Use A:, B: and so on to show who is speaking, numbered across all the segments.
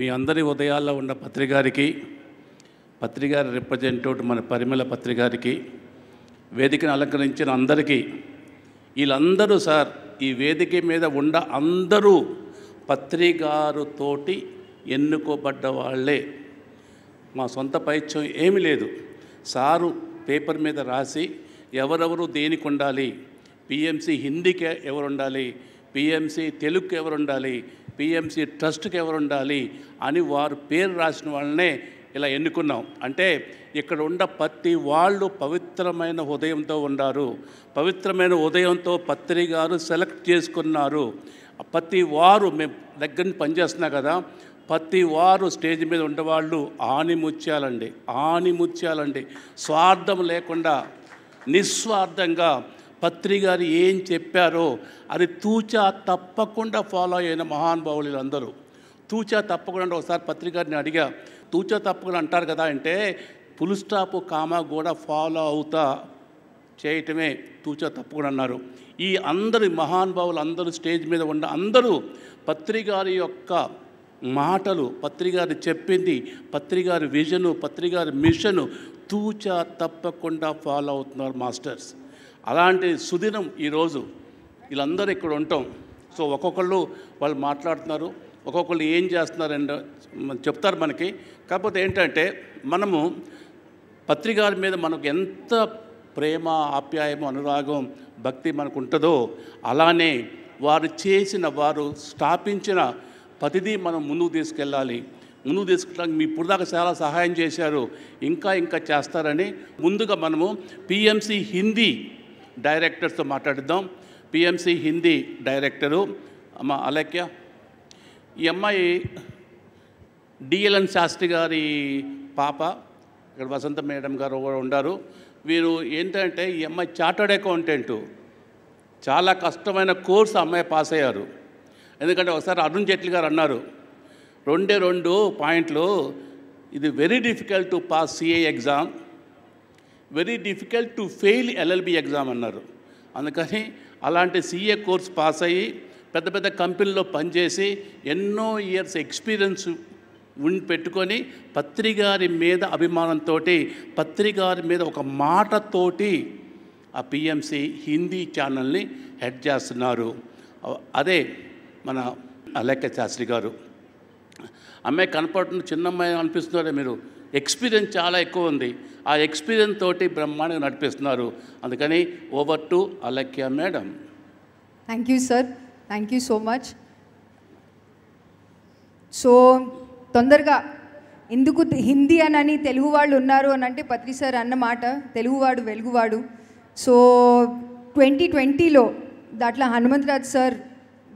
A: మీ అందరి ఉదయాల్లో ఉన్న పత్రికారికి పత్రికారి రిప్రజెంటేటివ్ మన పరిమళ పత్రికారికి వేదికను అలంకరించిన అందరికీ వీళ్ళందరూ సార్ ఈ వేదిక మీద ఉండ అందరూ పత్రికారుతోటి ఎన్నుకోబడ్డ వాళ్ళే మా సొంత పైత్యం ఏమి లేదు సారు పేపర్ మీద రాసి ఎవరెవరు దేనికి ఉండాలి పిఎంసీ హిందీకి ఎవరు ఉండాలి పిఎంసి తెలుగుకి ఎవరు ఉండాలి పిఎంసీ ట్రస్ట్కి ఎవరు ఉండాలి అని వారు పేరు రాసిన వాళ్ళనే ఇలా ఎన్నుకున్నాం అంటే ఇక్కడ ఉన్న ప్రతి వాళ్ళు పవిత్రమైన ఉదయంతో ఉన్నారు పవిత్రమైన ఉదయంతో పత్రి గారు సెలెక్ట్ చేసుకున్నారు ప్రతి వారు మేము దగ్గర పనిచేస్తున్నాం కదా ప్రతి వారు స్టేజ్ మీద ఉండేవాళ్ళు ఆని ముచ్చాలండి స్వార్థం లేకుండా నిస్వార్థంగా పత్రి గారు ఏం చెప్పారో అది తూచా తప్పకుండా ఫాలో అయిన మహానుభావులు అందరూ తూచా తప్పకుండా ఒకసారి పత్రికారిని అడిగా తూచా తప్పకుండా అంటారు కదా అంటే ఫుల్ స్టాప్ కామా కూడా ఫాలో అవుతా చేయటమే తూచా తప్పకుండా అన్నారు ఈ అందరి మహానుభావులు అందరూ స్టేజ్ మీద ఉన్న అందరూ పత్రికారి యొక్క మాటలు పత్రికారి చెప్పింది పత్రికారి విజను పత్రికారి మిషను తూచా తప్పకుండా ఫాలో అవుతున్నారు మాస్టర్స్ అలాంటి సుదినం ఈరోజు వీళ్ళందరూ ఇక్కడ ఉంటాం సో ఒక్కొక్కళ్ళు వాళ్ళు మాట్లాడుతున్నారు ఒక్కొక్కళ్ళు ఏం చేస్తున్నారండి చెప్తారు మనకి కాకపోతే ఏంటంటే మనము పత్రికల మీద మనకు ఎంత ప్రేమ ఆప్యాయం అనురాగం భక్తి మనకు ఉంటుందో అలానే వారు చేసిన వారు స్థాపించిన ప్రతిదీ మనం ముందుకు తీసుకెళ్ళాలి ముందుకు తీసుకెళ్ళడానికి మీ ఇప్పుడుదాకా చాలా సహాయం చేశారు ఇంకా ఇంకా చేస్తారని ముందుగా మనము పిఎంసి హిందీ డైరెక్టర్స్తో మాట్లాడిద్దాం పిఎంసి హిందీ డైరెక్టరు అమ్మ అలక్య ఈ అమ్మాయి డిఎల్ఎన్ శాస్త్రి గారి పాప ఇక్కడ వసంత మేడం గారు ఉండారు వీరు ఏంటంటే ఈ అమ్మాయి చార్టర్డ్ అకౌంటెంట్ చాలా కష్టమైన కోర్సు అమ్మాయి పాస్ అయ్యారు ఎందుకంటే ఒకసారి అరుణ్ జైట్లీ గారు అన్నారు రెండే రెండు పాయింట్లు ఇది very difficult to pass CA exam very difficult to fail LLB exam అన్నారు అందుకని అలాంటి సీఏ కోర్స్ పాస్ అయ్యి పెద్ద పెద్ద కంపెనీలో పనిచేసి ఎన్నో ఇయర్స్ ఎక్స్పీరియన్స్ ఉండి పెట్టుకొని పత్రికారి మీద అభిమానంతో పత్రికారి మీద ఒక మాటతోటి ఆ పిఎంసి హిందీ ఛానల్ని హెడ్ చేస్తున్నారు అదే మన అలేఖ్య శాస్త్రి గారు అమ్మాయి కనపడుతున్న చిన్నమ్మాయి అనిపిస్తున్నారే మీరు ఎక్స్పీరియన్స్ చాలా ఎక్కువ ఉంది ఆ ఎక్స్పీరియన్స్ తోటి బ్రహ్మాండ నడిపిస్తున్నారు అందుకని over to Alakya madam
B: thank you sir thank you so much so తొందరగా ఎందుకు హిందీ అని తెలుగు వాళ్ళు ఉన్నారు అని అంటే పత్రి సార్ అన్నమాట తెలుగువాడు వెలుగువాడు సో ట్వంటీ ట్వంటీలో దాంట్లో హనుమంతరాజ్ సార్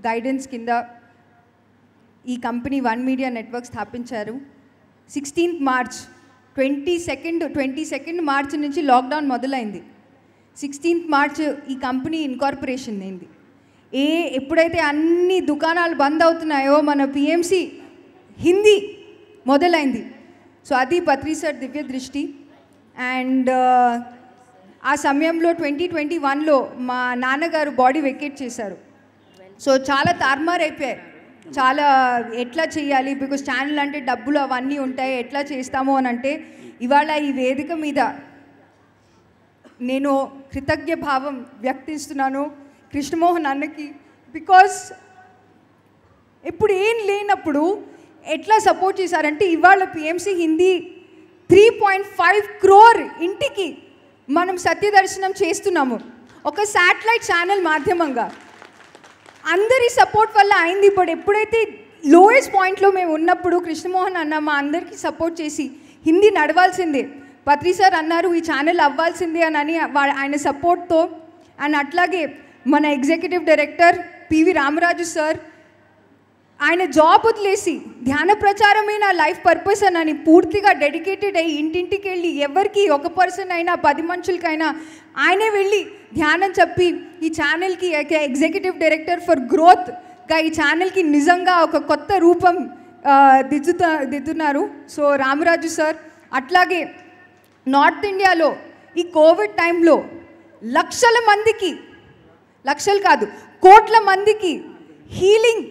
B: గైడెన్స్ కింద ఈ కంపెనీ వన్ మీడియా నెట్వర్క్ స్థాపించారు sixteenth March twenty second twenty second March నుంచి లాక్డౌన్ మొదలైంది సిక్స్టీన్త్ మార్చ్ ఈ కంపెనీ ఇన్కార్పొరేషన్ అయింది ఏ ఎప్పుడైతే అన్ని దుకాణాలు బంద్ అవుతున్నాయో మన పిఎంసి హిందీ మొదలైంది సో అది పత్రిసర్ దివ్య దృష్టి అండ్ ఆ సమయంలో ట్వంటీ ట్వంటీ వన్లో మా నాన్నగారు బాడీ వెకేట్ చేశారు సో చాలా తార్మార్ అయిపోయారు చాలా ఎట్లా చేయాలి బికాస్ ఛానల్ అంటే డబ్బులు అవన్నీ ఉంటాయి ఎట్లా చేస్తాము అని అంటే ఇవాళ ఈ వేదిక మీద నేను కృతజ్ఞ భావం వ్యక్తిస్తున్నాను కృష్ణమోహన్ అన్నకి బికాస్ ఇప్పుడు ఏం లేనప్పుడు ఎట్లా సపోర్ట్ చేశారంటే ఇవాళ PMC Hindi three point five crore ఇంటికి మనం సత్యదర్శనం చేస్తున్నాము ఒక శాటిలైట్ ఛానల్ మాధ్యమంగా అందరి సపోర్ట్ వల్ల అయింది ఇప్పుడు ఎప్పుడైతే లోయెస్ట్ పాయింట్లో మేము ఉన్నప్పుడు కృష్ణమోహన్ అన్న మా అందరికీ సపోర్ట్ చేసి హిందీ నడవాల్సిందే పత్రి సార్ అన్నారు ఈ ఛానల్ అవ్వాల్సిందే అని అని ఆయన సపోర్ట్తో అండ్ అట్లాగే మన executive director PV Ramaraju sir ఆయన జాబ్ వదిలేసి ధ్యాన ప్రచారమే నా లైఫ్ పర్పస్ అని పూర్తిగా డెడికేటెడ్ అయ్యి ఇంటింటికి వెళ్ళి ఎవరికి ఒక పర్సన్ అయినా పది మనుషులకైనా ఆయనే వెళ్ళి ధ్యానం చెప్పి ఈ ఛానల్కి ఎగ్జిక్యూటివ్ డైరెక్టర్ ఫర్ గ్రోత్గా ఈ ఛానల్కి నిజంగా ఒక కొత్త రూపం దిద్దుతా దిద్దున్నారు సో రామరాజు సార్ అట్లాగే నార్త్ ఇండియాలో ఈ కోవిడ్ టైంలో లక్షల మందికి లక్షలు కాదు కోట్ల మందికి హీలింగ్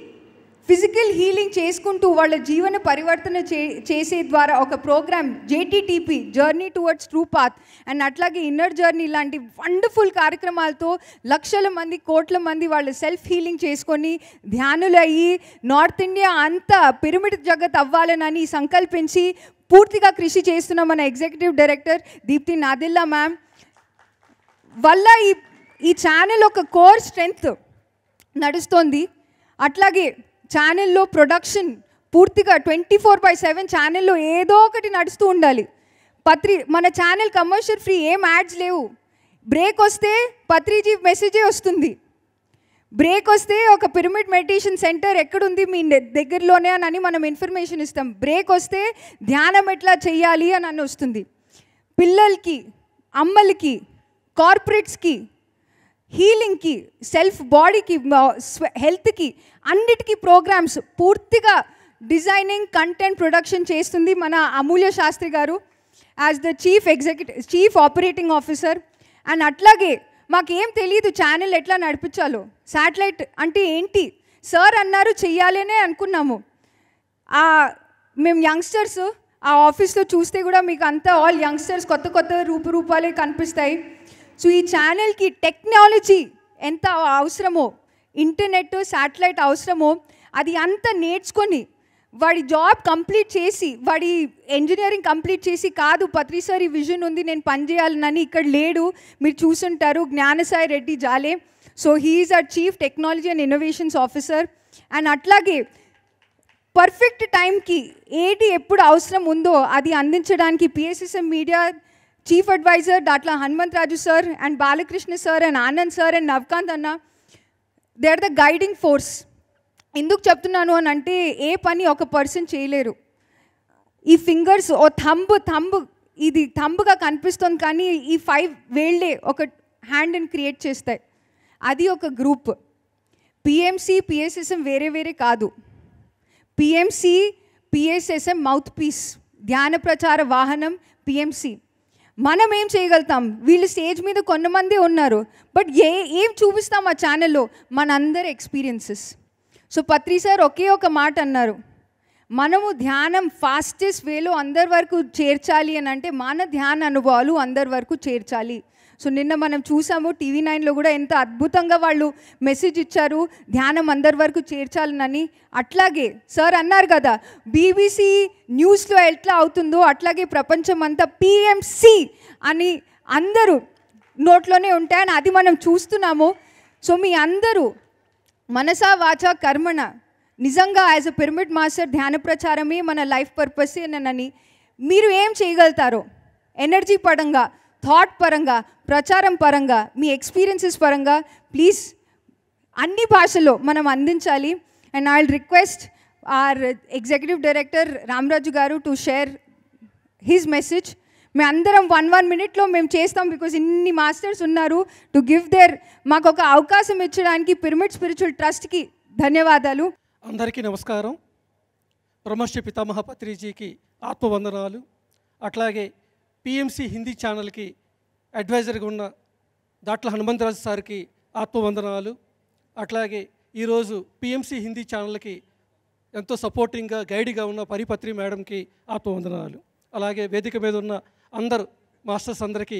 B: ఫిజికల్ హీలింగ్ చేసుకుంటూ వాళ్ళ జీవన పరివర్తన చే చేసే ద్వారా ఒక program JTTP journey towards true path and అట్లాగే ఇన్నర్ జర్నీ లాంటి వండర్ఫుల్ కార్యక్రమాలతో లక్షల మంది కోట్ల మంది వాళ్ళు సెల్ఫ్ హీలింగ్ చేసుకొని ధ్యానులు అయ్యి నార్త్ ఇండియా అంతా పిరమిడ్ జగత్ అవ్వాలనని సంకల్పించి పూర్తిగా కృషి చేస్తున్న మన executive director Deepti Nadella ma'am వల్ల ఈ ఈ ఛానల్ ఒక కోర్ స్ట్రెంగ్త్ నడుస్తోంది అట్లాగే ఛానల్లో ప్రొడక్షన్ పూర్తిగా ట్వంటీ ఫోర్ బై సెవెన్ ఛానల్లో ఏదో ఒకటి నడుస్తూ ఉండాలి పత్రి మన ఛానల్ కమర్షియల్ ఫ్రీ ఏం యాడ్స్ లేవు బ్రేక్ వస్తే పత్రిజీ మెసేజే వస్తుంది బ్రేక్ వస్తే ఒక పిరమిడ్ మెడిటేషన్ సెంటర్ ఎక్కడుంది మీ దగ్గరలోనే అని మనం ఇన్ఫర్మేషన్ ఇస్తాం బ్రేక్ వస్తే ధ్యానం ఎట్లా చేయాలి అని అని వస్తుంది పిల్లలకి అమ్మలకి కార్పొరేట్స్కి హీలింగ్కి సెల్ఫ్ బాడీకి హెల్త్కి అన్నిటికీ ప్రోగ్రామ్స్ పూర్తిగా డిజైనింగ్ కంటెంట్ ప్రొడక్షన్ చేస్తుంది మన Amulya Shastri garu as the chief executive chief operating officer and అట్లాగే మాకేం తెలియదు ఛానల్ ఎట్లా నడిపించాలో శాటిలైట్ అంటే ఏంటి సార్ అన్నారు చెయ్యాలనే అనుకున్నాము మేము యంగ్స్టర్స్ ఆ ఆఫీస్లో చూస్తే కూడా మీకు అంతా ఆల్ యంగ్స్టర్స్ కొత్త కొత్త రూపురూపాలే కనిపిస్తాయి సో ఈ ఛానల్కి టెక్నాలజీ ఎంత అవసరమో ఇంటర్నెట్ శాటిలైట్ అవసరమో అది అంత నేర్చుకొని వాడి జాబ్ కంప్లీట్ చేసి వాడి ఇంజనీరింగ్ కంప్లీట్ చేసి కాదు పత్రిసారి విజన్ ఉంది నేను పనిచేయాలని ఇక్కడ లేడు మీరు చూసుంటారు Gnanasai Reddy Jale so he's a chief technology and innovations officer and అట్లాగే పర్ఫెక్ట్ టైంకి ఏది ఎప్పుడు అవసరం ఉందో అది అందించడానికి PSSM media chief advisor Datla Hanumanth sir and Balakrishna sir and Anand sir and Navakanth అన్న they are the guiding force ఎందుకు చెప్తున్నాను అని అంటే ఏ పని ఒక పర్సన్ చేయలేరు ఈ ఫింగర్స్ ఓ థంబ్ థంబ్ ఇది థంబ్గా కనిపిస్తుంది కానీ ఈ ఫైవ్ వేళ్ళే ఒక హ్యాండ్ని క్రియేట్ చేస్తాయి అది ఒక గ్రూప్ పిఎంసీ పిఎస్ఎస్ఎం వేరే వేరే కాదు పిఎంసి పిఎస్ఎస్ఎం మౌత్ పీస్ ధ్యాన ప్రచార వాహనం పిఎంసి మనం ఏం చేయగలుగుతాం వీళ్ళు స్టేజ్ మీద కొంతమంది ఉన్నారు బట్ ఏ ఏం చూపిస్తాం ఆ ఛానల్లో మనందరి ఎక్స్పీరియన్సెస్ సో పత్రి సార్ ఒకే ఒక మాట అన్నారు మనము ధ్యానం ఫాస్టెస్ట్ వేలో అందరి వరకు చేర్చాలి అని అంటే మన ధ్యాన అనుభవాలు అందరి వరకు చేర్చాలి సో నిన్న మనం చూసాము టీవీ నైన్లో కూడా ఎంత అద్భుతంగా వాళ్ళు మెసేజ్ ఇచ్చారు ధ్యానం అందరి వరకు చేర్చాలనని అట్లాగే సార్ అన్నారు కదా బీబీసీ న్యూస్లో ఎట్లా అవుతుందో అట్లాగే ప్రపంచం అంతా పిఎంసి అని అందరూ నోట్లోనే ఉంటాయని అది మనం చూస్తున్నాము సో మీ అందరూ మనసా వాచ కర్మణ నిజంగా యాజ్ అ పిరమిడ్ మాస్టర్ ధ్యాన ప్రచారమే మన లైఫ్ పర్పస్ అని మీరు ఏం చేయగలుగుతారో ఎనర్జీ పడంగా థాట్ పరంగా ప్రచారం పరంగా మీ ఎక్స్పీరియన్సెస్ పరంగా ప్లీజ్ అన్ని భాషల్లో మనం అందించాలి and I request our executive director Ramaraju garu to share his message మేము అందరం వన్ వన్ మినిట్లో మేము చేస్తాం బికాజ్ ఇన్ని మాస్టర్స్ ఉన్నారు టు గివ్ దేర్ మాకు ఒక అవకాశం ఇచ్చడానికి పిరమిడ్ స్పిరిచువల్ ట్రస్ట్కి ధన్యవాదాలు అందరికీ నమస్కారం
C: బ్రహ్మశ్రీ పితామహ పత్రిజీకి
B: ఆత్మవందనాలు అట్లాగే
C: పిఎంసి హిందీ ఛానల్కి అడ్వైజర్గా ఉన్న దాట్ల హనుమంతరాజు సార్కి ఆత్మవందనాలు అట్లాగే ఈరోజు పిఎంసి హిందీ ఛానల్కి ఎంతో సపోర్టింగ్గా గైడ్గా ఉన్న పరిపత్రి మేడంకి ఆత్మవందనాలు అలాగే వేదిక మీద ఉన్న అందరు మాస్టర్స్ అందరికీ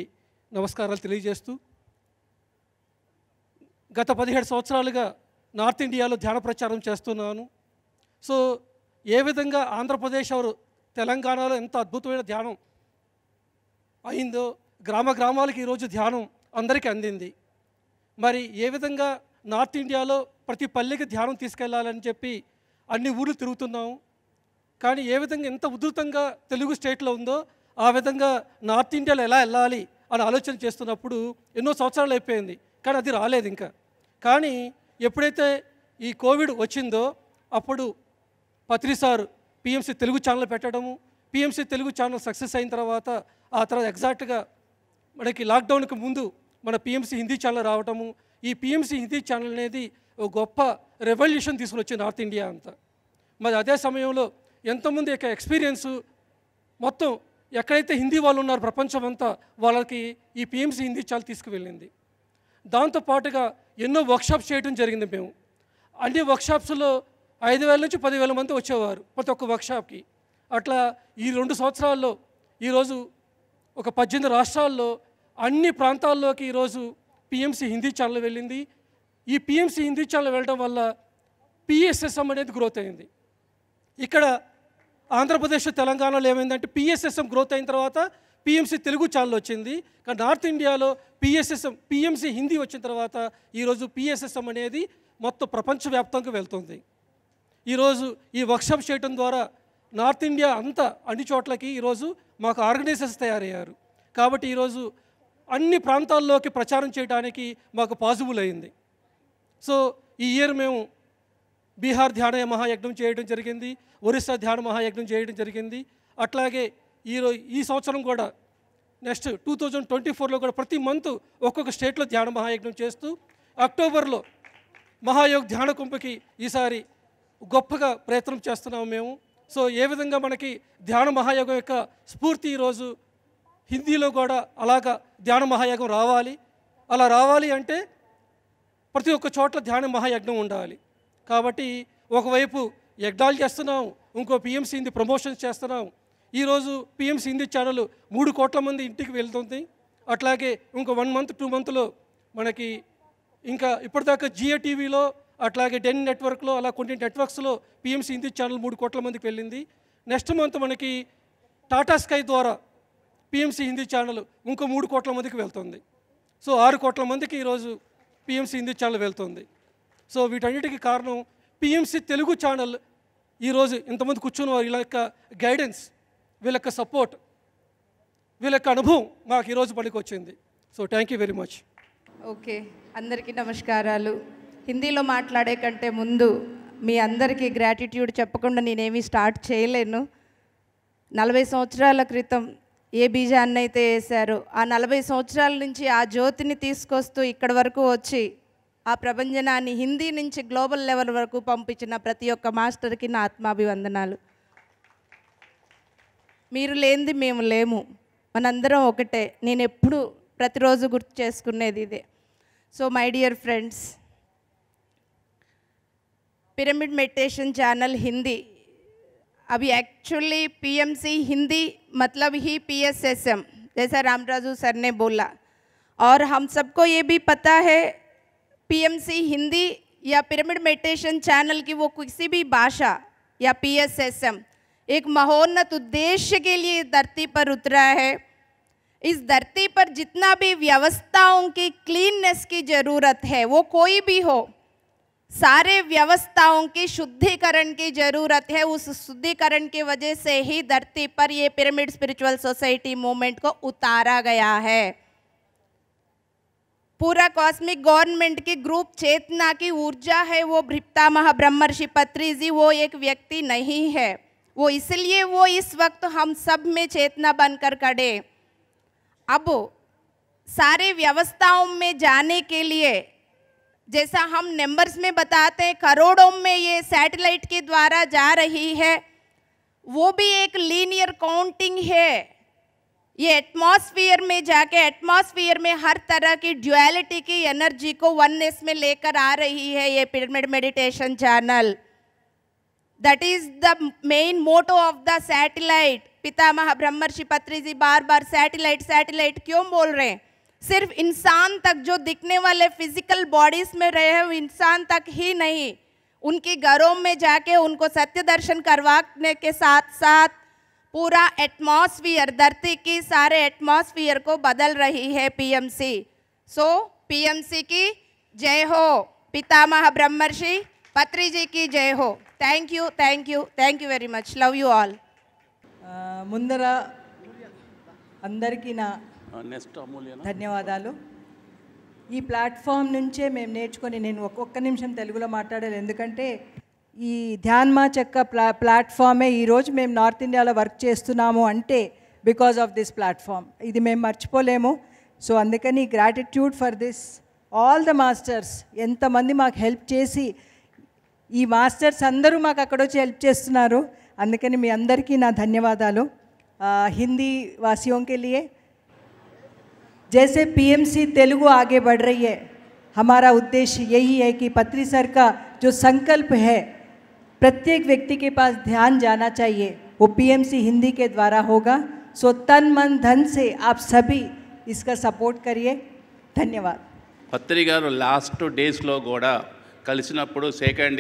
C: నమస్కారాలు తెలియజేస్తూ గత పదిహేడు సంవత్సరాలుగా నార్త్ ఇండియాలో ధ్యాన ప్రచారం చేస్తున్నాను సో ఏ విధంగా ఆంధ్రప్రదేశ్ వారు తెలంగాణలో ఎంత అద్భుతమైన ధ్యానం అయిందో గ్రామ గ్రామాలకి ఈరోజు ధ్యానం అందరికీ అందింది మరి ఏ విధంగా నార్త్ ఇండియాలో ప్రతి పల్లెకి ధ్యానం తీసుకెళ్లాలని చెప్పి అన్ని ఊర్లు తిరుగుతున్నాము కానీ ఏ విధంగా ఎంత ఉధృతంగా తెలుగు స్టేట్లో ఉందో ఆ విధంగా నార్త్ ఇండియాలో ఎలా వెళ్ళాలి అని ఆలోచన చేస్తున్నప్పుడు ఎన్నో సంవత్సరాలు అయిపోయింది కానీ అది రాలేదు ఇంకా కానీ ఎప్పుడైతే ఈ కోవిడ్ వచ్చిందో అప్పుడు పత్రిసారు పిఎంసి తెలుగు ఛానల్ పెట్టడము పిఎంసీ తెలుగు ఛానల్ సక్సెస్ అయిన తర్వాత ఆ తర్వాత ఎగ్జాక్ట్గా మనకి లాక్డౌన్కి ముందు మన పిఎంసీ హిందీ ఛానల్ రావటము ఈ పిఎంసీ హిందీ ఛానల్ అనేది ఒక గొప్ప రెవల్యూషన్ తీసుకుని వచ్చింది నార్త్ ఇండియా అంతా మరి అదే సమయంలో ఎంతోమంది యొక్క ఎక్స్పీరియన్స్ మొత్తం ఎక్కడైతే హిందీ వాళ్ళు ఉన్నారో ప్రపంచం అంతా వాళ్ళకి ఈ పిఎంసీ హిందీ ఛానల్ తీసుకువెళ్ళింది దాంతోపాటుగా ఎన్నో వర్క్షాప్స్ చేయడం జరిగింది మేము అన్ని వర్క్షాప్స్లో ఐదు వేల నుంచి పదివేల మంది వచ్చేవారు ప్రతి ఒక్క వర్క్షాప్కి అట్లా ఈ రెండు సంవత్సరాల్లో ఈరోజు ఒక పద్దెనిమిది రాష్ట్రాల్లో అన్ని ప్రాంతాల్లోకి ఈరోజు పిఎంసీ హిందీ ఛానల్ వెళ్ళింది ఈ పిఎంసీ హిందీ ఛానల్ వెళ్ళడం వల్ల పిఎస్ఎస్ఎం అనేది గ్రోత్ అయింది ఇక్కడ ఆంధ్రప్రదేశ్ తెలంగాణలో ఏమైందంటే పిఎస్ఎస్ఎం గ్రోత్ అయిన తర్వాత పిఎంసీ తెలుగు ఛానల్ వచ్చింది కానీ నార్త్ ఇండియాలో పిఎస్ఎస్ఎం పిఎంసీ హిందీ వచ్చిన తర్వాత ఈరోజు పిఎస్ఎస్ఎం అనేది మొత్తం ప్రపంచవ్యాప్తంగా వెళ్తుంది ఈరోజు ఈ వర్క్షాప్ చేయడం ద్వారా నార్త్ ఇండియా అంతా అన్ని చోట్లకి ఈరోజు మాకు ఆర్గనైజర్స్ తయారయ్యారు కాబట్టి ఈరోజు అన్ని ప్రాంతాల్లోకి ప్రచారం చేయడానికి మాకు పాసిబుల్ అయింది సో ఈ ఇయర్ మేము బీహార్ ధ్యాన మహాయజ్ఞం చేయడం జరిగింది ఒరిస్సా ధ్యాన మహాయజ్ఞం చేయడం జరిగింది అట్లాగే ఈరోజు ఈ సంవత్సరం కూడా నెక్స్ట్ టూ థౌజండ్ ట్వంటీ ఫోర్లో కూడా ప్రతి మంత్ ఒక్కొక్క స్టేట్లో ధ్యాన మహాయజ్ఞం చేస్తూ అక్టోబర్లో మహాయోగ్ ధ్యాన కుంభకి ఈసారి గొప్పగా ప్రయత్నం చేస్తున్నాము మేము సో ఏ విధంగా మనకి ధ్యాన మహాయోగం యొక్క స్ఫూర్తి ఈరోజు హిందీలో కూడా అలాగా ధ్యాన మహాయాగం రావాలి అలా రావాలి అంటే ప్రతి ఒక్క చోట్ల ధ్యాన మహాయజ్ఞం ఉండాలి కాబట్టి ఒకవైపు యజ్ఞాలు చేస్తున్నాం ఇంకో పిఎంసీ హిందీ ప్రమోషన్స్ చేస్తున్నాం ఈరోజు పిఎంసీ హిందీ ఛానల్ మూడు కోట్ల మంది ఇంటికి వెళ్తుంది అట్లాగే ఇంకో వన్ మంత్ టూ మంత్లో మనకి ఇంకా ఇప్పటిదాకా జియో టీవీలో అట్లాగే డెన్ నెట్వర్క్లో అలా కొన్ని నెట్వర్క్స్లో పిఎంసీ హిందీ ఛానల్ మూడు కోట్ల మందికి వెళ్ళింది నెక్స్ట్ మంత్ మనకి టాటా స్కై ద్వారా పిఎంసీ హిందీ ఛానల్ ఇంకో మూడు కోట్ల మందికి వెళ్తుంది సో ఆరు కోట్ల మందికి ఈరోజు పిఎంసీ హిందీ ఛానల్ వెళ్తుంది సో వీటన్నిటికీ కారణం పిఎంసీ తెలుగు ఛానల్ ఈరోజు ఇంతమంది కూర్చున్న వారు వీళ్ళ యొక్క గైడెన్స్ వీళ్ళ యొక్క సపోర్ట్ వీళ్ళ యొక్క అనుభవం మాకు ఈరోజు పనికి వచ్చింది so thank you very much
D: okay అందరికీ నమస్కారాలు హిందీలో మాట్లాడే కంటే ముందు మీ అందరికీ గ్రాటిట్యూడ్ చెప్పకుండా నేనేమీ స్టార్ట్ చేయలేను నలభై సంవత్సరాల క్రితం ఏ బీజాన్ని అయితే వేశారో ఆ నలభై సంవత్సరాల నుంచి ఆ జ్యోతిని తీసుకొస్తూ ఇక్కడ వరకు వచ్చి ఆ ప్రపంచనాన్ని హిందీ నుంచి గ్లోబల్ లెవెల్ వరకు పంపించిన ప్రతి ఒక్క మాస్టర్కి నా ఆత్మాభివందనాలు మీరు లేనిది మేము లేము మనందరం ఒకటే నేను ఎప్పుడు ప్రతిరోజు గుర్తు చేసుకునేది ఇదే so my dear friends pyramid meditation channel Hindi अभी एक्चुअली पीएमसी हिंदी मतलब ही पीएसएसएम जैसा रामराजू सर ने बोला और हम सबको ये भी पता है पीएमसी हिंदी या पिरामिड मेडिटेशन चैनल की वो किसी भी भाषा या पीएसएसएम एक महोन्नत उद्देश्य के लिए धरती पर उतरा है इस धरती पर जितना भी व्यवस्थाओं की क्लीननेस की ज़रूरत है वो कोई भी हो सारे व्यवस्थाओं की शुद्धिकरण की ज़रूरत है उस शुद्धिकरण की वजह से ही धरती पर यह पिरामिड स्पिरिचुअल सोसाइटी मूवमेंट को उतारा गया है पूरा कॉस्मिक गवर्नमेंट की ग्रुप चेतना की ऊर्जा है वो भृप्ता महाब्रह्मर्षि पत्री जी वो एक व्यक्ति नहीं है वो इसलिए वो इस वक्त हम सब में चेतना बनकर खड़े अब सारे व्यवस्थाओं में जाने के लिए जैसा हम नंबर्स में बताते हैं करोड़ों में ये सैटेलाइट के द्वारा जा रही है वो भी एक लीनियर काउंटिंग है ये एटमॉस्फेयर में जाके एटमॉस्फेयर में हर तरह की ड्यूएलिटी की एनर्जी को वननेस में लेकर आ रही है ये pyramid meditation channel that is the main motto of the satellite पितामह ब्रह्मर्षि पत्री जी बार बार सैटेलाइट सैटेलाइट क्यों बोल रहे हैं सिर्फ इंसान तक जो दिखने वाले फिजिकल बॉडीज में रहे हैं इंसान तक ही नहीं उनके घरों में जाके उनको सत्य दर्शन करवाने के साथ साथ पूरा एटमॉस्फियर धरती की सारे एटमॉस्फियर को बदल रही है पीएमसी सो पीएमसी की जय हो पितामह ब्रह्मर्षि पत्री जी की जय हो thank you thank you thank you very much love you all मुंदरा अंदर की ना ధన్యవాదాలు ఈ ప్లాట్ఫామ్ నుంచే మేము నేర్చుకొని నేను ఒక్కొక్క నిమిషం తెలుగులో మాట్లాడాలి ఎందుకంటే ఈ ధ్యాన్మా చెక్క ప్లా ప్లాట్ఫామే ఈరోజు మేము నార్త్ ఇండియాలో వర్క్ చేస్తున్నాము అంటే బికాజ్ ఆఫ్ దిస్ ప్లాట్ఫామ్ ఇది మేము మర్చిపోలేము సో అందుకని gratitude for this all the masters ఎంతమంది మాకు హెల్ప్ చేసి ఈ మాస్టర్స్ అందరూ మాకు అక్కడొచ్చి హెల్ప్ చేస్తున్నారు అందుకని మీ అందరికీ నా ధన్యవాదాలు హిందీ వాసియోంకెళ్ళియే जैसे पीएमसी तेलुगु आगे बढ़ रही है हमारा उद्देश्य यही है कि पत्री सर का जो संकल्प है प्रत्येक व्यक्ति के पास ध्यान जाना चाहिए वो पीएमसी हिंदी के द्वारा होगा सो तन मन धन से आप सभी इसका सपोर्ट करिए धन्यवाद
A: पत्री गार लास्ट डेस्ट कल सैकंड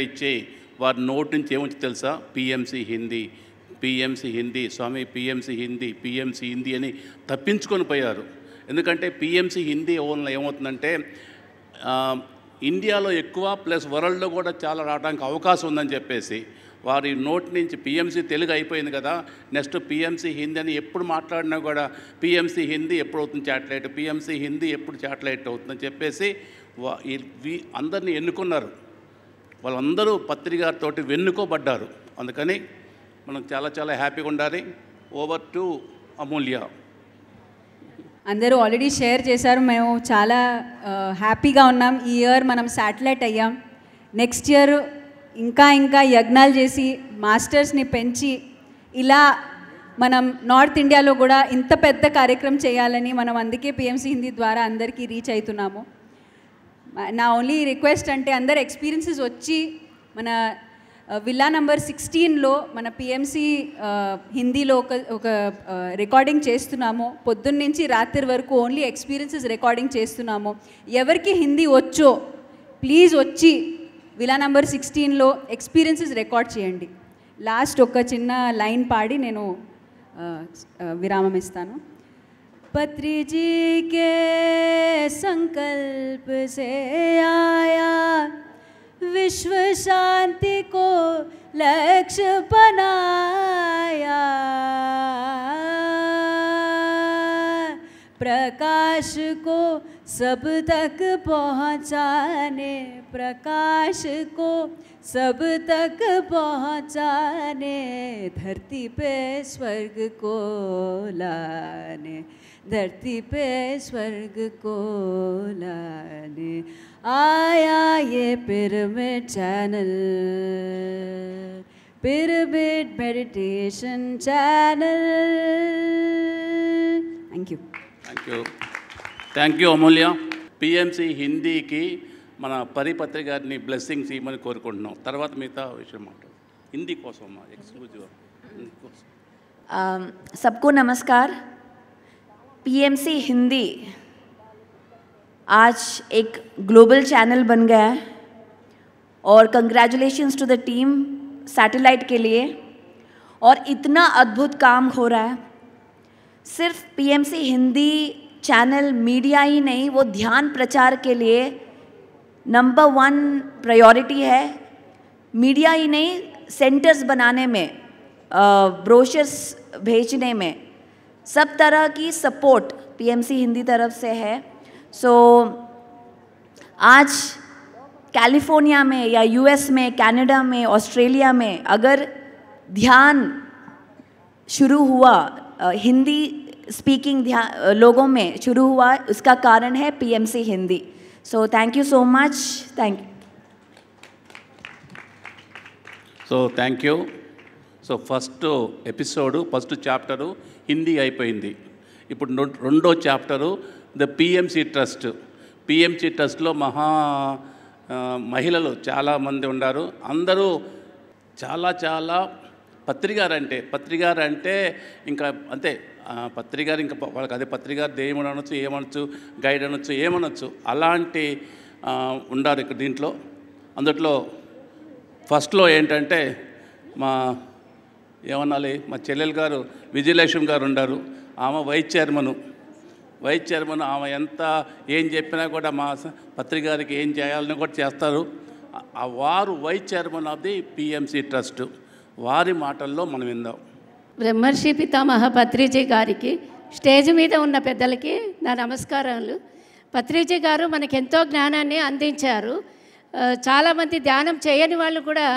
A: वोटा पीएमसी हिंदी पीएमसी हिंदी स्वामी पीएमसी हिंदी पीएमसी हिंदी अ तपनी पयार ఎందుకంటే పిఎంసీ హిందీ ఓన్లో ఏమవుతుందంటే ఇండియాలో ఎక్కువ ప్లస్ వరల్డ్లో కూడా చాలా రావడానికి అవకాశం ఉందని చెప్పేసి వారి నోటి నుంచి పిఎంసీ తెలుగు అయిపోయింది కదా నెక్స్ట్ పిఎంసీ హిందీ అని ఎప్పుడు మాట్లాడినా కూడా పిఎంసీ హిందీ ఎప్పుడు అవుతుంది చాట్లైట్ పిఎంసీ హిందీ ఎప్పుడు చాట్లైట్ అవుతుందని చెప్పేసి అందరినీ ఎన్నుకున్నారు వాళ్ళందరూ పత్రికతో వెన్నుకోబడ్డారు అందుకని మనం చాలా చాలా హ్యాపీగా ఉండాలి ఓవర్ టు అమూల్య
E: అందరూ ఆల్రెడీ షేర్ చేశారు మేము చాలా హ్యాపీగా ఉన్నాం ఈ ఇయర్ మనం శాటిలైట్ అయ్యాం నెక్స్ట్ ఇయర్ ఇంకా ఇంకా యజ్ఞాలు చేసి మాస్టర్స్ని పెంచి ఇలా మనం నార్త్ ఇండియాలో కూడా ఇంత పెద్ద కార్యక్రమం చేయాలని మనం అందుకే పిఎంసీ హిందీ ద్వారా అందరికీ రీచ్ అవుతున్నాము నా ఓన్లీ రిక్వెస్ట్ అంటే అందరు ఎక్స్పీరియన్సెస్ వచ్చి మన విల్లా నంబర్ సిక్స్టీన్లో మన పిఎంసీ హిందీలో uh, ఒక ఒక రికార్డింగ్ uh, చేస్తున్నాము పొద్దున్న నుంచి రాత్రి వరకు ఓన్లీ ఎక్స్పీరియన్సెస్ రికార్డింగ్ చేస్తున్నాము ఎవరికి హిందీ వచ్చో ప్లీజ్ వచ్చి విలా నంబర్ సిక్స్టీన్లో ఎక్స్పీరియన్సెస్ రికార్డ్ చేయండి లాస్ట్ ఒక చిన్న లైన్ పాడి నేను uh, విరామం ఇస్తాను పత్రిజీకే కే సంకల్ప సే ఆయా विश्व शांति को लक्ष्य बनाया प्रकाश को सब तक पहुँचाने प्रकाश को सब तक पहुँचाने धरती पे स्वर्ग को लाने धरती पे स्वर्ग को लाने आया ये pyramid channel pyramid meditation channel thank you
A: thank you thank you Amulya PMC Hindi की పరిపత్రి परीपत्र బ్లెస్సింగ్స్ ఇవ్వమని కోరుకుంటున్నాం తర్వాత మిగతా విషయం మాట్లాడు హిందీ
F: सबको नमस्कार पीएमसी हिंदी आज एक ग्लोबल चैनल बन गया है और congratulation to the team satellite के लिए और इतना अद्भुत काम हो रहा है सिर्फ पीएमसी हिंदी चैनल मीडिया ही नहीं वो ध्यान प्रचार के लिए नंबर वन प्रायोरिटी है मीडिया ही नहीं सेंटर्स बनाने में ब्रोशर्स भेजने में सब तरह की सपोर्ट पीएमसी हिंदी तरफ से है सो so, आज कैलिफोर्निया में या यूएस में कनाडा में ऑस्ट्रेलिया में अगर ध्यान शुरू हुआ हिंदी स्पीकिंग लोगों में शुरू ఉస్కా కారణ హే है Hindi so thank you so much thank you
A: so thank you so first episode first chapter Hindi అయిపోయింది ఇప్పుడు రెండో chapter the PMC trust PMC ట్రస్ట్లో మహా మహిళలు చాలామంది ఉన్నారు అందరూ చాలా చాలా పత్రికారంటే పత్రికారంటే ఇంకా అంతే పత్రికారు ఇంకా వాళ్ళకి అదే పత్రికారు దేవుడు అనొచ్చు ఏమనొచ్చు గైడ్ అనొచ్చు ఏమనొచ్చు అలాంటి ఉండారు ఇక్కడ దీంట్లో అందుట్లో ఫస్ట్లో ఏంటంటే మా ఏమనాలి మా చెల్లెలు గారు విజయలక్ష్మి గారు ఉండారు ఆమె వైస్ చైర్మను వైస్ చైర్మన్ ఆమె ఎంత ఏం చెప్పినా కూడా మా పత్రికారికి ఏం చేయాలని కూడా చేస్తారు వారు vice chairman of the PMC trust వారి మాటల్లో మనం విందాం
G: బ్రహ్మర్షి పితామహ పత్రిజీ గారికి స్టేజ్ మీద ఉన్న పెద్దలకి నా నమస్కారాలు పత్రిజీ గారు మనకెంతో జ్ఞానాన్ని అందించారు చాలామంది ధ్యానం చేయని వాళ్ళు కూడా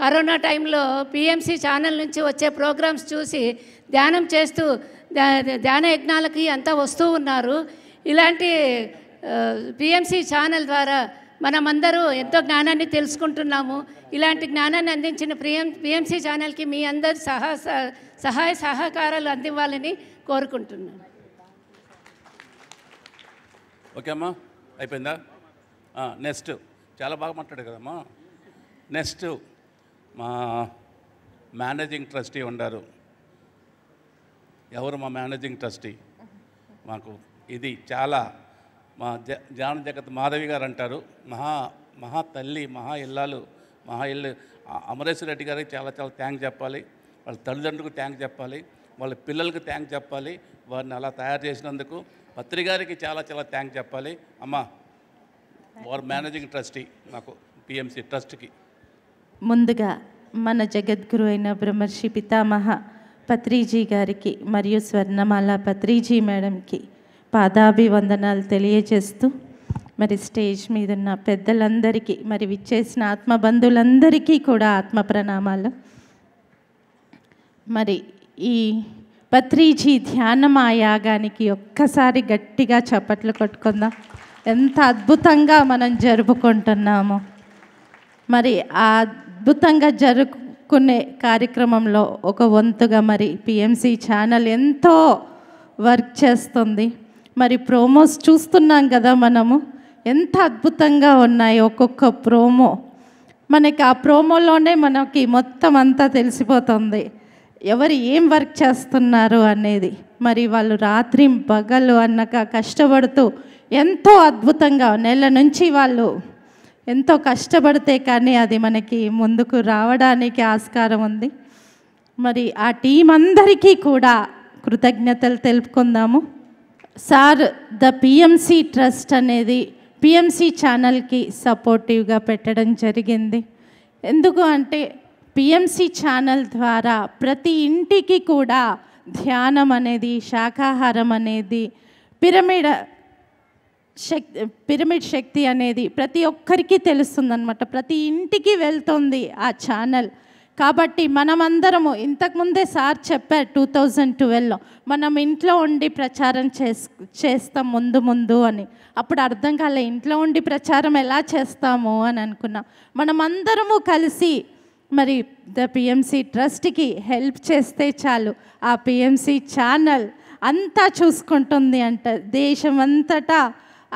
G: కరోనా టైంలో పిఎంసి ఛానల్ నుంచి వచ్చే ప్రోగ్రామ్స్ చూసి ధ్యానం చేస్తూ ధ్యాన యజ్ఞాలకి అంతా వస్తూ ఉన్నారు ఇలాంటి పిఎంసి ఛానల్ ద్వారా మనమందరూ ఎంతో జ్ఞానాన్ని తెలుసుకుంటున్నాము ఇలాంటి జ్ఞానాన్ని అందించిన ప్రియం పిఎంసీ ఛానల్కి మీ అందరు సహా సహాయ సహకారాలు అందివ్వాలని కోరుకుంటున్నాను
A: ఓకే అమ్మా అయిపోయిందా నెక్స్ట్ చాలా బాగా మాట్లాడు కదమ్మా నెక్స్ట్ మా మేనేజింగ్ ట్రస్టీ ఉండారు ఎవరు మా మేనేజింగ్ ట్రస్టీ మాకు ఇది చాలా మా ధ్యాన జగత్ మాధవి గారు అంటారు మహా మహా తల్లి మహా ఇల్లాలు మహా ఇల్లు అమరేశ్వర రెడ్డి గారికి చాలా చాలా థ్యాంక్ చెప్పాలి వాళ్ళ తల్లిదండ్రులకు థ్యాంక్ చెప్పాలి వాళ్ళ పిల్లలకు థ్యాంక్ చెప్పాలి వారిని అలా తయారు చేసినందుకు పత్రికారికి చాలా చాలా థ్యాంక్ చెప్పాలి అమ్మ వారు మేనేజింగ్ ట్రస్టీ నాకు పిఎంసీ ట్రస్ట్కి
H: ముందుగా మన జగద్గురు అయిన బ్రహ్మర్షి పితామహ పత్రిజీ గారికి మరియు స్వర్ణమాల పత్రిజీ మేడంకి పాదాభివందనాలు తెలియజేస్తూ మరి స్టేజ్ మీద ఉన్న పెద్దలందరికీ మరి విచ్చేసిన ఆత్మబంధులందరికీ కూడా ఆత్మ ప్రణామాలు మరి ఈ పత్రిజీ ధ్యానం ఆ యాగానికి ఒక్కసారి గట్టిగా చప్పట్లు కొట్టుకుందాం ఎంత అద్భుతంగా మనం జరుపుకుంటున్నాము మరి ఆ అద్భుతంగా జరుపుకునే కార్యక్రమంలో ఒక వంతుగా మరి పిఎంసి ఛానల్ ఎంతో వర్క్ చేస్తుంది మరి ప్రోమోస్ చూస్తున్నాం కదా మనము ఎంత అద్భుతంగా ఉన్నాయి ఒక్కొక్క ప్రోమో మనకి ఆ ప్రోమోలోనే మనకి మొత్తం అంతా తెలిసిపోతుంది ఎవరు ఏం వర్క్ చేస్తున్నారు అనేది మరి వాళ్ళు రాత్రి పగలు అన్నక కష్టపడుతూ ఎంతో అద్భుతంగా నెల నుంచి వాళ్ళు ఎంతో కష్టపడితే కానీ అది మనకి ముందుకు రావడానికి ఆస్కారం ఉంది మరి ఆ టీం అందరికీ కూడా కృతజ్ఞతలు తెలుపుకుందాము సార్ ద పిఎంసి ట్రస్ట్ అనేది పిఎంసి ఛానల్కి సపోర్టివ్గా పెట్టడం జరిగింది ఎందుకు అంటే పిఎంసి ఛానల్ ద్వారా ప్రతి ఇంటికి కూడా ధ్యానం అనేది శాకాహారం అనేది పిరమిడ్ శక్ పిరమిడ్ శక్తి అనేది ప్రతి ఒక్కరికి తెలుస్తుందన్నమాట ప్రతి ఇంటికి వెళ్తుంది ఆ ఛానల్ కాబట్టి మనమందరము ఇంతకుముందే సార్ చెప్పారు టూ థౌజండ్ ట్వెల్వ్లో మనం ఇంట్లో ఉండి ప్రచారం చేస్ చేస్తాం ముందు ముందు అని అప్పుడు అర్థం కాలే ఇంట్లో ఉండి ప్రచారం ఎలా చేస్తాము అని అనుకున్నాం మనమందరము కలిసి మరి ద పిఎంసీ ట్రస్ట్కి హెల్ప్ చేస్తే చాలు ఆ పిఎంసీ ఛానల్ అంతా చూసుకుంటుంది అంట దేశం అంతటా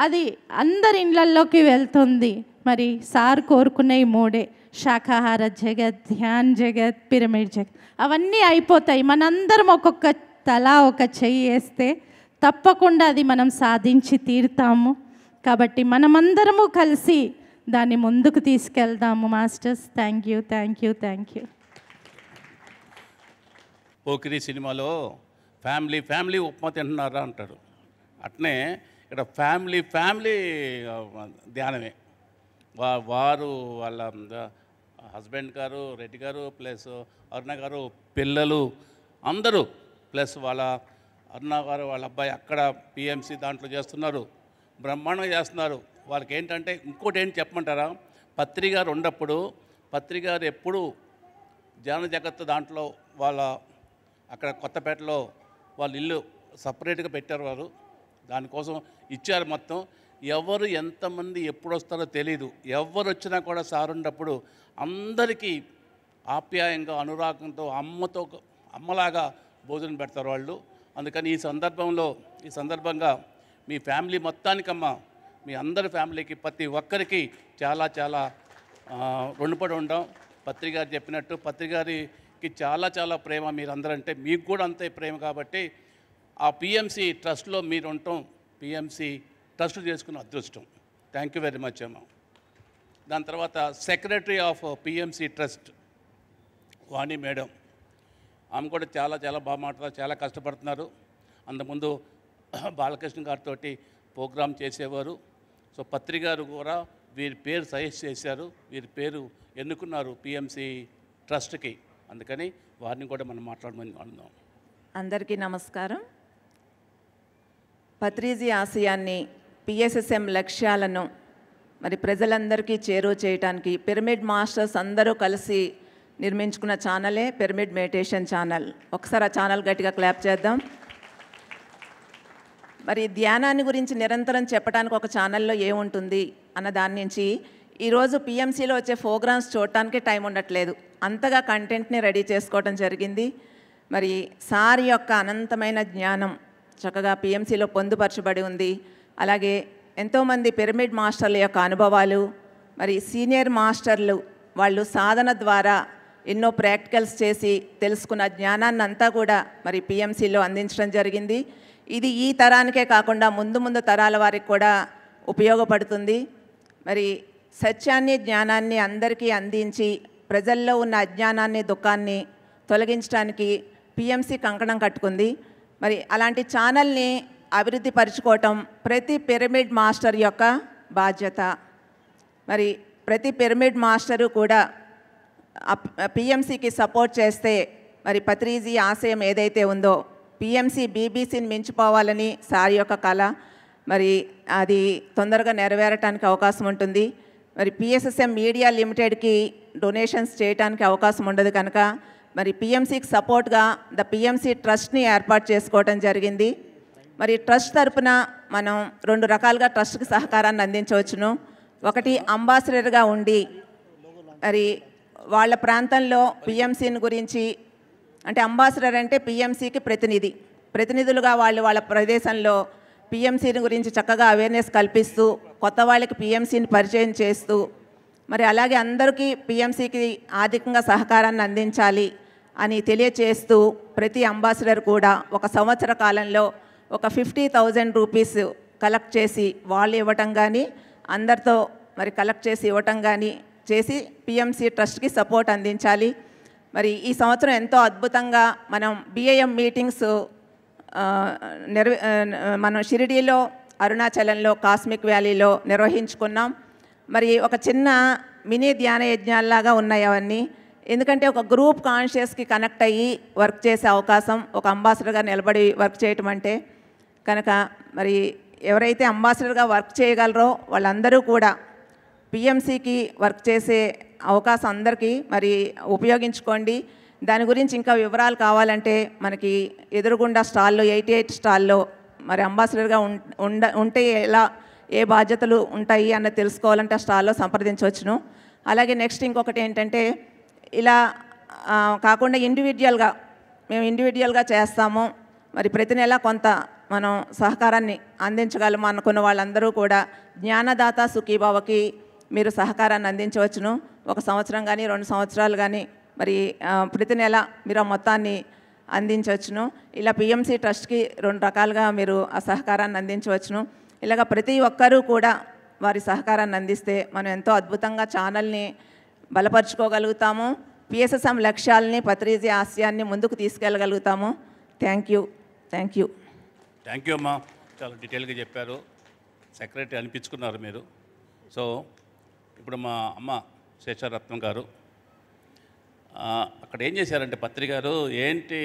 H: అది అందరి ఇళ్ళల్లోకి వెళ్తుంది మరి సార్ కోరుకునే మూడే శాఖాహార జగత్ ధ్యాన్ జగత్ పిరమిడ్ జగత్ అవన్నీ అయిపోతాయి మనందరం ఒక్కొక్క తల ఒక చెయ్యి వేస్తే తప్పకుండా అది మనం సాధించి తీరుతాము కాబట్టి మనమందరము కలిసి దాన్ని ముందుకు తీసుకెళ్దాము masters thank you thank you thank you
A: Pokiri సినిమాలో ఫ్యామిలీ ఫ్యామిలీ ఉప్మా తింటున్నారా అంటాడు అట్నే ఇక్కడ ఫ్యామిలీ ఫ్యామిలీ ధ్యానమే వారు వాళ్ళ హస్బెండ్ గారు రెడ్డి గారు ప్లస్ అరుణ గారు పిల్లలు అందరూ ప్లస్ వాళ్ళ అరుణ గారు వాళ్ళ అబ్బాయి అక్కడ పిఎంసీ దాంట్లో చేస్తున్నారు బ్రహ్మాండంగా చేస్తున్నారు వాళ్ళకి ఏంటంటే ఇంకోటి ఏంటి చెప్పమంటారా పత్రికారు ఉన్నప్పుడు పత్రికారు ఎప్పుడు జన జగత్ దాంట్లో వాళ్ళ అక్కడ కొత్తపేటలో వాళ్ళ ఇల్లు సపరేట్గా పెట్టారు వారు దానికోసం ఇచ్చారు మొత్తం ఎవరు ఎంతమంది ఎప్పుడు వస్తారో తెలీదు ఎవరు వచ్చినా కూడా సారుండప్పుడు అందరికీ ఆప్యాయంగా అనురాగంతో అమ్మతో అమ్మలాగా భోజనం పెడతారు వాళ్ళు అందుకని ఈ సందర్భంలో ఈ సందర్భంగా మీ ఫ్యామిలీ మొత్తానికమ్మా మీ అందరి ఫ్యామిలీకి ప్రతి ఒక్కరికి చాలా చాలా రుణపడి ఉండం పత్రికారు చెప్పినట్టు పత్రికారికి చాలా చాలా ప్రేమ మీరందరంటే మీకు కూడా అంతే ప్రేమ కాబట్టి ఆ పిఎంసీ ట్రస్ట్లో మీరు ఉండటం పిఎంసీ ట్రస్ట్ చేసుకున్న అదృష్టం థ్యాంక్ యూ వెరీ మచ్ అమ్మ దాని తర్వాత secretary of PMC trust Vani madam ఆమె కూడా చాలా చాలా బాగా మాట్లాడారు చాలా కష్టపడుతున్నారు అంతకుముందు బాలకృష్ణ గారితో ప్రోగ్రామ్ చేసేవారు సో పత్రి గారు కూడా వీరి పేరు సజెస్ట్ చేశారు వీరి పేరు ఎన్నుకున్నారు పిఎంసి ట్రస్ట్కి అందుకని వారిని కూడా మనం మాట్లాడమని అందాం
I: అందరికీ నమస్కారం పత్రిజీ ఆశయాన్ని పిఎస్ఎస్ఎం లక్ష్యాలను మరి ప్రజలందరికీ చేరువ చేయడానికి పిరమిడ్ మాస్టర్స్ అందరూ కలిసి నిర్మించుకున్న ఛానలే పిరమిడ్ మెడిటేషన్ ఛానల్ ఒకసారి ఆ ఛానల్ గట్టిగా క్లాప్ చేద్దాం మరి ధ్యానాన్ని గురించి నిరంతరం చెప్పడానికి ఒక ఛానల్లో ఏముంటుంది అన్న దాని నుంచి ఈరోజు పిఎంసీలో వచ్చే ప్రోగ్రామ్స్ చూడటానికి టైం ఉండట్లేదు అంతగా కంటెంట్ని రెడీ చేసుకోవడం జరిగింది మరి సార్ యొక్క అనంతమైన జ్ఞానం చక్కగా పిఎంసీలో పొందుపరచబడి ఉంది అలాగే ఎంతోమంది పిరమిడ్ మాస్టర్ల యొక్క అనుభవాలు మరి సీనియర్ మాస్టర్లు వాళ్ళు సాధన ద్వారా ఎన్నో ప్రాక్టికల్స్ చేసి తెలుసుకున్న జ్ఞానాన్ని అంతా కూడా మరి పిఎంసీలో అందించడం జరిగింది ఇది ఈ తరానికే కాకుండా ముందు ముందు తరాల వారికి కూడా ఉపయోగపడుతుంది మరి సత్యాన్ని జ్ఞానాన్ని అందరికీ అందించి ప్రజల్లో ఉన్న అజ్ఞానాన్ని దుఃఖాన్ని తొలగించడానికి పిఎంసీ కంకణం కట్టుకుంది మరి అలాంటి ఛానల్ని అభివృద్ధి పరుచుకోవటం ప్రతి పిరమిడ్ మాస్టర్ యొక్క బాధ్యత మరి ప్రతి పిరమిడ్ మాస్టరు కూడా పిఎంసికి సపోర్ట్ చేస్తే మరి పత్రీజీ ఆశయం ఏదైతే ఉందో పిఎంసి బీబీసీని మించిపోవాలని సార్ యొక్క కళ మరి అది తొందరగా నెరవేరటానికి అవకాశం ఉంటుంది మరి పిఎస్ఎస్ఎం మీడియా లిమిటెడ్కి డొనేషన్స్ చేయడానికి అవకాశం ఉండదు కనుక మరి పిఎంసికి సపోర్ట్గా ద పిఎంసి ట్రస్ట్ని ఏర్పాటు చేసుకోవడం జరిగింది మరి ట్రస్ట్ తరపున మనం రెండు రకాలుగా ట్రస్ట్కి సహకారాన్ని అందించవచ్చును ఒకటి అంబాసిడర్గా ఉండి మరి వాళ్ళ ప్రాంతంలో పిఎంసీని గురించి అంటే అంబాసిడర్ అంటే పిఎంసీకి ప్రతినిధి ప్రతినిధులుగా వాళ్ళు వాళ్ళ ప్రదేశంలో పిఎంసీని గురించి చక్కగా అవేర్నెస్ కల్పిస్తూ కొత్త వాళ్ళకి పిఎంసీని పరిచయం చేస్తూ మరి అలాగే అందరికీ పిఎంసీకి ఆర్థికంగా సహకారాన్ని అందించాలి అని తెలియచేస్తూ ప్రతి అంబాసిడర్ కూడా ఒక సంవత్సర కాలంలో ఒక ఫిఫ్టీ థౌజండ్ రూపీస్ కలెక్ట్ చేసి వాళ్ళు ఇవ్వటం కానీ అందరితో మరి కలెక్ట్ చేసి ఇవ్వటం కానీ చేసి పిఎంసి ట్రస్ట్కి సపోర్ట్ అందించాలి మరి ఈ సంవత్సరం ఎంతో అద్భుతంగా మనం బిఏఎం మీటింగ్స్ నిర్వ మనం షిరిడీలో అరుణాచలంలో కాస్మిక్ వ్యాలీలో నిర్వహించుకున్నాం మరి ఒక చిన్న మినీ ధ్యాన యజ్ఞాల్లాగా ఉన్నాయి అవన్నీ ఎందుకంటే ఒక గ్రూప్ కాన్షియస్కి కనెక్ట్ అయ్యి వర్క్ చేసే అవకాశం ఒక అంబాసిడర్గా నిలబడి వర్క్ చేయటం అంటే కనుక మరి ఎవరైతే అంబాసిడర్గా వర్క్ చేయగలరో వాళ్ళందరూ కూడా పిఎంసికి వర్క్ చేసే అవకాశం అందరికీ మరి ఉపయోగించుకోండి దాని గురించి ఇంకా వివరాలు కావాలంటే మనకి ఎదురుగుండా స్టాల్లో ఎయిటీ ఎయిట్ స్టాల్లో మరి అంబాసిడర్గా ఉండ ఉంటే ఎలా ఏ బాధ్యతలు ఉంటాయి అన్నది తెలుసుకోవాలంటే ఆ స్టాల్లో సంప్రదించవచ్చును అలాగే నెక్స్ట్ ఇంకొకటి ఏంటంటే ఇలా కాకుండా ఇండివిజువల్గా మేము ఇండివిజువల్గా చేస్తాము మరి ప్రతి నెల కొంత మనం సహకారాన్ని అందించగలము అనుకున్న వాళ్ళందరూ కూడా జ్ఞానదాత సుఖీబావకి మీరు సహకారాన్ని అందించవచ్చును ఒక సంవత్సరం కానీ రెండు సంవత్సరాలు కానీ మరి ప్రతి నెల మీరు ఆ మొత్తాన్ని అందించవచ్చును ఇలా పిఎంసి ట్రస్ట్కి రెండు రకాలుగా మీరు ఆ సహకారాన్ని అందించవచ్చును ఇలాగ ప్రతి ఒక్కరూ కూడా వారి సహకారాన్ని అందిస్తే మనం ఎంతో అద్భుతంగా ఛానల్ని బలపరుచుకోగలుగుతాము పిఎస్ఎస్ఎం లక్ష్యాలని పత్రిజీ ఆశయాన్ని ముందుకు తీసుకెళ్ళగలుగుతాము thank you thank you
A: thank you అమ్మా చాలా డీటెయిల్గా చెప్పారు సెక్రటరీ అనిపించుకున్నారు మీరు సో ఇప్పుడు మా అమ్మ శేషారత్నం గారు అక్కడ ఏం చేశారంటే పత్రిక గారు ఏంటి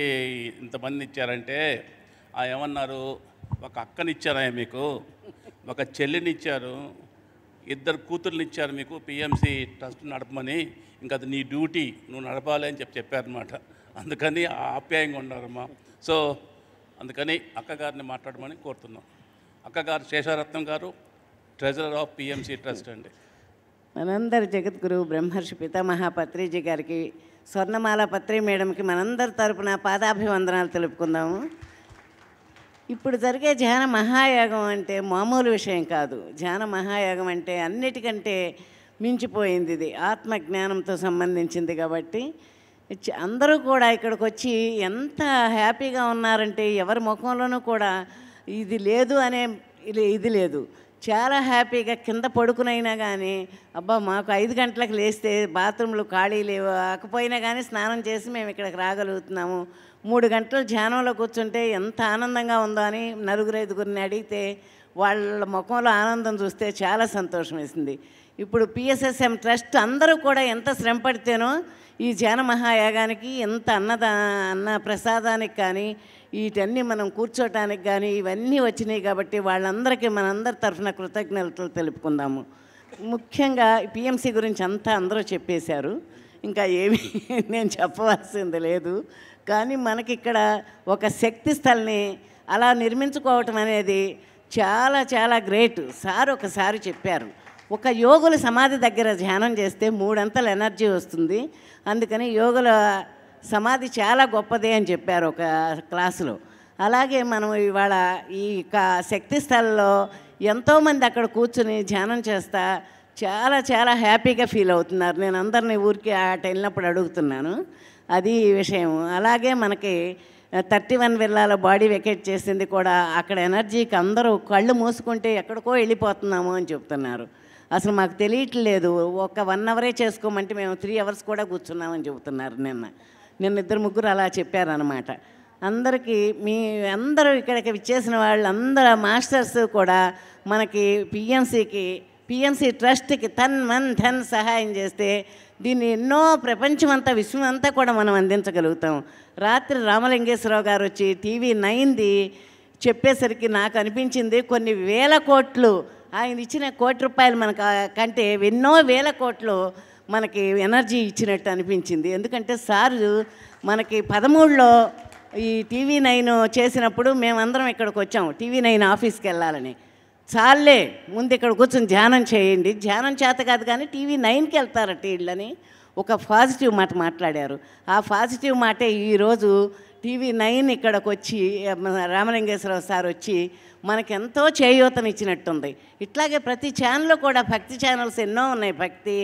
A: ఇంతమంది ఇచ్చారంటే ఆ ఏమన్నారు ఒక అక్కని ఇచ్చారా మీకు ఒక చెల్లిని ఇచ్చారు ఇద్దరు కూతుర్ని ఇచ్చారు మీకు పిఎంసి ట్రస్ట్ నడపమని ఇంకా అది నీ డ్యూటీ నువ్వు నడపాలి అని చెప్పి చెప్పారనమాట అందుకని ఆప్యాయంగా ఉన్నారమ్మా సో అందుకని అక్కగారిని మాట్లాడమని కోరుతున్నాం అక్కగారు శేషారత్నం గారు ట్రెజరర్ ఆఫ్ పిఎంసి ట్రస్ట్ అండి
G: మనందరి జగద్గురు బ్రహ్మర్షి పితామహ పత్రిజీ గారికి స్వర్ణమాల పత్రి మేడంకి మనందరి తరపున పాదాభివందనాలు తెలుపుకుందాము ఇప్పుడు జరిగే ధ్యాన మహాయాగం అంటే మామూలు విషయం కాదు ధ్యాన మహాయాగం అంటే అన్నిటికంటే మించిపోయింది ఇది ఆత్మజ్ఞానంతో సంబంధించింది కాబట్టి అందరూ కూడా ఇక్కడికి వచ్చి ఎంత హ్యాపీగా ఉన్నారంటే ఎవరి ముఖంలోనూ కూడా ఇది లేదు అనే ఇది లేదు చాలా హ్యాపీగా కింద పడుకునైనా కానీ అబ్బా మాకు ఐదు గంటలకు లేస్తే బాత్రూంలు ఖాళీ లేవు ఆకపోయినా కానీ స్నానం చేసి మేము ఇక్కడికి రాగలుగుతున్నాము మూడు గంటలు ధ్యానంలో కూర్చుంటే ఎంత ఆనందంగా ఉందో అని నలుగురు ఐదుగురిని అడిగితే వాళ్ళ ముఖంలో ఆనందం చూస్తే చాలా సంతోషం వేసింది ఇప్పుడు పిఎస్ఎస్ఎం ట్రస్ట్ అందరూ కూడా ఎంత శ్రమపడితేనో ఈ ధ్యాన మహాయాగానికి ఇంత అన్నదా అన్న ప్రసాదానికి కానీ వీటన్నీ మనం కూర్చోటానికి కానీ ఇవన్నీ వచ్చినాయి కాబట్టి వాళ్ళందరికీ మనందరి తరఫున కృతజ్ఞతలు తెలుపుకుందాము ముఖ్యంగా పిఎంసీ గురించి అంతా అందరూ చెప్పేశారు ఇంకా ఏమీ నేను చెప్పవలసింది లేదు కానీ మనకి ఇక్కడ ఒక శక్తి స్థల్ని అలా నిర్మించుకోవటం అనేది చాలా చాలా గ్రేట్ సార్ ఒకసారి చెప్పారు ఒక యోగుల సమాధి దగ్గర ధ్యానం చేస్తే మూడంతల ఎనర్జీ వస్తుంది అందుకని యోగుల సమాధి చాలా గొప్పదే అని చెప్పారు ఒక క్లాసులో అలాగే మనం ఇవాళ ఈ శక్తి స్థలంలో ఎంతోమంది అక్కడ కూర్చుని ధ్యానం చేస్తా చాలా చాలా హ్యాపీగా ఫీల్ అవుతున్నారు నేను అందరినీ ఊరికి ఆ వెళ్ళినప్పుడు అడుగుతున్నాను అది విషయం అలాగే మనకి థర్టీ వన్ వెళ్ళాల బాడీ వెకేట్ చేసింది కూడా అక్కడ ఎనర్జీకి అందరూ కళ్ళు మూసుకుంటే ఎక్కడికో వెళ్ళిపోతున్నాము అని చెప్తున్నారు అసలు మాకు తెలియట్లేదు ఒక వన్ అవరే చేసుకోమంటే మేము త్రీ అవర్స్ కూడా కూర్చున్నామని చెబుతున్నారు నిన్న నిన్న ఇద్దరు ముగ్గురు అలా చెప్పారనమాట అందరికీ మీ అందరూ ఇక్కడికి విచ్చేసిన అందరు మాస్టర్స్ కూడా మనకి పిఎంసికి పిఎంసీ ట్రస్ట్కి తన్ మన్ ధన్ సహాయం చేస్తే దీన్ని ఎన్నో ప్రపంచమంతా విశ్వమంతా కూడా మనం అందించగలుగుతాం రాత్రి రామలింగేశ్వరరావు గారు వచ్చి టీవీ నైన్ది చెప్పేసరికి నాకు అనిపించింది కొన్ని వేల కోట్లు ఆయన ఇచ్చిన కోటి రూపాయలు మనకు కంటే ఎన్నో వేల కోట్లు మనకి ఎనర్జీ ఇచ్చినట్టు అనిపించింది ఎందుకంటే సార్ మనకి పదమూడులో ఈ టీవీ నైన్ చేసినప్పుడు మేమందరం ఇక్కడికి వచ్చాము టీవీ నైన్ ఆఫీస్కి వెళ్ళాలని చాలే ముందు ఇక్కడ కూర్చొని ధ్యానం చేయండి ధ్యానం చేత కాదు కానీ టీవీ నైన్కి వెళ్తారట వీళ్ళని ఒక పాజిటివ్ మాట మాట్లాడారు ఆ పాజిటివ్ మాటే ఈరోజు టీవీ నైన్ ఇక్కడికి వచ్చి రామలింగేశ్వరరావు సార్ వచ్చి మనకెంతో చేయూతనిచ్చినట్టుంది ఇట్లాగే ప్రతి ఛానల్ కూడా భక్తి ఛానల్స్ ఎన్నో ఉన్నాయి భక్తి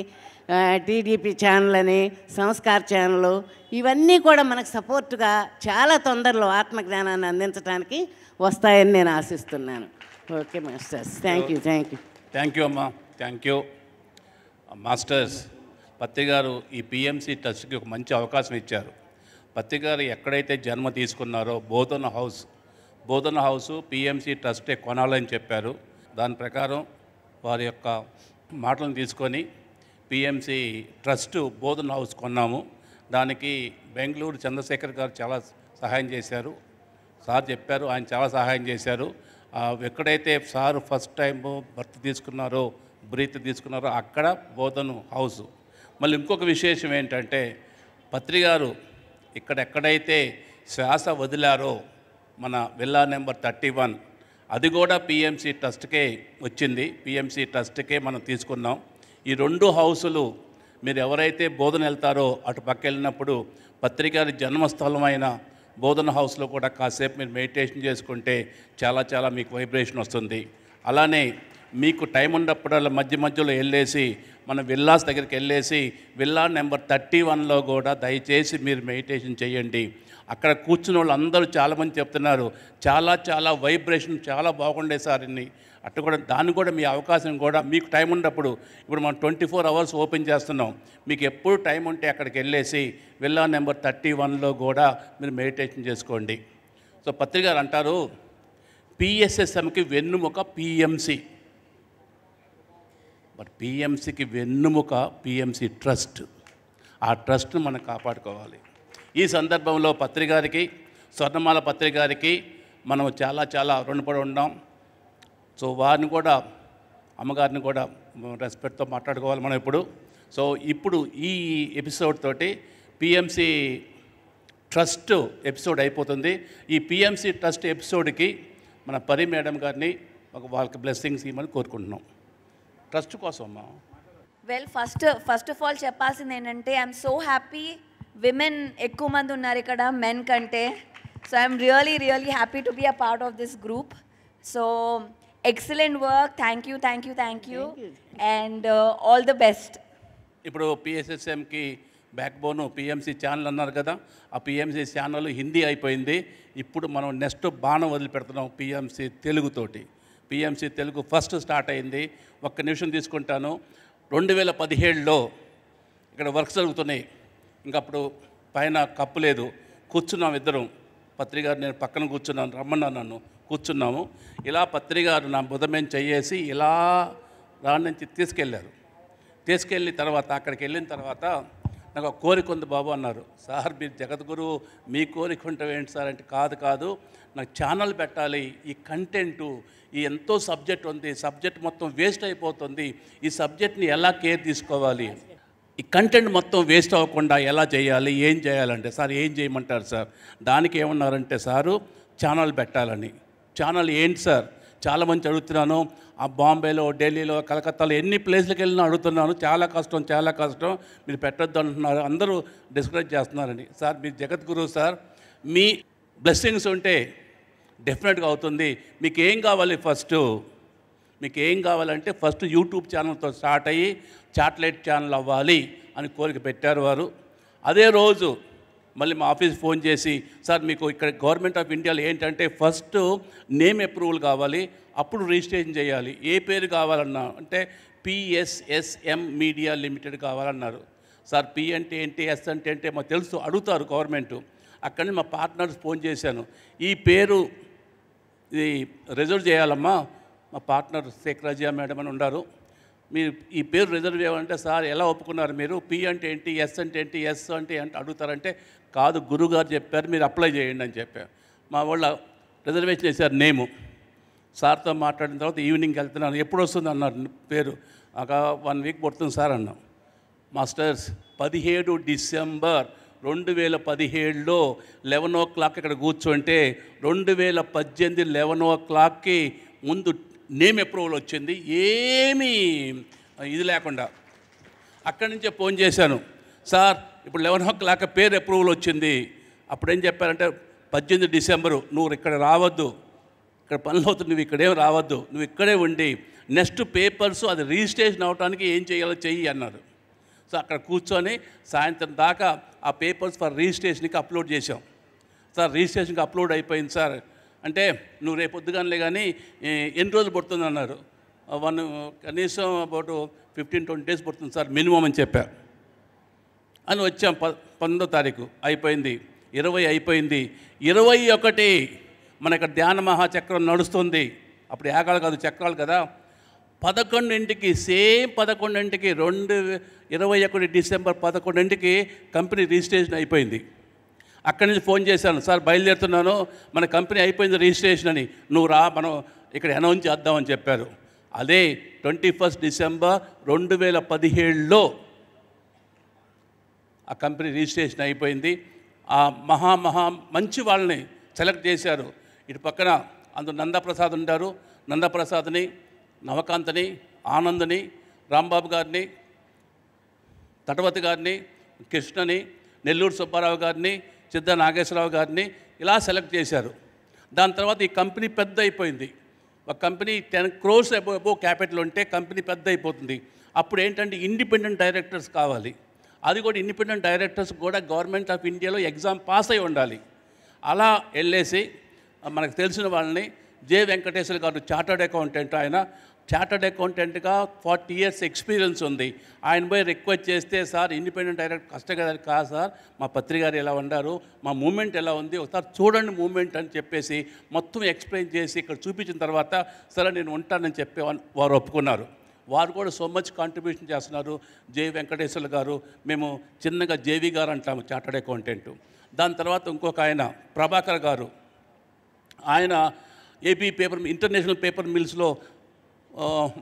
G: టీడీపీ ఛానల్ అని సంస్కార్ ఛానల్ ఇవన్నీ కూడా మనకు సపోర్టుగా చాలా తొందరలో ఆత్మజ్ఞానాన్ని అందించడానికి వస్తాయని నేను ఆశిస్తున్నాను okay masters thank you thank you thank you అమ్మా థ్యాంక్ యూ
A: మాస్టర్స్ పత్తి గారు ఈ పిఎంసి ట్రస్ట్కి ఒక మంచి అవకాశం ఇచ్చారు పత్తి గారు ఎక్కడైతే జన్మ తీసుకున్నారో బోధన హౌస్ బోధన హౌస్ పిఎంసీ ట్రస్టే కొనాలని చెప్పారు దాని ప్రకారం వారి యొక్క మాటలను తీసుకొని పిఎంసి ట్రస్ట్ బోధన హౌస్ కొన్నాము దానికి బెంగళూరు చంద్రశేఖర్ గారు చాలా సహాయం చేశారు సార్ చెప్పారు ఆయన చాలా సహాయం చేశారు ఎక్కడైతే సార్ ఫస్ట్ టైం బర్త్ తీసుకున్నారో బ్రీత్ తీసుకున్నారో అక్కడ బోధన హౌస్ మళ్ళీ ఇంకొక విశేషం ఏంటంటే పత్రికారు ఇక్కడెక్కడైతే శ్వాస వదిలారో మన విల్లా నెంబర్ థర్టీ వన్ అది కూడా పిఎంసి ట్రస్ట్కే వచ్చింది పిఎంసి ట్రస్ట్కే మనం తీసుకున్నాం ఈ రెండు హౌసులు మీరు ఎవరైతే బోధన వెళ్తారో అటు పక్క వెళ్ళినప్పుడు పత్రికారి అయిన బోధన హౌస్లో కూడా కాసేపు మీరు మెడిటేషన్ చేసుకుంటే చాలా చాలా మీకు వైబ్రేషన్ వస్తుంది అలానే మీకు టైం ఉన్నప్పుడల్లా మధ్య మధ్యలో వెళ్ళేసి మన విల్లాస్ దగ్గరికి వెళ్ళేసి విల్లా నెంబర్ థర్టీ వన్లో కూడా దయచేసి మీరు మెడిటేషన్ చేయండి అక్కడ కూర్చున్న వాళ్ళు అందరూ చాలామంది చెప్తున్నారు చాలా చాలా వైబ్రేషన్ చాలా బాగుండే సార్ ఇన్ని కూడా దాన్ని కూడా మీ అవకాశం కూడా మీకు టైం ఉన్నప్పుడు ఇప్పుడు మనం ట్వంటీ ఫోర్ అవర్స్ ఓపెన్ చేస్తున్నాం మీకు ఎప్పుడు టైం ఉంటే అక్కడికి వెళ్ళేసి విల్లా నెంబర్ థర్టీ వన్లో కూడా మీరు మెడిటేషన్ చేసుకోండి సో పత్రికారు అంటారు పిఎస్ఎస్ఎంకి వెన్నుముక పిఎంసి మరి పిఎంసీకి వెన్నుముక పిఎంసీ ట్రస్ట్ ఆ ట్రస్ట్ను మనం కాపాడుకోవాలి ఈ సందర్భంలో పత్రికారికి స్వర్ణమాల పత్రికారికి మనం చాలా చాలా రుణపడి ఉన్నాం సో వారిని కూడా అమ్మగారిని కూడా రెస్పెక్ట్తో మాట్లాడుకోవాలి మనం ఇప్పుడు సో ఇప్పుడు ఈ ఎపిసోడ్ తోటి పిఎంసి ట్రస్ట్ ఎపిసోడ్ అయిపోతుంది ఈ పిఎంసి ట్రస్ట్ ఎపిసోడ్కి మన పరి మేడం గారిని ఒక వాళ్ళకి బ్లెస్సింగ్స్ ఇవ్వమని కోరుకుంటున్నాం ట్రస్ట్ కోసం అమ్మా
F: well first first of all చెప్పాల్సింది ఏంటంటే ఐఎమ్ సో హ్యాపీ విమెన్ ఎక్కువ మంది ఉన్నారు ఇక్కడ మెన్ కంటే so I'm really really happy to be a part of this group so excellent work thank you thank you thank you and all the best
A: ఇప్పుడు పిఎస్ఎస్ఎంకి backbone PMC channel అన్నారు కదా ఆ పిఎంసీ ఛానల్ హిందీ అయిపోయింది ఇప్పుడు మనం next బాణం వదిలిపెడుతున్నాం పిఎంసీ తెలుగుతోటి పిఎంసి తెలుగు ఫస్ట్ స్టార్ట్ అయింది ఒక్క నిమిషం తీసుకుంటాను రెండు వేల పదిహేడులో ఇక్కడ వర్క్స్ జరుగుతున్నాయి ఇంకప్పుడు పైన కప్పు లేదు కూర్చున్నాం ఇద్దరం పత్రికారు నేను పక్కన కూర్చున్నాను రమ్మన్నా నన్ను కూర్చున్నాము ఇలా పత్రికారు నా బుధమేం చేయేసి ఇలా దాని నుంచి తీసుకెళ్ళారు తీసుకెళ్ళిన తర్వాత అక్కడికి వెళ్ళిన తర్వాత నాకు కోరిక ఉంది బాబు అన్నారు సార్ మీరు జగద్గురు మీ కోరిక ఉంటే ఏంటి సార్ అంటే కాదు కాదు నాకు ఛానల్ పెట్టాలి ఈ కంటెంటు ఈ ఎంతో సబ్జెక్ట్ ఉంది సబ్జెక్ట్ మొత్తం వేస్ట్ అయిపోతుంది ఈ సబ్జెక్ట్ని ఎలా కేర్ తీసుకోవాలి ఈ కంటెంట్ మొత్తం వేస్ట్ అవ్వకుండా ఎలా చేయాలి ఏం చేయాలంటే సార్ ఏం చేయమంటారు సార్ దానికి ఏమన్నారంటే సారు ఛానల్ పెట్టాలని ఛానల్ ఏంటి సార్ చాలామంది అడుగుతున్నాను ఆ బాంబేలో ఢిల్లీలో కలకత్తాలో ఎన్ని ప్లేస్లకు వెళ్ళినా అడుగుతున్నాను చాలా కష్టం చాలా కష్టం మీరు పెట్టొద్దు అంటున్నారు అందరూ డిస్కరేజ్ చేస్తున్నారండి సార్ మీ జగద్గురు సార్ మీ బ్లెస్సింగ్స్ ఉంటే డెఫినెట్గా అవుతుంది మీకు ఏం కావాలి ఫస్ట్ మీకు ఏం కావాలంటే ఫస్ట్ యూట్యూబ్ ఛానల్తో స్టార్ట్ అయ్యి చాట్లైట్ ఛానల్ అవ్వాలి అని కోరిక పెట్టారు వారు అదే రోజు మళ్ళీ మా ఆఫీస్ ఫోన్ చేసి సార్ మీకు ఇక్కడ గవర్నమెంట్ ఆఫ్ ఇండియాలో ఏంటంటే ఫస్ట్ నేమ్ అప్రూవల్ కావాలి అప్పుడు రిజిస్ట్రేషన్ చేయాలి ఏ పేరు కావాలన్నా అంటే పిఎస్ఎస్ఎం మీడియా లిమిటెడ్ కావాలన్నారు సార్ పి అంటే ఏంటి ఎస్ అంటే ఏంటి మాకు తెలుసు అడుగుతారు గవర్నమెంట్ అక్కడ మా పార్ట్నర్స్ ఫోన్ చేశాను ఈ పేరు ఇది రిజర్వ్ చేయాలమ్మా మా పార్ట్నర్ శేఖరాజయ్య మేడం అని ఉన్నారు మీరు ఈ పేరు రిజర్వ్ చేయాలంటే సార్ ఎలా ఒప్పుకున్నారు మీరు పి అంటే ఏంటి ఎస్ అంటే ఏంటి ఎస్ అంటే ఏంటి అడుగుతారంటే కాదు గురుగారు చెప్పారు మీరు అప్లై చేయండి అని చెప్పారు మా వాళ్ళ రిజర్వేషన్ చేశారు నేము సార్తో మాట్లాడిన తర్వాత ఈవినింగ్కి వెళ్తున్నాను ఎప్పుడు వస్తుంది అన్నారు పేరు ఒక వన్ వీక్ పడుతుంది సార్ అన్నాం మాస్టర్స్ పదిహేడు డిసెంబర్ రెండు వేల పదిహేడులో లెవెన్ ఓ క్లాక్ ఇక్కడ కూర్చుంటే రెండు వేల పద్దెనిమిది లెవెన్ ఓ క్లాక్కి ముందు నేమ్ అప్రూవల్ వచ్చింది ఏమీ ఇది లేకుండా అక్కడి నుంచే ఫోన్ చేశాను సార్ ఇప్పుడు లెవెన్ ఓ క్లాక్ పేరు అప్రూవల్ వచ్చింది అప్పుడేం చెప్పారంటే పద్దెనిమిది డిసెంబరు నువ్వు ఇక్కడ రావద్దు ఇక్కడ పనులు అవుతుంది నువ్వు ఇక్కడేం రావద్దు నువ్వు ఇక్కడే ఉండి నెక్స్ట్ పేపర్స్ అది రిజిస్ట్రేషన్ అవడానికి ఏం చేయాలో చెయ్యి అన్నారు సో అక్కడ కూర్చొని సాయంత్రం దాకా ఆ పేపర్స్ ఫర్ రిజిస్ట్రేషన్కి అప్లోడ్ చేసాం సార్ రిజిస్ట్రేషన్కి అప్లోడ్ అయిపోయింది సార్ అంటే నువ్వు రేపు పొద్దుగానే కానీ ఎన్ని రోజులు పడుతుంది అన్నారు వన్ కనీసం అబౌట్ ఫిఫ్టీన్ ట్వంటీ డేస్ పడుతుంది సార్ మినిమం అని చెప్పా అని వచ్చాం ప పంతొమ్మిదో తారీఖు అయిపోయింది ఇరవై అయిపోయింది ఇరవై ఒకటి మన ఇక్కడ ధ్యాన మహాచక్రం నడుస్తుంది అప్పుడు ఏకాలు కాదు చక్రాలు కదా పదకొండింటికి సేమ్ పదకొండింటికి రెండు ఇరవై ఒకటి డిసెంబర్ పదకొండింటికి కంపెనీ రిజిస్ట్రేషన్ అయిపోయింది అక్కడి నుంచి ఫోన్ చేశాను సార్ బయలుదేరుతున్నాను మన కంపెనీ అయిపోయింది రిజిస్ట్రేషన్ అని నువ్వు రా మనం ఇక్కడ అనౌన్స్ చేద్దామని చెప్పారు అదే ట్వంటీ ఫస్ట్ డిసెంబర్ రెండు వేల పదిహేడులో ఆ కంపెనీ రిజిస్ట్రేషన్ అయిపోయింది ఆ మహా మహా మంచి వాళ్ళని సెలెక్ట్ చేశారు ఇటు పక్కన అందులో నందప్రసాద్ ఉంటారు నందప్రసాద్ని నవకాంతని ఆనందని రాంబాబు గారిని తటవతి గారిని కృష్ణని నెల్లూరు సుబ్బారావు గారిని సిద్ధ నాగేశ్వరరావు గారిని ఇలా సెలెక్ట్ చేశారు దాని తర్వాత ఈ కంపెనీ పెద్ద అయిపోయింది ఒక కంపెనీ టెన్ క్రోర్స్ అబో క్యాపిటల్ ఉంటే కంపెనీ పెద్ద అయిపోతుంది అప్పుడు ఏంటంటే ఇండిపెండెంట్ డైరెక్టర్స్ కావాలి అది కూడా ఇండిపెండెంట్ డైరెక్టర్స్ కూడా గవర్నమెంట్ ఆఫ్ ఇండియాలో ఎగ్జామ్ పాస్ అయి ఉండాలి అలా వెళ్ళేసి మనకు తెలిసిన వాళ్ళని జే వెంకటేశ్వర గారు చార్టర్డ్ అకౌంటెంట్ ఆయన చార్టర్డ్ అకౌంటెంట్గా ఫార్టీ ఇయర్స్ ఎక్స్పీరియన్స్ ఉంది ఆయన పోయి రిక్వెస్ట్ చేస్తే సార్ ఇండిపెండెంట్ డైరెక్ట్ కష్ట కదా కాదు సార్ మా పత్రికారు ఎలా ఉన్నారు మా మూమెంట్ ఎలా ఉంది ఒకసారి చూడండి మూమెంట్ అని చెప్పేసి మొత్తం ఎక్స్ప్లెయిన్ చేసి ఇక్కడ చూపించిన తర్వాత సరే నేను ఉంటానని చెప్పి వారు ఒప్పుకున్నారు వారు కూడా సో మచ్ కాంట్రిబ్యూషన్ చేస్తున్నారు జే వెంకటేశ్వర్ గారు మేము చిన్నగా జేవి గారు అంటాము చార్టర్డ్ అకౌంటెంట్ దాని తర్వాత ఇంకొక ఆయన ప్రభాకర్ గారు ఆయన ఏపీ పేపర్ ఇంటర్నేషనల్ పేపర్ మిల్స్లో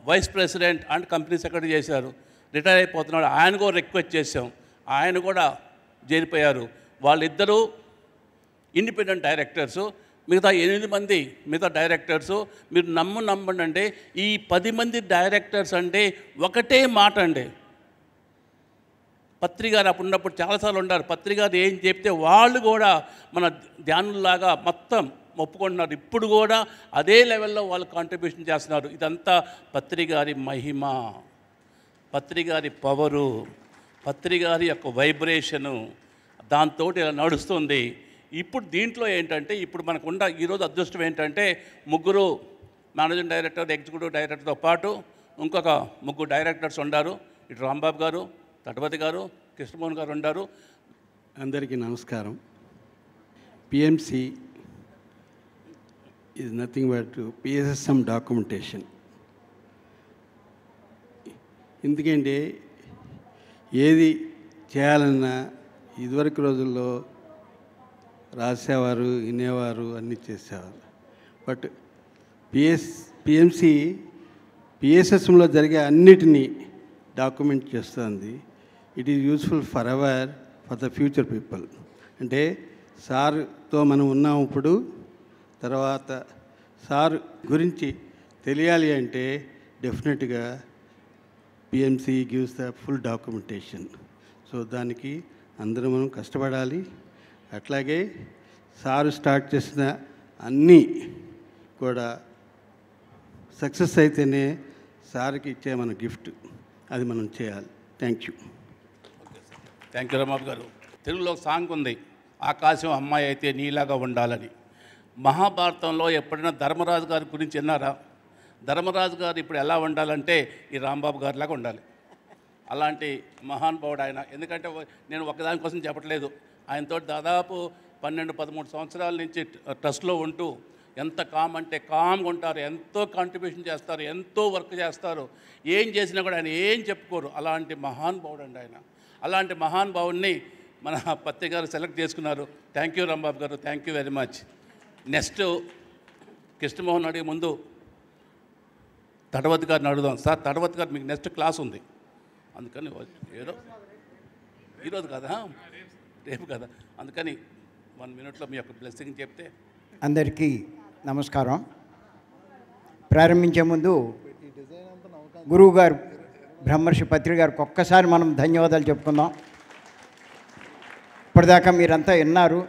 A: vice president and company secretary చేశారు రిటైర్ అయిపోతున్నాడు ఆయన కూడా రిక్వెస్ట్ చేశాం ఆయన కూడా చేరిపోయారు వాళ్ళిద్దరూ ఇండిపెండెంట్ డైరెక్టర్స్ మిగతా ఎనిమిది మంది మిగతా డైరెక్టర్స్ మీరు నమ్ము నమ్మండి అంటే ఈ పది మంది డైరెక్టర్స్ అంటే ఒకటే మాట అండి పత్రికారు అప్పుడు ఉన్నప్పుడు చాలాసార్లు ఉండారు పత్రికారు ఏం చెప్తే వాళ్ళు కూడా మన ధ్యానుల్లాగా మొత్తం ఒప్పుకుంటున్నారు ఇప్పుడు కూడా అదే లెవెల్లో వాళ్ళు కాంట్రిబ్యూషన్ చేస్తున్నారు ఇదంతా పత్రి గారి మహిమ పత్రికారి పవరు పత్రి గారి యొక్క వైబ్రేషను దాంతో ఇలా నడుస్తుంది ఇప్పుడు దీంట్లో ఏంటంటే ఇప్పుడు మనకుండ ఈరోజు అదృష్టం ఏంటంటే ముగ్గురు మేనేజింగ్ డైరెక్టర్ ఎగ్జిక్యూటివ్ డైరెక్టర్తో పాటు ఇంకొక ముగ్గురు డైరెక్టర్స్ ఉన్నారు ఇటు రాంబాబు గారు తటపతి గారు కృష్ణమోహన్ గారు ఉన్నారు
J: అందరికీ నమస్కారం PMC is nothing but PSSM documentation ఎందుకంటే ఏది చేయాలన్నా ఇదివరకు రోజుల్లో రాసేవారు వినేవారు అన్నీ చేసేవారు బట్ పిఎస్ పిఎంసీ పిఎస్ఎస్ఎంలో జరిగే అన్నిటినీ డాక్యుమెంట్ చేస్తుంది it is useful for our for the future people అంటే సార్తో మనం ఉన్నాం ఇప్పుడు తర్వాత సార్ గురించి తెలియాలి అంటే డెఫినెట్గా PMC gives the full documentation so దానికి అందరం మనం కష్టపడాలి అట్లాగే సారు స్టార్ట్ చేసిన అన్నీ కూడా సక్సెస్ అయితేనే సార్కి ఇచ్చే మన గిఫ్ట్ అది మనం చేయాలి థ్యాంక్ యూ
A: థ్యాంక్ యూ రమాబ్ గారు తెలుగులో సాంగ్ ఉంది ఆకాశం అమ్మాయి అయితే నీలాగా ఉండాలని మహాభారతంలో ఎప్పుడైనా ధర్మరాజు గారి గురించి విన్నారా ధర్మరాజు గారు ఇప్పుడు ఎలా ఉండాలంటే ఈ రాంబాబు గారిలాగా ఉండాలి అలాంటి మహానుభావుడు ఆయన ఎందుకంటే నేను ఒకదానికోసం చెప్పట్లేదు ఆయనతో దాదాపు పన్నెండు పదమూడు సంవత్సరాల నుంచి ట్రస్ట్లో ఉంటూ ఎంత కామ్ అంటే కామ్గా ఉంటారు ఎంతో కాంట్రిబ్యూషన్ చేస్తారు ఎంతో వర్క్ చేస్తారు ఏం చేసినా కూడా ఆయన ఏం చెప్పుకోరు అలాంటి మహానుభావుడు అండి ఆయన అలాంటి మహానుభావుడిని మన పత్తి గారు సెలెక్ట్ చేసుకున్నారు థ్యాంక్ యూ రాంబాబు గారు thank you very much next Krishnamohan అడిగే ముందు తడవతి గారిని అడుగుదాం సార్ తడవతి గారు మీకు నెక్స్ట్ క్లాస్ ఉంది అందుకని ఏదో ఈరోజు కదా రేపు కదా అందుకని వన్ మినిట్లో మీ యొక్క బ్లెస్సింగ్ చెప్తే
K: అందరికీ నమస్కారం ప్రారంభించే ముందు గురువు గారు బ్రహ్మర్షి పత్రిక గారికి ఒక్కసారి మనం ధన్యవాదాలు చెప్పుకుందాం ఇప్పటిదాకా మీరంతా విన్నారు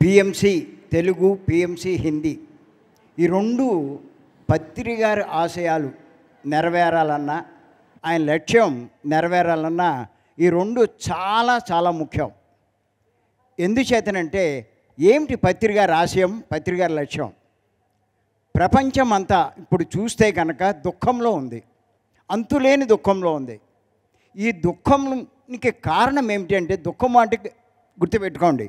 K: పిఎంసి తెలుగు పిఎంసి హిందీ ఈ రెండు పత్రి గారి ఆశయాలు నెరవేరాలన్నా ఆయన లక్ష్యం నెరవేరాలన్నా ఈ రెండు చాలా చాలా ముఖ్యం ఎందుచేతనంటే ఏమిటి పత్రిక ఆశయం పత్రిక లక్ష్యం ప్రపంచం అంతా ఇప్పుడు చూస్తే కనుక దుఃఖంలో ఉంది అంతులేని దుఃఖంలో ఉంది ఈ దుఃఖంకి కారణం ఏమిటి అంటే దుఃఖం అంటే గుర్తుపెట్టుకోండి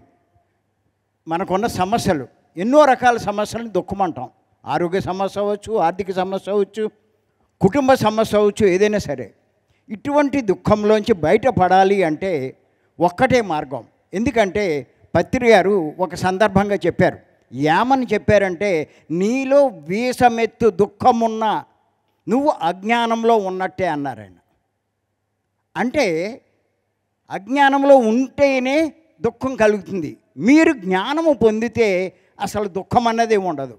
K: మనకున్న సమస్యలు ఎన్నో రకాల సమస్యలను దొక్కుమంటాం ఆరోగ్య సమస్య అవ్వచ్చు ఆర్థిక సమస్య అవ్వచ్చు కుటుంబ సమస్య అవ్వచ్చు ఏదైనా సరే ఇటువంటి దుఃఖంలోంచి బయటపడాలి అంటే ఒక్కటే మార్గం ఎందుకంటే పత్రి గారు ఒక సందర్భంగా చెప్పారు ఏమని చెప్పారంటే నీలో వీసమెత్తు దుఃఖమున్న నువ్వు అజ్ఞానంలో ఉన్నట్టే అన్నారాయన అంటే అజ్ఞానంలో ఉంటేనే దుఃఖం కలుగుతుంది మీరు జ్ఞానము పొందితే అసలు దుఃఖం అన్నదే ఉండదు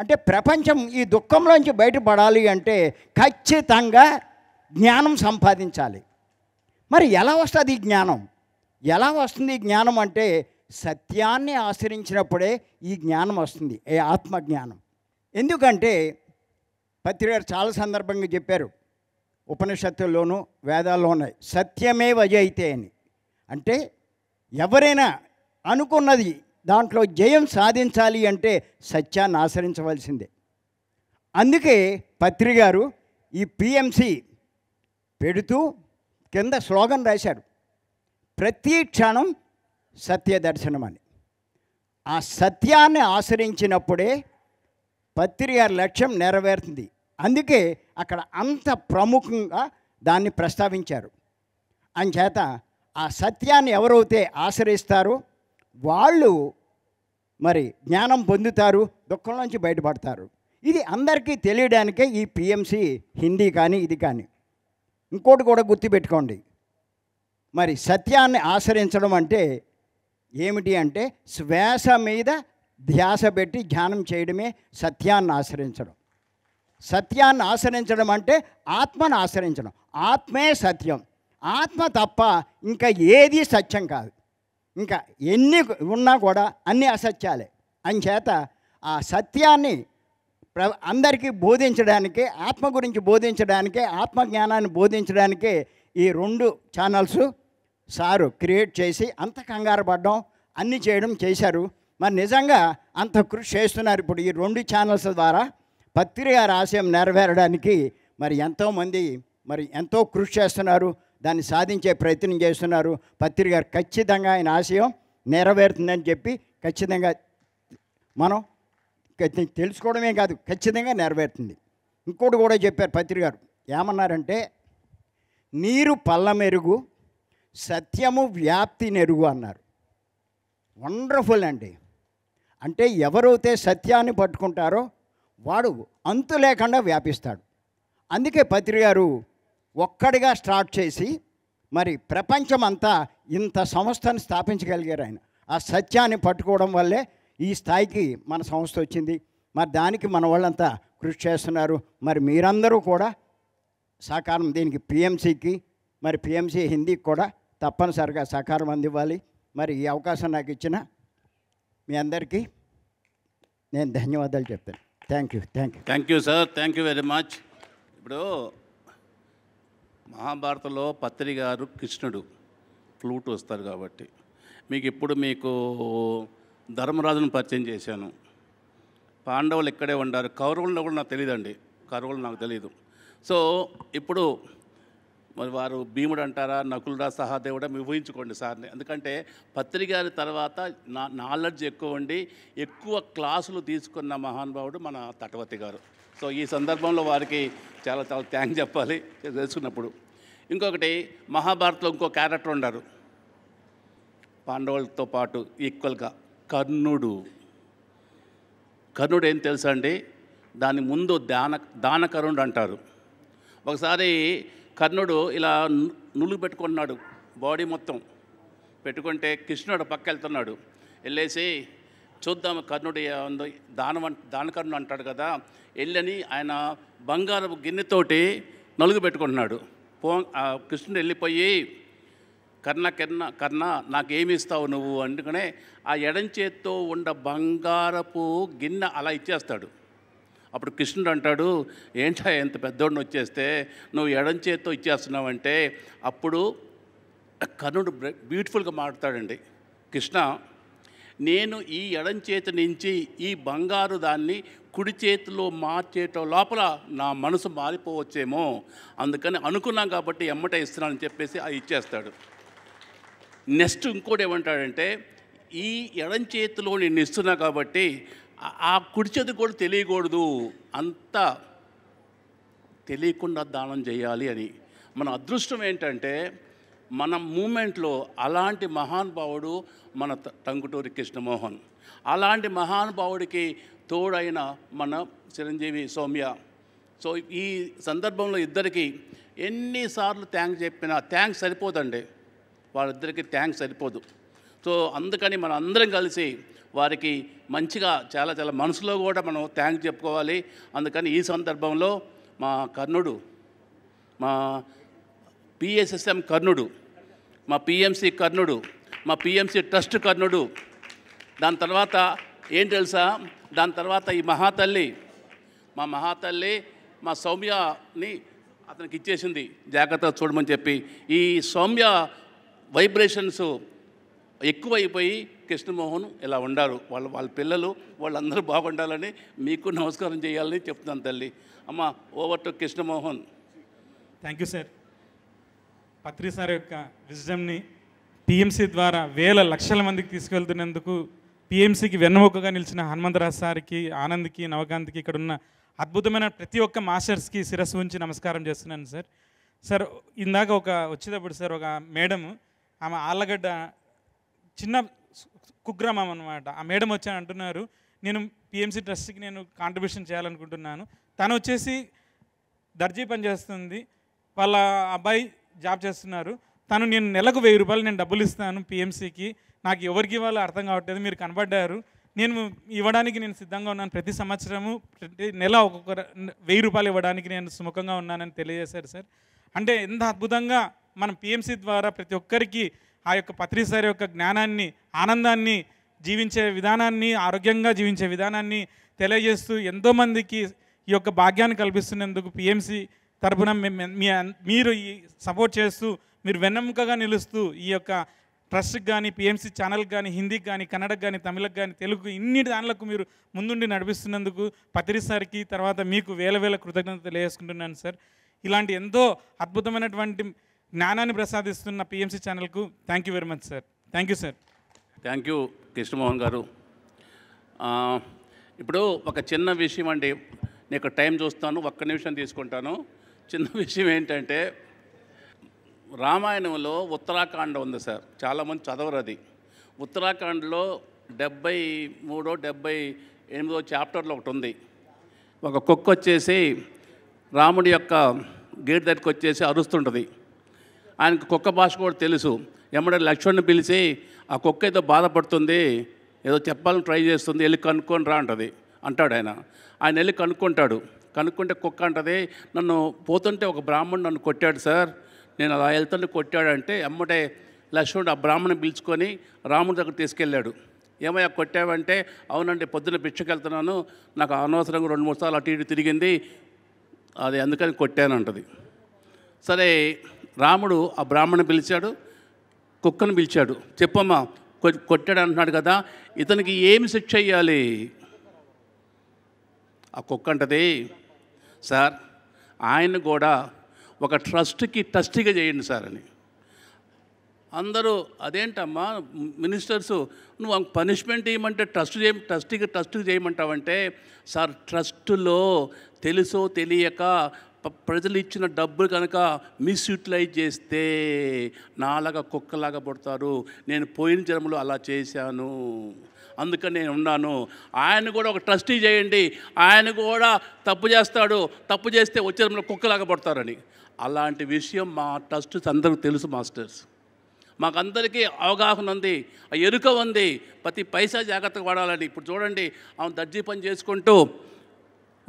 K: అంటే ప్రపంచం ఈ దుఃఖంలోంచి బయటపడాలి అంటే ఖచ్చితంగా జ్ఞానం సంపాదించాలి మరి ఎలా వస్తుంది ఈ జ్ఞానం ఎలా వస్తుంది ఈ జ్ఞానం అంటే సత్యాన్ని ఆశ్రయించినప్పుడే ఈ జ్ఞానం వస్తుంది ఏ ఆత్మజ్ఞానం ఎందుకంటే పత్రికారు చాలా సందర్భంగా చెప్పారు ఉపనిషత్తుల్లోనూ వేదాల్లో ఉన్నాయి సత్యమే అయితే అని అంటే ఎవరైనా అనుకున్నది దాంట్లో జయం సాధించాలి అంటే సత్యాన్ని ఆచరించవలసిందే అందుకే పత్రి గారు ఈ పిఎంసి పెడుతూ కింద స్లోగన్ రాశాడు ప్రతి క్షణం సత్య దర్శనం అని ఆ సత్యాన్ని ఆశ్రయించినప్పుడే పత్రి గారి లక్ష్యం నెరవేరుతుంది అందుకే అక్కడ అంత ప్రముఖంగా దాన్ని ప్రస్తావించారు అంచేత ఆ సత్యాన్ని ఎవరైతే ఆశ్రయిస్తారో వాళ్ళు మరి జ్ఞానం పొందుతారు దుఃఖం నుంచి బయటపడతారు ఇది అందరికీ తెలియడానికే ఈ పిఎంసి హిందీ కానీ ఇది కానీ ఇంకోటి కూడా గుర్తుపెట్టుకోండి మరి సత్యాన్ని ఆశ్రయించడం అంటే ఏమిటి అంటే శ్వాస మీద ధ్యాస పెట్టి ధ్యానం చేయడమే సత్యాన్ని ఆశ్రయించడం సత్యాన్ని ఆశ్రయించడం అంటే ఆత్మను ఆశ్రయించడం ఆత్మే సత్యం ఆత్మ తప్ప ఇంకా ఏది సత్యం కాదు ఇంకా ఎన్ని ఉన్నా కూడా అన్ని అసత్యాలే అంచేత ఆ సత్యాన్ని ప్ర అందరికీ బోధించడానికి ఆత్మ గురించి బోధించడానికి ఆత్మజ్ఞానాన్ని బోధించడానికి ఈ రెండు ఛానల్స్ సారు క్రియేట్ చేసి అంత కంగారు పడడం అన్నీ చేయడం చేశారు మరి నిజంగా అంత కృషి చేస్తున్నారు ఇప్పుడు ఈ రెండు ఛానల్స్ ద్వారా పత్రిక రాశయం నెరవేరడానికి మరి ఎంతోమంది మరి ఎంతో కృషి చేస్తున్నారు దాన్ని సాధించే ప్రయత్నం చేస్తున్నారు పత్రి గారు ఖచ్చితంగా ఆయన ఆశయం నెరవేరుతుందని చెప్పి ఖచ్చితంగా మనం తెలుసుకోవడమే కాదు ఖచ్చితంగా నెరవేరుతుంది ఇంకోటి కూడా చెప్పారు పత్రి గారు ఏమన్నారంటే నీరు పల్లమెరుగు సత్యము వ్యాప్తి నెరుగు అన్నారు వండర్ఫుల్ అండి అంటే ఎవరైతే సత్యాన్ని పట్టుకుంటారో వాడు అంతు లేకుండా వ్యాపిస్తాడు అందుకే పత్రి గారు ఒక్కడిగా స్టార్ట్ చేసి మరి ప్రపంచమంతా ఇంత సంస్థను స్థాపించగలిగారు ఆయన ఆ సత్యాన్ని పట్టుకోవడం వల్లే ఈ స్థాయికి మన సంస్థ వచ్చింది మరి దానికి మన వాళ్ళంతా కృషి చేస్తున్నారు మరి మీరందరూ కూడా సహకారం దీనికి పిఎంసికి మరి పిఎంసి హిందీకి కూడా తప్పనిసరిగా సహకారం అందివ్వాలి మరి ఈ అవకాశం నాకు ఇచ్చిన మీ అందరికీ నేను ధన్యవాదాలు చెప్తాను thank you thank you thank
A: you sir thank you very much ఇప్పుడు మహాభారతంలో పత్రి గారు కృష్ణుడు ఫ్లూట్ వస్తారు కాబట్టి మీకు ఇప్పుడు మీకు ధర్మరాజును పరిచయం చేశాను పాండవులు ఇక్కడే ఉండారు కౌరవులను కూడా నాకు తెలియదండి కౌరవులు నాకు తెలియదు సో ఇప్పుడు మరి వారు భీముడు అంటారా నకులుడా సహాదేవుడా మీరు ఊహించుకోండి సార్ని ఎందుకంటే పత్రికారి తర్వాత నా నాలెడ్జ్ ఎక్కువ ఉండి ఎక్కువ క్లాసులు తీసుకున్న మహానుభావుడు మన తటవతి గారు సో ఈ సందర్భంలో వారికి చాలా చాలా థ్యాంక్స్ చెప్పాలి తెలుసుకున్నప్పుడు ఇంకొకటి మహాభారత్లో ఇంకో క్యారెక్టర్ ఉండరు పాండవులతో పాటు ఈక్వల్గా కర్ణుడు కర్ణుడు ఏం తెలుసా అండి దాని ముందు దాన దానకరుణుడు అంటారు ఒకసారి కర్ణుడు ఇలా నులుగు పెట్టుకున్నాడు బాడీ మొత్తం పెట్టుకుంటే కృష్ణుడు పక్క వెళ్తున్నాడు వెళ్ళేసి చూద్దాం కర్ణుడు దాన దానకర్ణుడు అంటాడు కదా వెళ్ళని ఆయన బంగారపు గిన్నెతోటి నలుగు పెట్టుకుంటున్నాడు పో కృష్ణుడు వెళ్ళిపోయి కర్ణ కర్ణ కర్ణ ఇస్తావు నువ్వు అందుకనే ఆ ఎడం చేత్తో ఉండ బంగారపు గిన్నె అలా ఇచ్చేస్తాడు అప్పుడు కృష్ణుడు అంటాడు ఏంటా ఎంత పెద్దోడిని వచ్చేస్తే నువ్వు ఎడం చేత్తో ఇచ్చేస్తున్నావు అంటే అప్పుడు కర్ణుడు బ్యూటిఫుల్గా మాట్లాడతాడండి కృష్ణ నేను ఈ ఎడం చేతి నుంచి ఈ బంగారు దాన్ని కుడి చేతిలో మార్చేటో లోపల నా మనసు మారిపోవచ్చేమో అందుకని అనుకున్నాం కాబట్టి ఎమ్మట ఇస్తున్నానని చెప్పేసి అది ఇచ్చేస్తాడు నెక్స్ట్ ఇంకోటి ఏమంటాడంటే ఈ ఎడం చేతిలో నేను ఇస్తున్నా కాబట్టి ఆ కుడి చేతి కూడా తెలియకూడదు అంత తెలియకుండా దానం చేయాలి అని మన అదృష్టం ఏంటంటే మన మూమెంట్లో అలాంటి మహానుభావుడు మన టంగుటూరి కృష్ణమోహన్ అలాంటి మహానుభావుడికి తోడైన మన చిరంజీవి సౌమ్య సో ఈ సందర్భంలో ఇద్దరికి ఎన్నిసార్లు థ్యాంక్స్ చెప్పినా థ్యాంక్స్ సరిపోదండి వాళ్ళిద్దరికి థ్యాంక్స్ సరిపోదు సో అందుకని మనం అందరం కలిసి వారికి మంచిగా చాలా చాలా మనసులో కూడా మనం థ్యాంక్స్ చెప్పుకోవాలి అందుకని ఈ సందర్భంలో మా కర్ణుడు మా పిఎస్ఎస్ఎం కర్ణుడు మా పిఎంసి కర్ణుడు మా పిఎంసి ట్రస్ట్ కర్ణుడు దాని తర్వాత ఏం తెలుసా దాని తర్వాత ఈ మహాతల్లి మా మహాతల్లి మా సౌమ్యని అతనికి ఇచ్చేసింది జాగ్రత్త చూడమని చెప్పి ఈ సౌమ్య వైబ్రేషన్స్ ఎక్కువైపోయి కృష్ణమోహన్ ఇలా ఉండారు వాళ్ళ వాళ్ళ పిల్లలు వాళ్ళందరూ బాగుండాలని మీకు నమస్కారం చేయాలని చెప్తున్నాను తల్లి అమ్మ over to Krishnamohan
L: thank you sir Patri sir యొక్క విజమ్ని టీఎంసీ ద్వారా వేల లక్షల మందికి తీసుకెళ్తున్నందుకు పిఎంసీకి వెన్నముకగా నిలిచిన హనుమంతరాజు సార్కి ఆనంద్కి నవకాంత్కి ఇక్కడ ఉన్న అద్భుతమైన ప్రతి ఒక్క మాస్టర్స్కి శిరస్సు ఉంచి నమస్కారం చేస్తున్నాను సార్ సార్ ఇందాక ఒక వచ్చేటప్పుడు సార్ ఒక మేడము ఆమె ఆళ్ళగడ్డ చిన్న కుగ్రామం అనమాట ఆ మేడం వచ్చి అంటున్నారు నేను పిఎంసీ ట్రస్ట్కి నేను కాంట్రిబ్యూషన్ చేయాలనుకుంటున్నాను తను వచ్చేసి దర్జీ పని చేస్తుంది వాళ్ళ అబ్బాయి జాబ్ చేస్తున్నారు తను నేను నెలకు వెయ్యి రూపాయలు నేను డబ్బులు ఇస్తాను పిఎంసీకి నాకు ఎవరికి ఇవ్వాలో అర్థం కావట్లేదు మీరు కనబడ్డారు నేను ఇవ్వడానికి నేను సిద్ధంగా ఉన్నాను ప్రతి సంవత్సరము ప్రతి నెల ఒక్కొక్క వెయ్యి రూపాయలు ఇవ్వడానికి నేను సుముఖంగా ఉన్నానని తెలియజేశారు సార్ అంటే ఎంత అద్భుతంగా మనం పిఎంసీ ద్వారా ప్రతి ఒక్కరికి ఆ యొక్క పత్రికసారి యొక్క జ్ఞానాన్ని ఆనందాన్ని జీవించే విధానాన్ని ఆరోగ్యంగా జీవించే విధానాన్ని తెలియజేస్తూ ఎంతోమందికి ఈ యొక్క భాగ్యాన్ని కల్పిస్తున్నందుకు పిఎంసీ తరపున మీరు ఈ సపోర్ట్ చేస్తూ మీరు వెన్నెముకగా నిలుస్తూ ఈ యొక్క ట్రస్ట్ కానీ పిఎంసీ ఛానల్ కానీ హిందీకి కానీ కన్నడకు కానీ తమిళకు కానీ తెలుగు ఇన్ని దానిలకు మీరు ముందుండి నడిపిస్తున్నందుకు పత్రిసారికి తర్వాత మీకు వేల వేల కృతజ్ఞత తెలియజేసుకుంటున్నాను సార్ ఇలాంటి ఎంతో అద్భుతమైనటువంటి జ్ఞానాన్ని ప్రసాదిస్తున్న పిఎంసీ ఛానల్కు thank you very much sir thank you sir thank you Krishnamohan
A: గారు ఇప్పుడు ఒక చిన్న విషయం అండి నీకు టైం చూస్తాను ఒక్క నిమిషం తీసుకుంటాను చిన్న విషయం ఏంటంటే రామాయణంలో ఉత్తరాఖండ్ ఉంది సార్ చాలామంది చదవరు అది ఉత్తరాఖండ్లో డెబ్బై మూడో డెబ్బై ఎనిమిదో చాప్టర్లో ఒకటి ఉంది ఒక కుక్క వచ్చేసి రాముడి యొక్క గేట్ దగ్గరికి వచ్చేసి అరుస్తుంటుంది ఆయనకు కుక్క భాష కూడా తెలుసు ఎమ్మడే లక్ష్మణ్ని పిలిచి ఆ కుక్క ఏదో బాధపడుతుంది ఏదో చెప్పాలని ట్రై చేస్తుంది వెళ్ళి కనుక్కొని రా అంటది అంటాడు ఆయన ఆయన వెళ్ళి కనుక్కుంటాడు కనుక్కుంటే కుక్క అంటది నన్ను పోతుంటే ఒక బ్రాహ్మణుడు నన్ను కొట్టాడు సార్ నేను అలా వెళ్తుంటే కొట్టాడంటే అమ్మటే లక్ష్మణుడు ఆ బ్రాహ్మణుని పిలుచుకొని రాముడి దగ్గర తీసుకెళ్ళాడు ఏమయ్యా కొట్టావంటే అవునండి పొద్దున్న పిచ్చుకెళ్తున్నాను నాకు అనవసరంగా రెండు మూడు సార్లు అటు ఇటు తిరిగింది అది అందుకని కొట్టానంటది సరే రాముడు ఆ బ్రాహ్మణుని పిలిచాడు కుక్కను పిలిచాడు చెప్పమ్మా కొట్టాడు అంటున్నాడు కదా ఇతనికి ఏమి శిక్ష అయ్యాలి ఆ కుక్క అంటది సార్ ఆయన కూడా ఒక ట్రస్ట్కి ట్రస్టీగా చేయండి సార్ అని అందరూ అదేంటమ్మా మినిస్టర్స్ నువ్వు పనిష్మెంట్ ఇవ్వమంటే ట్రస్ట్ చేయ ట్రస్ట్కి ట్రస్ట్ చేయమంటావంటే సార్ ట్రస్ట్లో తెలుసో తెలియక ప్రజలు ఇచ్చిన డబ్బులు కనుక మిస్యూటిలైజ్ చేస్తే నాలాగా కుక్కలాగా పడతారు నేను పోయిన జన్మలో అలా చేశాను అందుకని నేను ఉన్నాను ఆయన కూడా ఒక ట్రస్టీ చేయండి ఆయన కూడా తప్పు చేస్తాడు తప్పు చేస్తే వచ్చే జన్మలో కుక్కలాగా పడతారని అలాంటి విషయం మా ట్రస్ట్ అందరికీ తెలుసు మాస్టర్స్ మాకందరికీ అవగాహన ఉంది ఎరుక ఉంది ప్రతి పైసా జాగ్రత్తగా వాడాలని ఇప్పుడు చూడండి ఆమె దర్జీ పని చేసుకుంటూ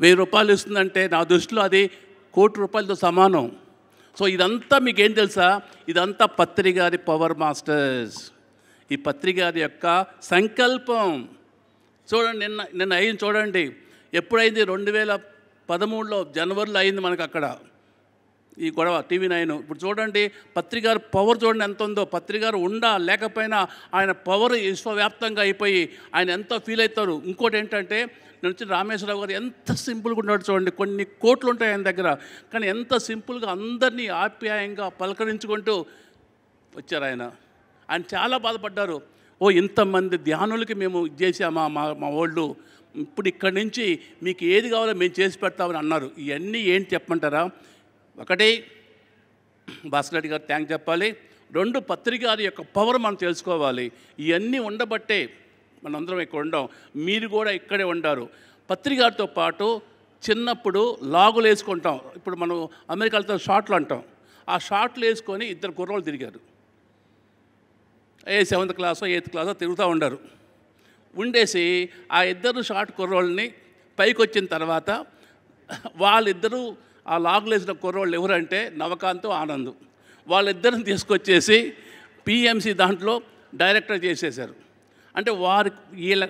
A: వెయ్యి రూపాయలు ఇస్తుందంటే నా దృష్టిలో అది కోటి రూపాయలతో సమానం సో ఇదంతా మీకేం తెలుసా ఇదంతా పత్రి పవర్ మాస్టర్స్ ఈ పత్రికారి యొక్క సంకల్పం చూడండి నిన్న నిన్న అయింది చూడండి ఎప్పుడైంది రెండు వేల పదమూడులో జనవరిలో అయింది మనకు అక్కడ ఈ గొడవ టీవీ నైన్ ఇప్పుడు చూడండి పత్రికారు పవర్ చూడండి ఎంత ఉందో పత్రికారు ఉండా లేకపోయినా ఆయన పవర్ విశ్వవ్యాప్తంగా అయిపోయి ఆయన ఎంతో ఫీల్ అవుతారు ఇంకోటి ఏంటంటే నేను వచ్చిన రామేశ్వరరావు గారు ఎంత సింపుల్గా ఉన్నాడు చూడండి కొన్ని కోట్లు ఉంటాయి ఆయన దగ్గర కానీ ఎంత సింపుల్గా అందరినీ ఆప్యాయంగా పలకరించుకుంటూ వచ్చారు ఆయన ఆయన చాలా బాధపడ్డారు ఓ ఇంతమంది ధ్యానులకి మేము చేసామా మా మా వాళ్ళు ఇప్పుడు ఇక్కడి నుంచి మీకు ఏది కావాలో మేము చేసి పెడతామని అన్నారు ఇవన్నీ ఏంటి చెప్పమంటారా ఒకటి భాస్కర్ గారు థ్యాంక్ చెప్పాలి రెండు పత్రికారి యొక్క పవర్ మనం తెలుసుకోవాలి ఇవన్నీ ఉండబట్టే మనందరం ఇక్కడ ఉండం మీరు కూడా ఇక్కడే ఉండారు పత్రికారితో పాటు చిన్నప్పుడు లాగులు వేసుకుంటాం ఇప్పుడు మనం అమెరికాలతో షార్ట్లు అంటాం ఆ షార్ట్లు వేసుకొని ఇద్దరు కుర్రోళ్ళు తిరిగారు ఏ సెవెంత్ క్లాసో ఎయిత్ క్లాసో తిరుగుతూ ఉండరు ఉండేసి ఆ ఇద్దరు షార్ట్ కుర్రోళ్ళని పైకి వచ్చిన తర్వాత వాళ్ళిద్దరూ ఆ లాగులు వేసిన కుర్రోళ్ళు ఎవరంటే నవకాంతు ఆనందం వాళ్ళిద్దరిని తీసుకొచ్చేసి పిఎంసి దాంట్లో డైరెక్టర్ చేసేశారు అంటే వారి వీళ్ళ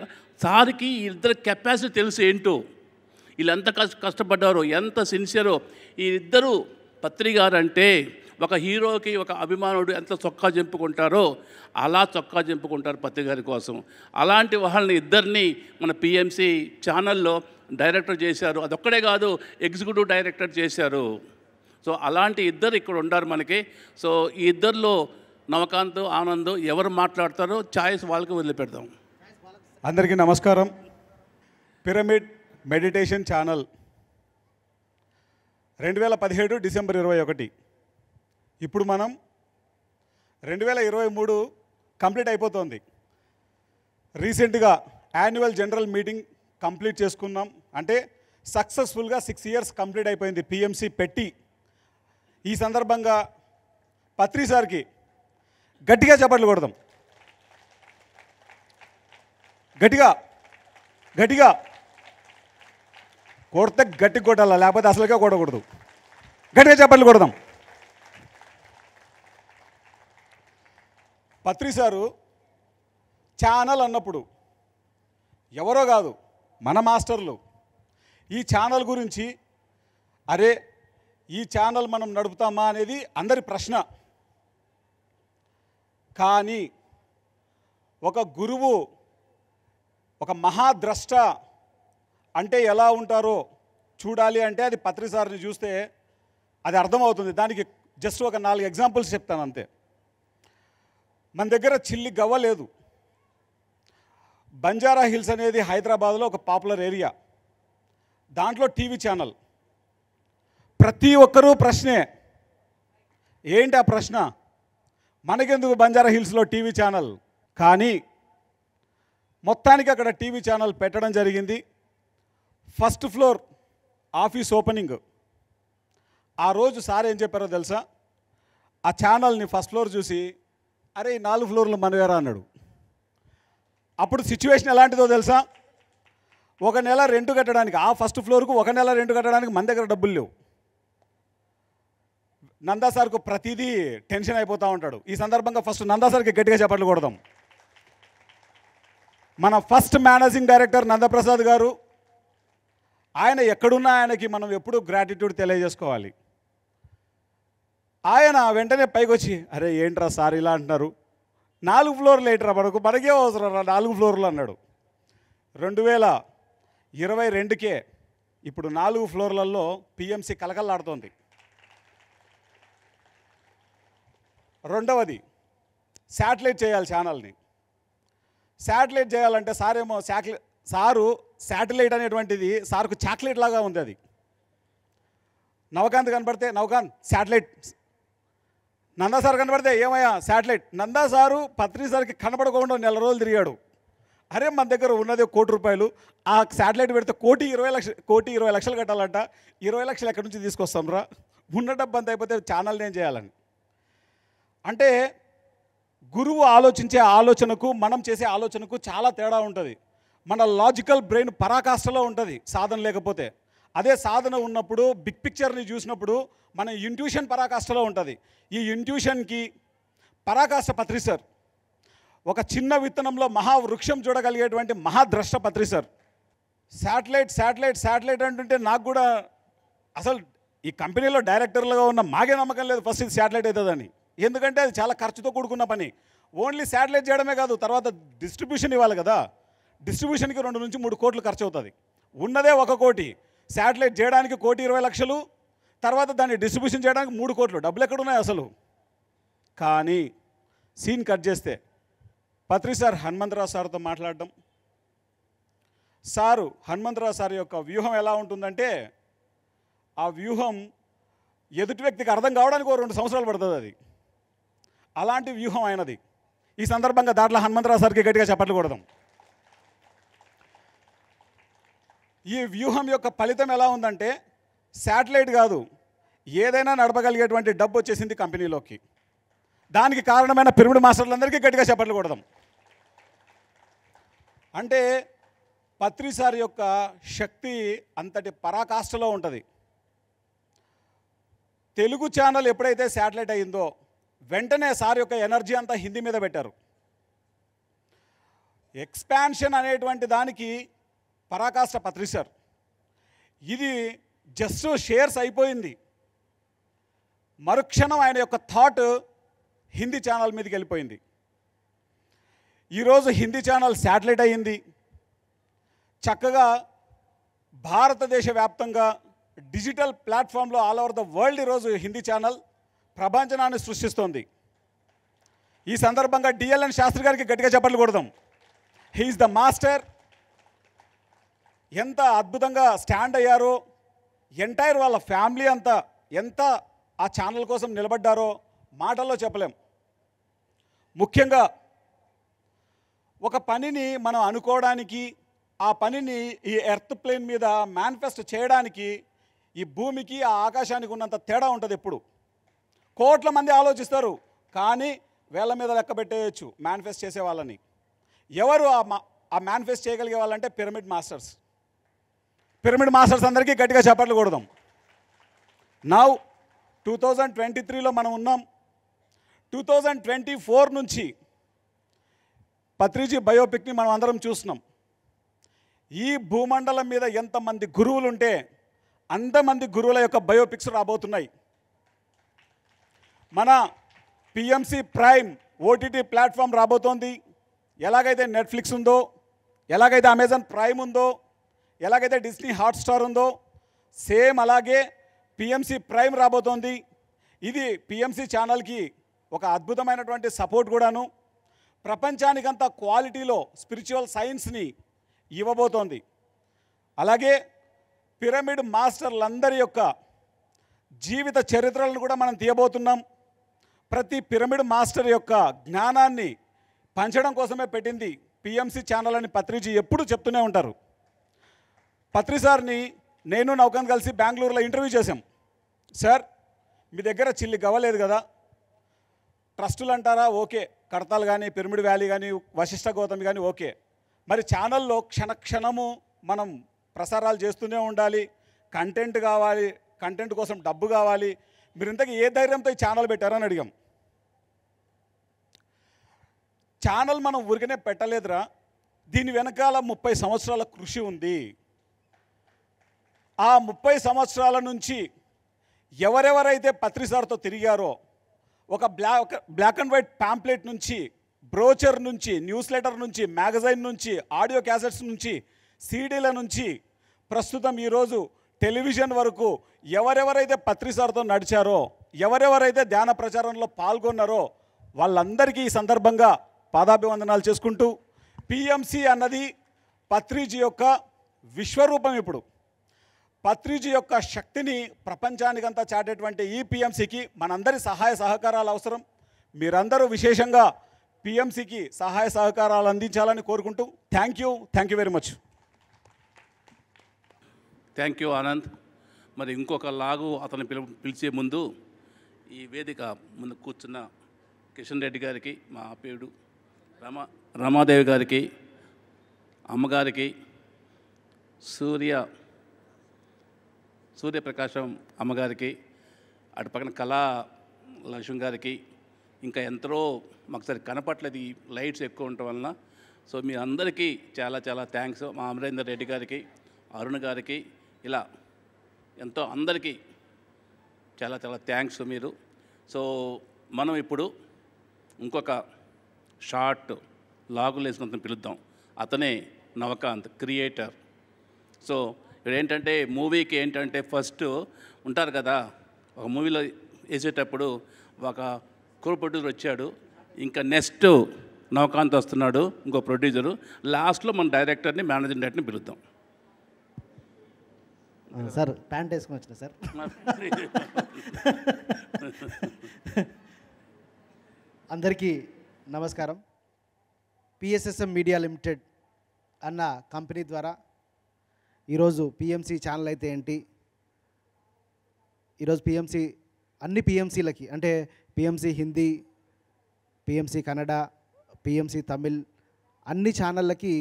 A: సార్కి ఇద్దరు కెపాసిటీ తెలుసు ఏంటో వీళ్ళెంత కష్ట కష్టపడ్డారో ఎంత సిన్సియరో వీళ్ళిద్దరూ పత్రి ఒక హీరోకి ఒక అభిమానుడు ఎంత చొక్కా చెంపుకుంటారో అలా చొక్కా చెంపుకుంటారు పత్రి గారి కోసం అలాంటి వాళ్ళని ఇద్దరిని మన పిఎంసి ఛానల్లో డైరెక్టర్ చేశారు అదొక్కడే కాదు ఎగ్జిక్యూటివ్ డైరెక్టర్ చేశారు సో అలాంటి ఇద్దరు ఇక్కడ ఉన్నారు మనకి సో ఈ ఇద్దరిలో నవకాంత్ ఆనంద్ ఎవరు మాట్లాడతారో ఛాయిస్ వాళ్ళకి వదిలిపెడతాం
M: అందరికీ నమస్కారం పిరమిడ్ మెడిటేషన్ ఛానల్ రెండు వేల పదిహేడు డిసెంబర్ ఇరవై ఒకటి ఇప్పుడు మనం రెండు వేల ఇరవై మూడు కంప్లీట్ అయిపోతుంది రీసెంట్గా యాన్యువల్ జనరల్ మీటింగ్ కంప్లీట్ చేసుకున్నాం అంటే సక్సెస్ఫుల్గా సిక్స్ ఇయర్స్ కంప్లీట్ అయిపోయింది పిఎంసి పెట్టి ఈ సందర్భంగా పత్రి సార్కి గట్టిగా చప్పట్లు కొడదాం గట్టిగా గట్టిగా కొడితే గట్టి కొట్టాలా లేకపోతే అసలుగా కొడకూడదు గట్టిగా చప్పట్లు కొడదాం పత్రి సారు ఛానల్ అన్నప్పుడు ఎవరో కాదు మన మాస్టర్లు ఈ ఛానల్ గురించి అరే ఈ ఛానల్ మనం నడుపుతామా అనేది అందరి ప్రశ్న కానీ ఒక గురువు ఒక మహాద్రష్ట అంటే ఎలా ఉంటారో చూడాలి అంటే అది పత్రిసారిని చూస్తే అది అర్థమవుతుంది దానికి జస్ట్ ఒక నాలుగు ఎగ్జాంపుల్స్ చెప్తాను అంతే మన దగ్గర చిల్లి గవ్వ లేదు బంజారా హిల్స్ అనేది హైదరాబాద్లో ఒక పాపులర్ ఏరియా దాంట్లో టీవీ ఛానల్ ప్రతి ఒక్కరూ ప్రశ్నే ఏంటి ఆ ప్రశ్న మనకెందుకు బంజారా హిల్స్లో టీవీ ఛానల్ కానీ మొత్తానికి అక్కడ టీవీ ఛానల్ పెట్టడం జరిగింది ఫస్ట్ ఫ్లోర్ ఆఫీస్ ఓపెనింగ్ ఆ రోజు సార్ ఏం చెప్పారో తెలుసా ఆ ఛానల్ని ఫస్ట్ ఫ్లోర్ చూసి అరే ఈ నాలుగు ఫ్లోర్లు మనవేరా అన్నాడు అప్పుడు సిచ్యువేషన్ ఎలాంటిదో తెలుసా ఒక నెల రెంట్ కట్టడానికి ఆ ఫస్ట్ ఫ్లోర్కు ఒక నెల రెంట్ కట్టడానికి మన దగ్గర డబ్బులు లేవు నందా సార్కు ప్రతిదీ టెన్షన్ అయిపోతూ ఉంటాడు ఈ సందర్భంగా ఫస్ట్ నందా సార్కి గట్టిగా చెప్పట్లు కొడదాం మన ఫస్ట్ మేనేజింగ్ డైరెక్టర్ నందప్రసాద్ గారు ఆయన ఎక్కడున్నా ఆయనకి మనం ఎప్పుడు గ్రాటిట్యూడ్ తెలియజేసుకోవాలి ఆయన వెంటనే పైకి వచ్చి అరే ఏంట్రా సార్ ఇలా అంటున్నారు నాలుగు ఫ్లోర్లు లేటరా మనకు మనకే అవసరం రా నాలుగు ఫ్లోర్లు అన్నాడు రెండు వేల ఇరవై రెండుకే ఇప్పుడు నాలుగు ఫ్లోర్లలో పిఎంసీ కలకల్లాడుతోంది రెండవది శాటిలైట్ చేయాలి ఛానల్ని శాటిలైట్ చేయాలంటే సారేమో శాటిలై సారు శాటిలైట్ అనేటువంటిది సార్కు చాక్లెట్ లాగా ఉంది అది నవకాంత్ కనపడితే నవకాంత్ శాటిలైట్ నందా సార్ కనబడితే ఏమయ్యా శాటిలైట్ నందా సారు పత్రి సార్కి కనబడకుండా నెల రోజులు తిరిగాడు అరే మన దగ్గర ఉన్నది కోటి రూపాయలు ఆ శాటిలైట్ పెడితే కోటి ఇరవై లక్ష కోటి ఇరవై లక్షలు కట్టాలంట ఇరవై లక్షలు ఎక్కడి నుంచి తీసుకొస్తాం రా ఉన్న డబ్బు అంత అయిపోతే ఛానల్ నేను చేయాలని అంటే గురువు ఆలోచించే ఆలోచనకు మనం చేసే ఆలోచనకు చాలా తేడా ఉంటుంది మన లాజికల్ బ్రెయిన్ పరాకాష్టలో ఉంటుంది సాధన లేకపోతే అదే సాధన ఉన్నప్పుడు బిగ్ పిక్చర్ని చూసినప్పుడు మన ఇంట్యూషన్ పరాకాష్టలో ఉంటుంది ఈ ఇంట్యూషన్కి పరాకాష్ట పత్రి సార్ ఒక చిన్న విత్తనంలో మహావృక్షం చూడగలిగేటువంటి మహాద్రష్ట Patri sir satellite satellite satellite అంటుంటే నాకు కూడా అసలు ఈ కంపెనీలో డైరెక్టర్లుగా ఉన్న మాగే నమ్మకం లేదు ఫస్ట్ ఇది శాటిలైట్ అవుతుందని ఎందుకంటే అది చాలా ఖర్చుతో కూడుకున్న పని ఓన్లీ శాటిలైట్ చేయడమే కాదు తర్వాత డిస్ట్రిబ్యూషన్ ఇవ్వాలి కదా డిస్ట్రిబ్యూషన్కి రెండు నుంచి మూడు కోట్లు ఖర్చు అవుతుంది ఉన్నదే ఒక కోటి శాటిలైట్ చేయడానికి కోటి ఇరవై లక్షలు తర్వాత దాన్ని డిస్ట్రిబ్యూషన్ చేయడానికి మూడు కోట్లు డబ్బులు ఎక్కడున్నాయి అసలు కానీ సీన్ కట్ చేస్తే పత్రి సార్ హనుమంతరావు సార్తో మాట్లాడడం సారు హనుమంతరావు సార్ యొక్క వ్యూహం ఎలా ఉంటుందంటే ఆ వ్యూహం ఎదుటి వ్యక్తికి అర్థం కావడానికి ఓ రెండు సంవత్సరాలు పడుతుంది అది అలాంటి వ్యూహం అయినది ఈ సందర్భంగా దాంట్లో హనుమంతరావు సార్కి గట్టిగా చెప్పట్లు కొడదాం ఈ వ్యూహం యొక్క ఫలితం ఎలా ఉందంటే శాటిలైట్ కాదు ఏదైనా నడపగలిగేటువంటి డబ్బు వచ్చేసింది కంపెనీలోకి దానికి కారణమైన పిరుమిడి మాస్టర్లందరికీ గట్టిగా చెప్పట్లు కొడదాం అంటే పత్రిసారి యొక్క శక్తి అంతటి పరాకాష్ఠలో ఉంటుంది తెలుగు ఛానల్ ఎప్పుడైతే శాటిలైట్ అయిందో వెంటనే సార్ యొక్క ఎనర్జీ అంతా హిందీ మీద పెట్టారు ఎక్స్పాన్షన్ అనేటువంటి దానికి పరాకాష్ట సార్ ఇది జస్ట్ షేర్స్ అయిపోయింది మరుక్షణం ఆయన యొక్క థాట్ హిందీ ఛానల్ మీదకి వెళ్ళిపోయింది ఈరోజు హిందీ ఛానల్ శాటిలైట్ అయ్యింది చక్కగా భారతదేశ వ్యాప్తంగా డిజిటల్ ప్లాట్ఫామ్లో ఆల్ ఓవర్ ద వరల్డ్ ఈరోజు హిందీ ఛానల్ ప్రభంజనాన్ని సృష్టిస్తోంది ఈ సందర్భంగా డిఎల్ఎన్ శాస్త్రి గారికి గట్టిగా చెప్పట్లు కొడదాం హీఈస్ ద మాస్టర్ ఎంత అద్భుతంగా స్టాండ్ అయ్యారో ఎంటైర్ వాళ్ళ ఫ్యామిలీ అంతా ఎంత ఆ ఛానల్ కోసం నిలబడ్డారో మాటల్లో చెప్పలేం ముఖ్యంగా ఒక పనిని మనం అనుకోవడానికి ఆ పనిని ఈ ఎర్త్ ప్లేన్ మీద మేనిఫెస్ట్ చేయడానికి ఈ భూమికి ఆ ఆకాశానికి ఉన్నంత తేడా ఉంటుంది ఎప్పుడు కోట్ల మంది ఆలోచిస్తారు కానీ వేళ్ళ మీద లెక్క పెట్టేయచ్చు మేనిఫెస్ట్ చేసే వాళ్ళని ఎవరు ఆ మా ఆ మేనిఫెస్ట్ చేయగలిగే వాళ్ళంటే పిరమిడ్ మాస్టర్స్ పిరమిడ్ మాస్టర్స్ అందరికీ గట్టిగా చప్పట్లు కొడదాం నౌ టూ థౌజండ్ ట్వంటీ త్రీలో మనం ఉన్నాం టూ థౌజండ్ ట్వంటీ ఫోర్ నుంచి పత్రిజీ బయోపిక్ని మనం అందరం చూస్తున్నాం ఈ భూమండలం మీద ఎంతమంది గురువులు ఉంటే అంతమంది గురువుల యొక్క బయోపిక్స్ రాబోతున్నాయి మన పిఎంసి ప్రైమ్ ఓటీటీ ప్లాట్ఫామ్ రాబోతోంది ఎలాగైతే నెట్ఫ్లిక్స్ ఉందో ఎలాగైతే అమెజాన్ ప్రైమ్ ఉందో ఎలాగైతే డిస్నీ హాట్స్టార్ ఉందో సేమ్ అలాగే పిఎంసీ ప్రైమ్ రాబోతోంది ఇది పిఎంసి ఛానల్కి ఒక అద్భుతమైనటువంటి సపోర్ట్ కూడాను ప్రపంచానికంతా క్వాలిటీలో స్పిరిచువల్ సైన్స్ని ఇవ్వబోతోంది అలాగే పిరమిడ్ మాస్టర్లందరి యొక్క జీవిత చరిత్రలను కూడా మనం తీయబోతున్నాం ప్రతి పిరమిడ్ మాస్టర్ యొక్క జ్ఞానాన్ని పంచడం కోసమే పెట్టింది పిఎంసి ఛానల్ అని పత్రిజీ ఎప్పుడూ చెప్తూనే ఉంటారు పత్రి సార్ని నేను నౌకన్ కలిసి బెంగళూరులో ఇంటర్వ్యూ చేశాం సార్ మీ దగ్గర చిల్లి గవ్వలేదు కదా ట్రస్టులు అంటారా ఓకే కడతాలు కానీ పిరమిడ్ వ్యాలీ కానీ వశిష్ఠ గౌతమి కానీ ఓకే మరి ఛానల్లో క్షణక్షణము మనం ప్రసారాలు చేస్తూనే ఉండాలి కంటెంట్ కావాలి కంటెంట్ కోసం డబ్బు కావాలి మీరు ఇంతకీ ఏ ధైర్యంతో ఈ ఛానల్ పెట్టారని అడిగాం ఛానల్ మనం ఊరికనే పెట్టలేదురా దీని వెనకాల ముప్పై సంవత్సరాల కృషి ఉంది ఆ ముప్పై సంవత్సరాల నుంచి ఎవరెవరైతే పత్రిసార్తో తిరిగారో ఒక black black and white pamphlet నుంచి బ్రోచర్ నుంచి న్యూస్ లెటర్ నుంచి మ్యాగజైన్ నుంచి ఆడియో క్యాసెట్స్ నుంచి సీడీల నుంచి ప్రస్తుతం ఈరోజు టెలివిజన్ వరకు ఎవరెవరైతే పత్రిసార్తో నడిచారో ఎవరెవరైతే ధ్యాన ప్రచారంలో పాల్గొన్నారో వాళ్ళందరికీ ఈ సందర్భంగా పాదాభివందనాలు చేసుకుంటూ పిఎంసి అన్నది పత్రిజీ యొక్క విశ్వరూపం ఇప్పుడు పత్రిజీ యొక్క శక్తిని ప్రపంచానికంతా చాటేటువంటి ఈ పిఎంసికి మనందరి సహాయ సహకారాలు అవసరం మీరందరూ విశేషంగా పిఎంసికి సహాయ సహకారాలు అందించాలని కోరుకుంటూ thank you thank you very much
A: thank you Anand మరి ఇంకొక లాగు అతను పిలు పిలిచే ముందు ఈ వేదిక ముందు కూర్చున్న కిషన్ రెడ్డి గారికి మా ఆపేయుడు రమా రమాదేవి గారికి అమ్మగారికి సూర్య సూర్యప్రకాశం అమ్మగారికి అటు పక్కన కళా లక్ష్మి గారికి ఇంకా ఎంతో మాకు కనపట్లేదు ఈ లైట్స్ ఎక్కువ ఉండటం వలన సో మీ అందరికీ చాలా చాలా థ్యాంక్స్ మా అమరేందర్ రెడ్డి గారికి అరుణ్ గారికి ఇలా ఎంతో అందరికీ చాలా చాలా థ్యాంక్స్ మీరు సో మనం ఇప్పుడు ఇంకొక షార్ట్ లాగులు వేసుకుని పిలుద్దాం అతనే నవకాంత్ క్రియేటర్ సో ఇప్పుడు ఏంటంటే మూవీకి ఏంటంటే ఫస్ట్ ఉంటారు కదా ఒక మూవీలో వేసేటప్పుడు ఒక కో ప్రొడ్యూసర్ వచ్చాడు ఇంకా నెక్స్ట్ నవకాంత్ వస్తున్నాడు ఇంకో ప్రొడ్యూసరు లాస్ట్లో మన డైరెక్టర్ని మేనేజింగ్ డైరెక్టర్ని పిలుద్దాం
N: సార్ ప్యాంట్ వేసుకుని వచ్చిన సార్ అందరికీ నమస్కారం పిఎస్ఎస్ఎం మీడియా లిమిటెడ్ అన్న కంపెనీ ద్వారా ఈరోజు పిఎంసి ఛానల్ అయితే ఏంటి ఈరోజు పిఎంసి అన్ని పిఎంసీలకి అంటే PMC Hindi PMC Kannada PMC Tamil అన్ని ఛానళ్ళకి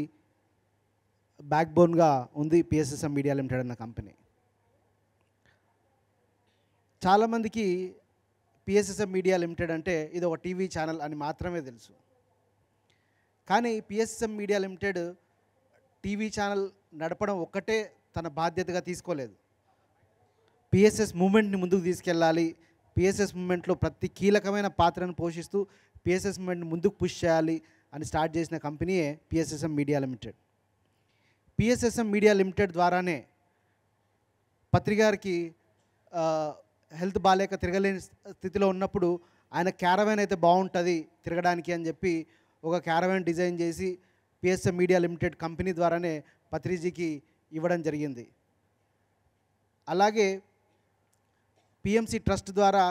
N: బ్యాక్ బోన్గా ఉంది పిఎస్ఎస్ఎం మీడియా లిమిటెడ్ అన్న కంపెనీ చాలామందికి పిఎస్ఎస్ఎం మీడియా లిమిటెడ్ అంటే ఇది ఒక టీవీ ఛానల్ అని మాత్రమే తెలుసు కానీ PSSM media limited TV channel నడపడం ఒక్కటే తన బాధ్యతగా తీసుకోలేదు పిఎస్ఎస్ మూమెంట్ని ముందుకు తీసుకెళ్ళాలి పిఎస్ఎస్ మూమెంట్లో ప్రతి కీలకమైన పాత్రను పోషిస్తూ పిఎస్ఎస్ మూమెంట్ని ముందుకు పుష్ చేయాలి అని స్టార్ట్ చేసిన కంపెనీయే PSSM media limited PSSM media limited ద్వారానే పత్రికారికి హెల్త్ బాగాలేక తిరగలేని స్థితిలో ఉన్నప్పుడు ఆయన క్యారవైన్ అయితే బాగుంటుంది తిరగడానికి అని చెప్పి ఒక క్యారవైన్ డిజైన్ చేసి పిఎస్ఎం మీడియా లిమిటెడ్ కంపెనీ ద్వారానే పత్రిజీకి ఇవ్వడం జరిగింది అలాగే పిఎంసి ట్రస్ట్ ద్వారా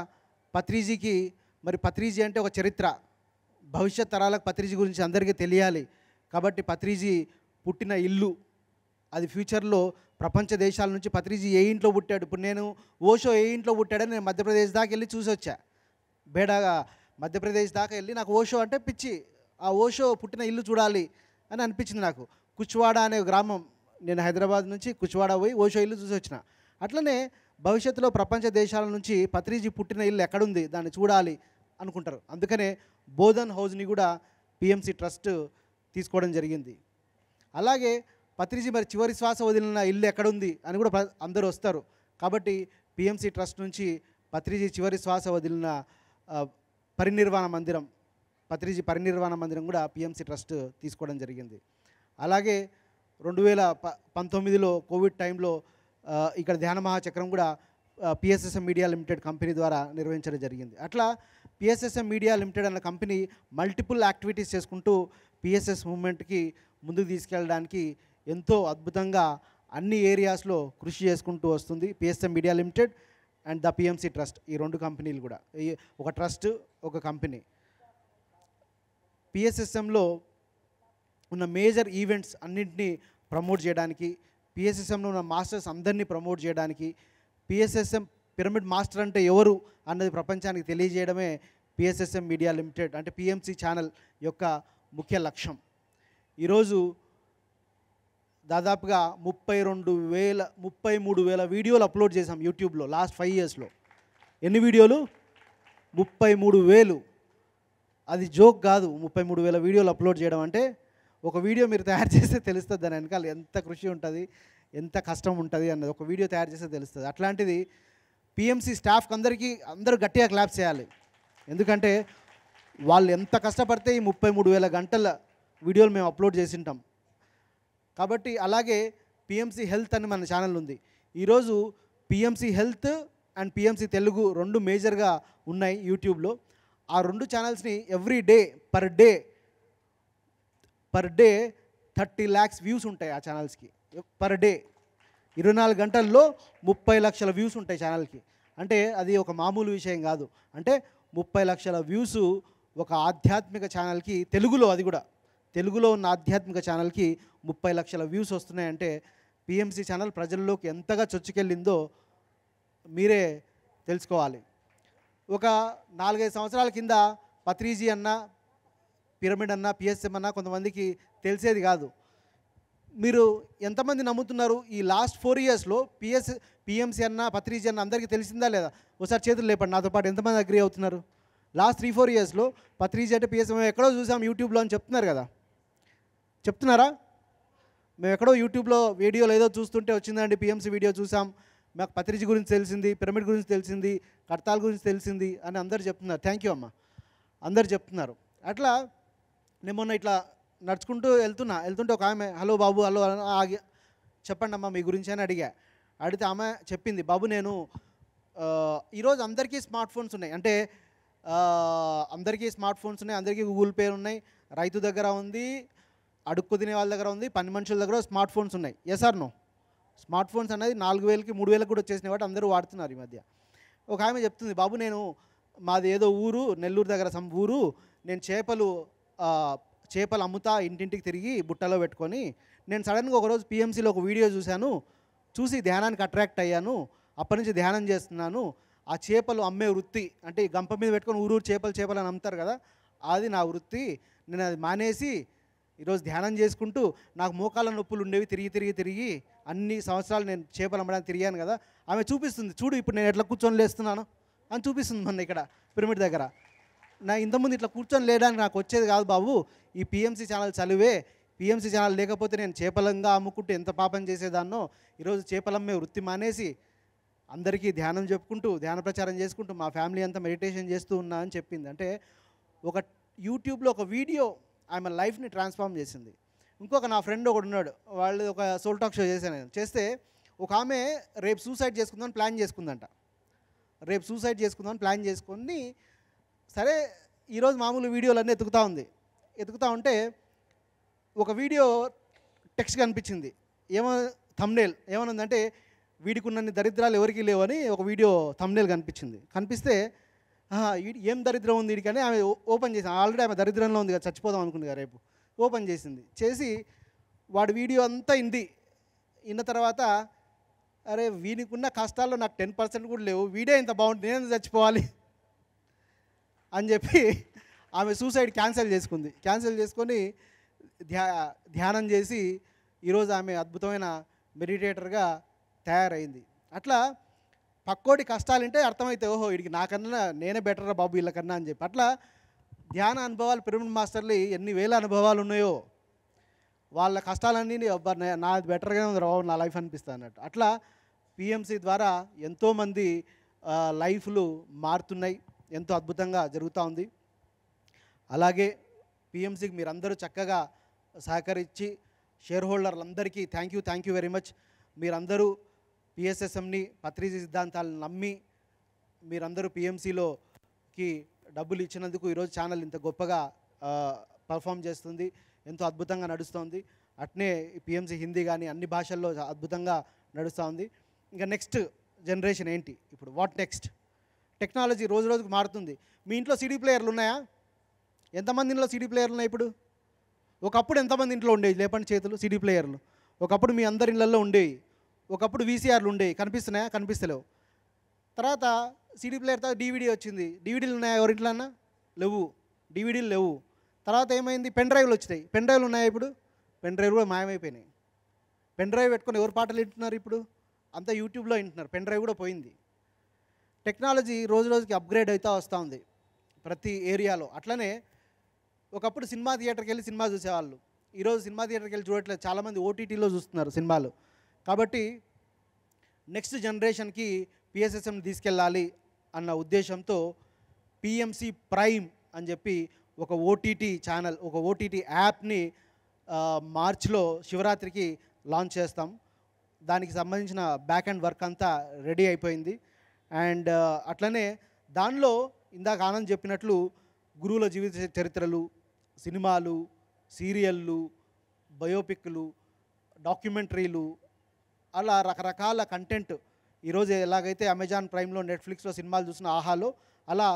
N: పత్రిజీకి మరి పత్రిజీ అంటే ఒక చరిత్ర భవిష్యత్ తరాలకు పత్రిజీ గురించి అందరికీ తెలియాలి కాబట్టి పత్రిజీ పుట్టిన ఇల్లు అది ఫ్యూచర్లో ప్రపంచ దేశాల నుంచి పత్రిజీ ఏ ఇంట్లో పుట్టాడు ఇప్పుడు నేను ఓషో ఏ ఇంట్లో పుట్టాడని నేను మధ్యప్రదేశ్ దాకా వెళ్ళి చూసొచ్చా బేడాగా మధ్యప్రదేశ్ దాకా వెళ్ళి నాకు ఓషో అంటే పిచ్చి ఆ ఓషో పుట్టిన ఇల్లు చూడాలి అని అనిపించింది నాకు కుచ్వాడ అనే గ్రామం నేను హైదరాబాద్ నుంచి కుచ్వాడ పోయి ఓషో ఇల్లు చూసి వచ్చిన అట్లనే భవిష్యత్తులో ప్రపంచ దేశాల నుంచి పత్రిజీ పుట్టిన ఇల్లు ఎక్కడుంది దాన్ని చూడాలి అనుకుంటారు అందుకనే బోధన్ హౌస్ని కూడా పిఎంసి ట్రస్ట్ తీసుకోవడం జరిగింది అలాగే పత్రిజీ మరి చివరి శ్వాస వదిలిన ఇల్లు ఎక్కడుంది అని కూడా అందరూ వస్తారు కాబట్టి పిఎంసి ట్రస్ట్ నుంచి పత్రిజీ చివరి శ్వాస వదిలిన పరినిర్వాణ మందిరం పత్రిజీ పరినిర్వాణ మందిరం కూడా పిఎంసి ట్రస్ట్ తీసుకోవడం జరిగింది అలాగే రెండు వేల ప పంతొమ్మిదిలో కోవిడ్ టైంలో ఇక్కడ ధ్యాన మహాచక్రం కూడా పిఎస్ఎస్ఎం మీడియా లిమిటెడ్ కంపెనీ ద్వారా నిర్వహించడం జరిగింది అట్లా పిఎస్ఎస్ఎం మీడియా లిమిటెడ్ అన్న కంపెనీ మల్టిపుల్ యాక్టివిటీస్ చేసుకుంటూ పిఎస్ఎస్ మూమెంట్కి ముందుకు తీసుకెళ్ళడానికి ఎంతో అద్భుతంగా అన్ని ఏరియాస్లో కృషి చేసుకుంటూ వస్తుంది PSM media limited and the PMC trust ఈ రెండు కంపెనీలు కూడా ఒక ట్రస్ట్ ఒక కంపెనీ పిఎస్ఎస్ఎంలో ఉన్న మేజర్ ఈవెంట్స్ అన్నింటినీ ప్రమోట్ చేయడానికి పిఎస్ఎస్ఎంలో ఉన్న మాస్టర్స్ అందరినీ ప్రమోట్ చేయడానికి పిఎస్ఎస్ఎం పిరమిడ్ మాస్టర్ అంటే ఎవరు అన్నది ప్రపంచానికి తెలియజేయడమే పిఎస్ఎస్ఎం మీడియా లిమిటెడ్ అంటే పిఎంసి ఛానల్ యొక్క ముఖ్య లక్ష్యం ఈరోజు దాదాపుగా ముప్పై రెండు వేల ముప్పై మూడు వేల వీడియోలు అప్లోడ్ చేసాం యూట్యూబ్లో లాస్ట్ ఫైవ్ ఇయర్స్లో ఎన్ని వీడియోలు ముప్పై మూడు వేలు అది జోక్ కాదు ముప్పై మూడు వేల వీడియోలు అప్లోడ్ చేయడం అంటే ఒక వీడియో మీరు తయారు చేస్తే తెలుస్తుంది దాని వెనకాల ఎంత కృషి ఉంటుంది ఎంత కష్టం ఉంటుంది అన్నది ఒక వీడియో తయారు చేస్తే తెలుస్తుంది అట్లాంటిది పిఎంసీ స్టాఫ్కి అందరికీ అందరూ గట్టిగా క్లాప్ చేయాలి ఎందుకంటే వాళ్ళు ఎంత కష్టపడితే ఈ ముప్పై మూడు వేల గంటల వీడియోలు మేము అప్లోడ్ చేసింటాం కాబట్టి అలాగే పిఎంసీ హెల్త్ అని మన ఛానల్ ఉంది ఈరోజు PMC health and PMC Telugu రెండు మేజర్గా ఉన్నాయి యూట్యూబ్లో ఆ రెండు ఛానల్స్ని every day per day per day thirty lakhs views ఉంటాయి ఆ ఛానల్స్కి పర్ డే ఇరవై నాలుగు గంటల్లో ముప్పై లక్షల వ్యూస్ ఉంటాయి ఛానల్కి అంటే అది ఒక మామూలు విషయం కాదు అంటే ముప్పై లక్షల వ్యూస్ ఒక ఆధ్యాత్మిక ఛానల్కి తెలుగులో అది కూడా తెలుగులో ఉన్న ఆధ్యాత్మిక ఛానల్కి ముప్పై లక్షల వ్యూస్ వస్తున్నాయంటే పిఎంసి ఛానల్ ప్రజల్లోకి ఎంతగా చొచ్చుకెళ్ళిందో మీరే తెలుసుకోవాలి ఒక నాలుగైదు సంవత్సరాల కింద పత్రిజీ అన్న పిరమిడ్ అన్నా పిఎస్ఎం అన్నా కొంతమందికి తెలిసేది కాదు మీరు ఎంతమంది నమ్ముతున్నారు ఈ లాస్ట్ ఫోర్ ఇయర్స్లో పిఎస్ పిఎంసీ అన్న పత్రిజీ అన్న అందరికీ తెలిసిందా లేదా ఒకసారి చేతులు లేపండి నాతో పాటు ఎంతమంది అగ్రీ అవుతున్నారు లాస్ట్ త్రీ ఫోర్ ఇయర్స్లో పత్రిజీ అంటే పిఎస్ఎం మేము ఎక్కడో చూసాం యూట్యూబ్లో అని చెప్తున్నారు కదా చెప్తున్నారా మేము ఎక్కడో యూట్యూబ్లో వీడియోలు ఏదో చూస్తుంటే వచ్చిందండి పిఎంసీ వీడియో చూసాం మాకు పత్రిజీ గురించి తెలిసింది పిరమిడ్ గురించి తెలిసింది కడతాల గురించి తెలిసింది అని అందరు చెప్తున్నారు థ్యాంక్ యూ అమ్మ అందరు చెప్తున్నారు అట్లా నేను మొన్న ఇట్లా నడుచుకుంటూ వెళ్తున్నా వెళ్తుంటే ఒక ఆమె హలో బాబు హలో ఆగి చెప్పండి అమ్మా మీ గురించి అని అడిగా అడిగితే ఆమె చెప్పింది బాబు నేను ఈరోజు అందరికీ స్మార్ట్ ఫోన్స్ ఉన్నాయి అంటే అందరికీ స్మార్ట్ ఫోన్స్ ఉన్నాయి అందరికీ గూగుల్ పే ఉన్నాయి రైతు దగ్గర ఉంది అడుక్కు తినే వాళ్ళ దగ్గర ఉంది పని మనుషుల దగ్గర స్మార్ట్ ఫోన్స్ ఉన్నాయి yes or no smartphones అనేది నాలుగు వేలకి మూడు వేలకు కూడా వచ్చేసిన వాటి అందరూ వాడుతున్నారు ఈ మధ్య ఒక ఆమె చెప్తుంది బాబు నేను మాది ఏదో ఊరు నెల్లూరు దగ్గర సమ్ ఊరు నేను చేపలు చేపలు అమ్ముతా ఇంటింటికి తిరిగి బుట్టలో పెట్టుకొని నేను సడన్గా ఒకరోజు పిఎంసీలో ఒక వీడియో చూశాను చూసి ధ్యానానికి అట్రాక్ట్ అయ్యాను అప్పటి నుంచి ధ్యానం చేస్తున్నాను ఆ చేపలు అమ్మే వృత్తి అంటే ఈ గంప మీద పెట్టుకొని ఊరూరు చేపలు చేపలు అని అమ్ముతారు కదా అది నా వృత్తి నేను అది మానేసి ఈరోజు ధ్యానం చేసుకుంటూ నాకు మోకాల నొప్పులు ఉండేవి తిరిగి తిరిగి తిరిగి అన్ని సంవత్సరాలు నేను చేపలు అమ్మడానికి తిరిగాను కదా ఆమె చూపిస్తుంది చూడు ఇప్పుడు నేను ఎట్లా కూర్చొని లేస్తున్నాను అని చూపిస్తుంది మన ఇక్కడ పిరమిడ్ దగ్గర నా ఇంతకుముందు ఇట్లా కూర్చొని లేడానికి నాకు వచ్చేది కాదు బాబు ఈ పిఎంసీ ఛానల్ చలివే పిఎంసీ ఛానల్ లేకపోతే నేను చేపలంగా అమ్ముకుంటూ ఎంత పాపం చేసేదాన్నో ఈరోజు చేపలమ్మే వృత్తి మానేసి అందరికీ ధ్యానం చెప్పుకుంటూ ధ్యాన ప్రచారం చేసుకుంటూ మా ఫ్యామిలీ అంతా మెడిటేషన్ చేస్తూ ఉన్నా అని చెప్పింది అంటే ఒక యూట్యూబ్లో ఒక వీడియో ఆమె లైఫ్ని ట్రాన్స్ఫార్మ్ చేసింది ఇంకొక నా ఫ్రెండ్ ఒకడు ఉన్నాడు వాళ్ళు ఒక సోల్ టాక్ షో చేశాను నేను చేస్తే ఒక ఆమె రేపు సూసైడ్ చేసుకుందామని ప్లాన్ చేసుకుందంట రేపు సూసైడ్ చేసుకుందామని ప్లాన్ చేసుకొని సరే ఈరోజు మామూలు వీడియోలన్నీ ఎదుగుతూ ఉంది ఎతుకుతూ ఉంటే ఒక వీడియో టెక్స్ట్ కనిపించింది ఏమో థమ్నేల్ ఏమనుందంటే వీడికి ఉన్నన్ని దరిద్రాలు ఎవరికి లేవని ఒక వీడియో థమ్నేల్ కనిపించింది కనిపిస్తే ఏం దరిద్రం ఉంది వీడికని ఆమె ఓపెన్ చేసింది ఆల్రెడీ ఆమె దరిద్రంలో ఉంది కదా చచ్చిపోదాం అనుకుంది రేపు ఓపెన్ చేసింది చేసి వాడి వీడియో అంతా ఇంది ఇన్న తర్వాత అరే వీనికి ఉన్న కష్టాల్లో నాకు టెన్ పర్సెంట్ కూడా లేవు వీడే ఇంత బాగుంటుంది నేను చచ్చిపోవాలి అని చెప్పి ఆమె సూసైడ్ క్యాన్సిల్ చేసుకుంది క్యాన్సిల్ చేసుకొని ధ్యా ధ్యానం చేసి ఈరోజు ఆమె అద్భుతమైన మెడిటేటర్గా తయారైంది అట్లా పక్కోటి కష్టాలుంటే అర్థమైతే ఓహో వీడికి నాకన్నా నేనే బెటర్ బాబు వీళ్ళకన్నా అని చెప్పి అట్లా ధ్యాన అనుభవాలు పిరమిడ్ మాస్టర్లు ఎన్ని వేల అనుభవాలు ఉన్నాయో వాళ్ళ కష్టాలన్నీ నా బెటర్గానే ఉంది రావు నా లైఫ్ అనిపిస్తా అన్నట్టు అట్లా పిఎంసి ద్వారా ఎంతోమంది లైఫ్లు మారుతున్నాయి ఎంతో అద్భుతంగా జరుగుతూ ఉంది అలాగే పిఎంసికి మీరందరూ చక్కగా సహకరించి షేర్ హోల్డర్లందరికీ thank you thank you very much మీరందరూ పిఎస్ఎస్ఎంని పత్రిక సిద్ధాంతాలను నమ్మి మీరందరూ పిఎంసీలోకి డబ్బులు ఇచ్చినందుకు ఈరోజు ఛానల్ ఇంత గొప్పగా పర్ఫామ్ చేస్తుంది ఎంతో అద్భుతంగా నడుస్తుంది అట్నే పిఎంసీ హిందీ కానీ అన్ని భాషల్లో అద్భుతంగా నడుస్తూ ఉంది ఇంకా నెక్స్ట్ జనరేషన్ ఏంటి ఇప్పుడు వాట్ నెక్స్ట్ టెక్నాలజీ రోజు రోజుకు మారుతుంది మీ ఇంట్లో సిడీ ప్లేయర్లు ఉన్నాయా ఎంతమంది ఇంట్లో సిడీ ప్లేయర్లు ఉన్నాయి ఇప్పుడు ఒకప్పుడు ఎంతమంది ఇంట్లో ఉండేవి లేపండి చేతులు సిడీ ప్లేయర్లు ఒకప్పుడు మీ అందరి ఇళ్ళల్లో ఉండేవి ఒకప్పుడు వీసీఆర్లు ఉండేవి కనిపిస్తున్నాయా కనిపిస్తలేవు తర్వాత సిడీ ప్లేయర్ తర్వాత డీవీడీ వచ్చింది డీవీడీలు ఉన్నాయా ఎవరింట్లో అన్నా లేవు డీవీడీలు లేవు తర్వాత ఏమైంది పెన్ డ్రైవ్లు వచ్చినాయి పెన్ డ్రైవ్లు ఉన్నాయా ఇప్పుడు పెన్ డ్రైవ్ కూడా మాయమైపోయినాయి పెన్ డ్రైవ్ పెట్టుకొని ఎవరు పాటలు వింటున్నారు ఇప్పుడు అంతా యూట్యూబ్లో వింటున్నారు పెన్ డ్రైవ్ కూడా పోయింది టెక్నాలజీ రోజు రోజుకి అప్గ్రేడ్ అవుతూ వస్తూ ఉంది ప్రతి ఏరియాలో అట్లనే ఒకప్పుడు సినిమా థియేటర్కి వెళ్ళి సినిమా చూసేవాళ్ళు ఈరోజు సినిమా థియేటర్కి వెళ్ళి చూడట్లేదు చాలామంది ఓటీటీలో చూస్తున్నారు సినిమాలు కాబట్టి నెక్స్ట్ జనరేషన్కి పిఎస్ఎస్ఎం తీసుకెళ్ళాలి అన్న ఉద్దేశంతో పిఎంసి ప్రైమ్ అని చెప్పి ఒక ఓటీటీ ఛానల్ ఒక ఓటీటీ యాప్ని మార్చ్లో శివరాత్రికి లాంచ్ చేస్తాం దానికి సంబంధించిన బ్యాక్ అండ్ వర్క్ అంతా రెడీ అయిపోయింది అండ్ అట్లనే దానిలో ఇందాక ఆనంద్ చెప్పినట్లు గురువుల జీవిత చరిత్రలు సినిమాలు సీరియళ్ళు బయోపిక్లు డాక్యుమెంటరీలు అలా రకరకాల కంటెంట్ ఈరోజు ఎలాగైతే అమెజాన్ ప్రైమ్లో నెట్ఫ్లిక్స్లో సినిమాలు చూసిన ఆహాలో అలా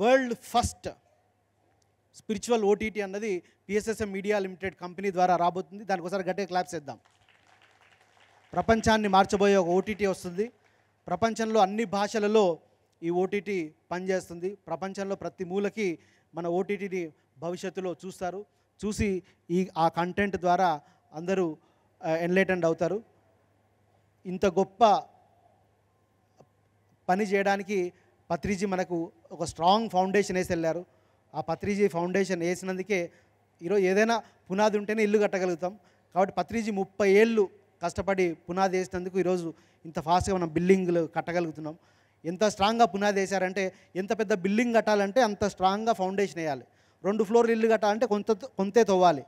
N: వరల్డ్ ఫస్ట్ స్పిరిచువల్ ఓటీటీ అన్నది పిఎస్ఎస్ఎం మీడియా లిమిటెడ్ కంపెనీ ద్వారా రాబోతుంది దానికోసారి గట్టే క్లాప్స్ ఇద్దాం ప్రపంచాన్ని మార్చబోయే ఒక ఓటీటీ వస్తుంది ప్రపంచంలో అన్ని భాషలలో ఈ ఓటీటీ పనిచేస్తుంది ప్రపంచంలో ప్రతి మూలకి మన ఓటీటీని భవిష్యత్తులో చూస్తారు చూసి ఈ ఆ కంటెంట్ ద్వారా అందరూ ఎన్లైటెండ్ అవుతారు ఇంత గొప్ప పని చేయడానికి పత్రిజీ మనకు ఒక స్ట్రాంగ్ ఫౌండేషన్ వేసి వెళ్ళారు ఆ పత్రిజీ ఫౌండేషన్ వేసినందుకే ఈరోజు ఏదైనా పునాది ఉంటేనే ఇల్లు కట్టగలుగుతాం కాబట్టి పత్రిజీ ముప్పై ఏళ్ళు కష్టపడి పునాది వేసినందుకు ఈరోజు ఇంత ఫాస్ట్గా మనం బిల్డింగ్లు కట్టగలుగుతున్నాం ఎంత స్ట్రాంగ్గా పునాది వేశారంటే ఎంత పెద్ద బిల్డింగ్ కట్టాలంటే అంత స్ట్రాంగ్గా ఫౌండేషన్ వేయాలి రెండు ఫ్లోర్ ఇల్లు కట్టాలంటే కొంత కొంతే తవ్వాలి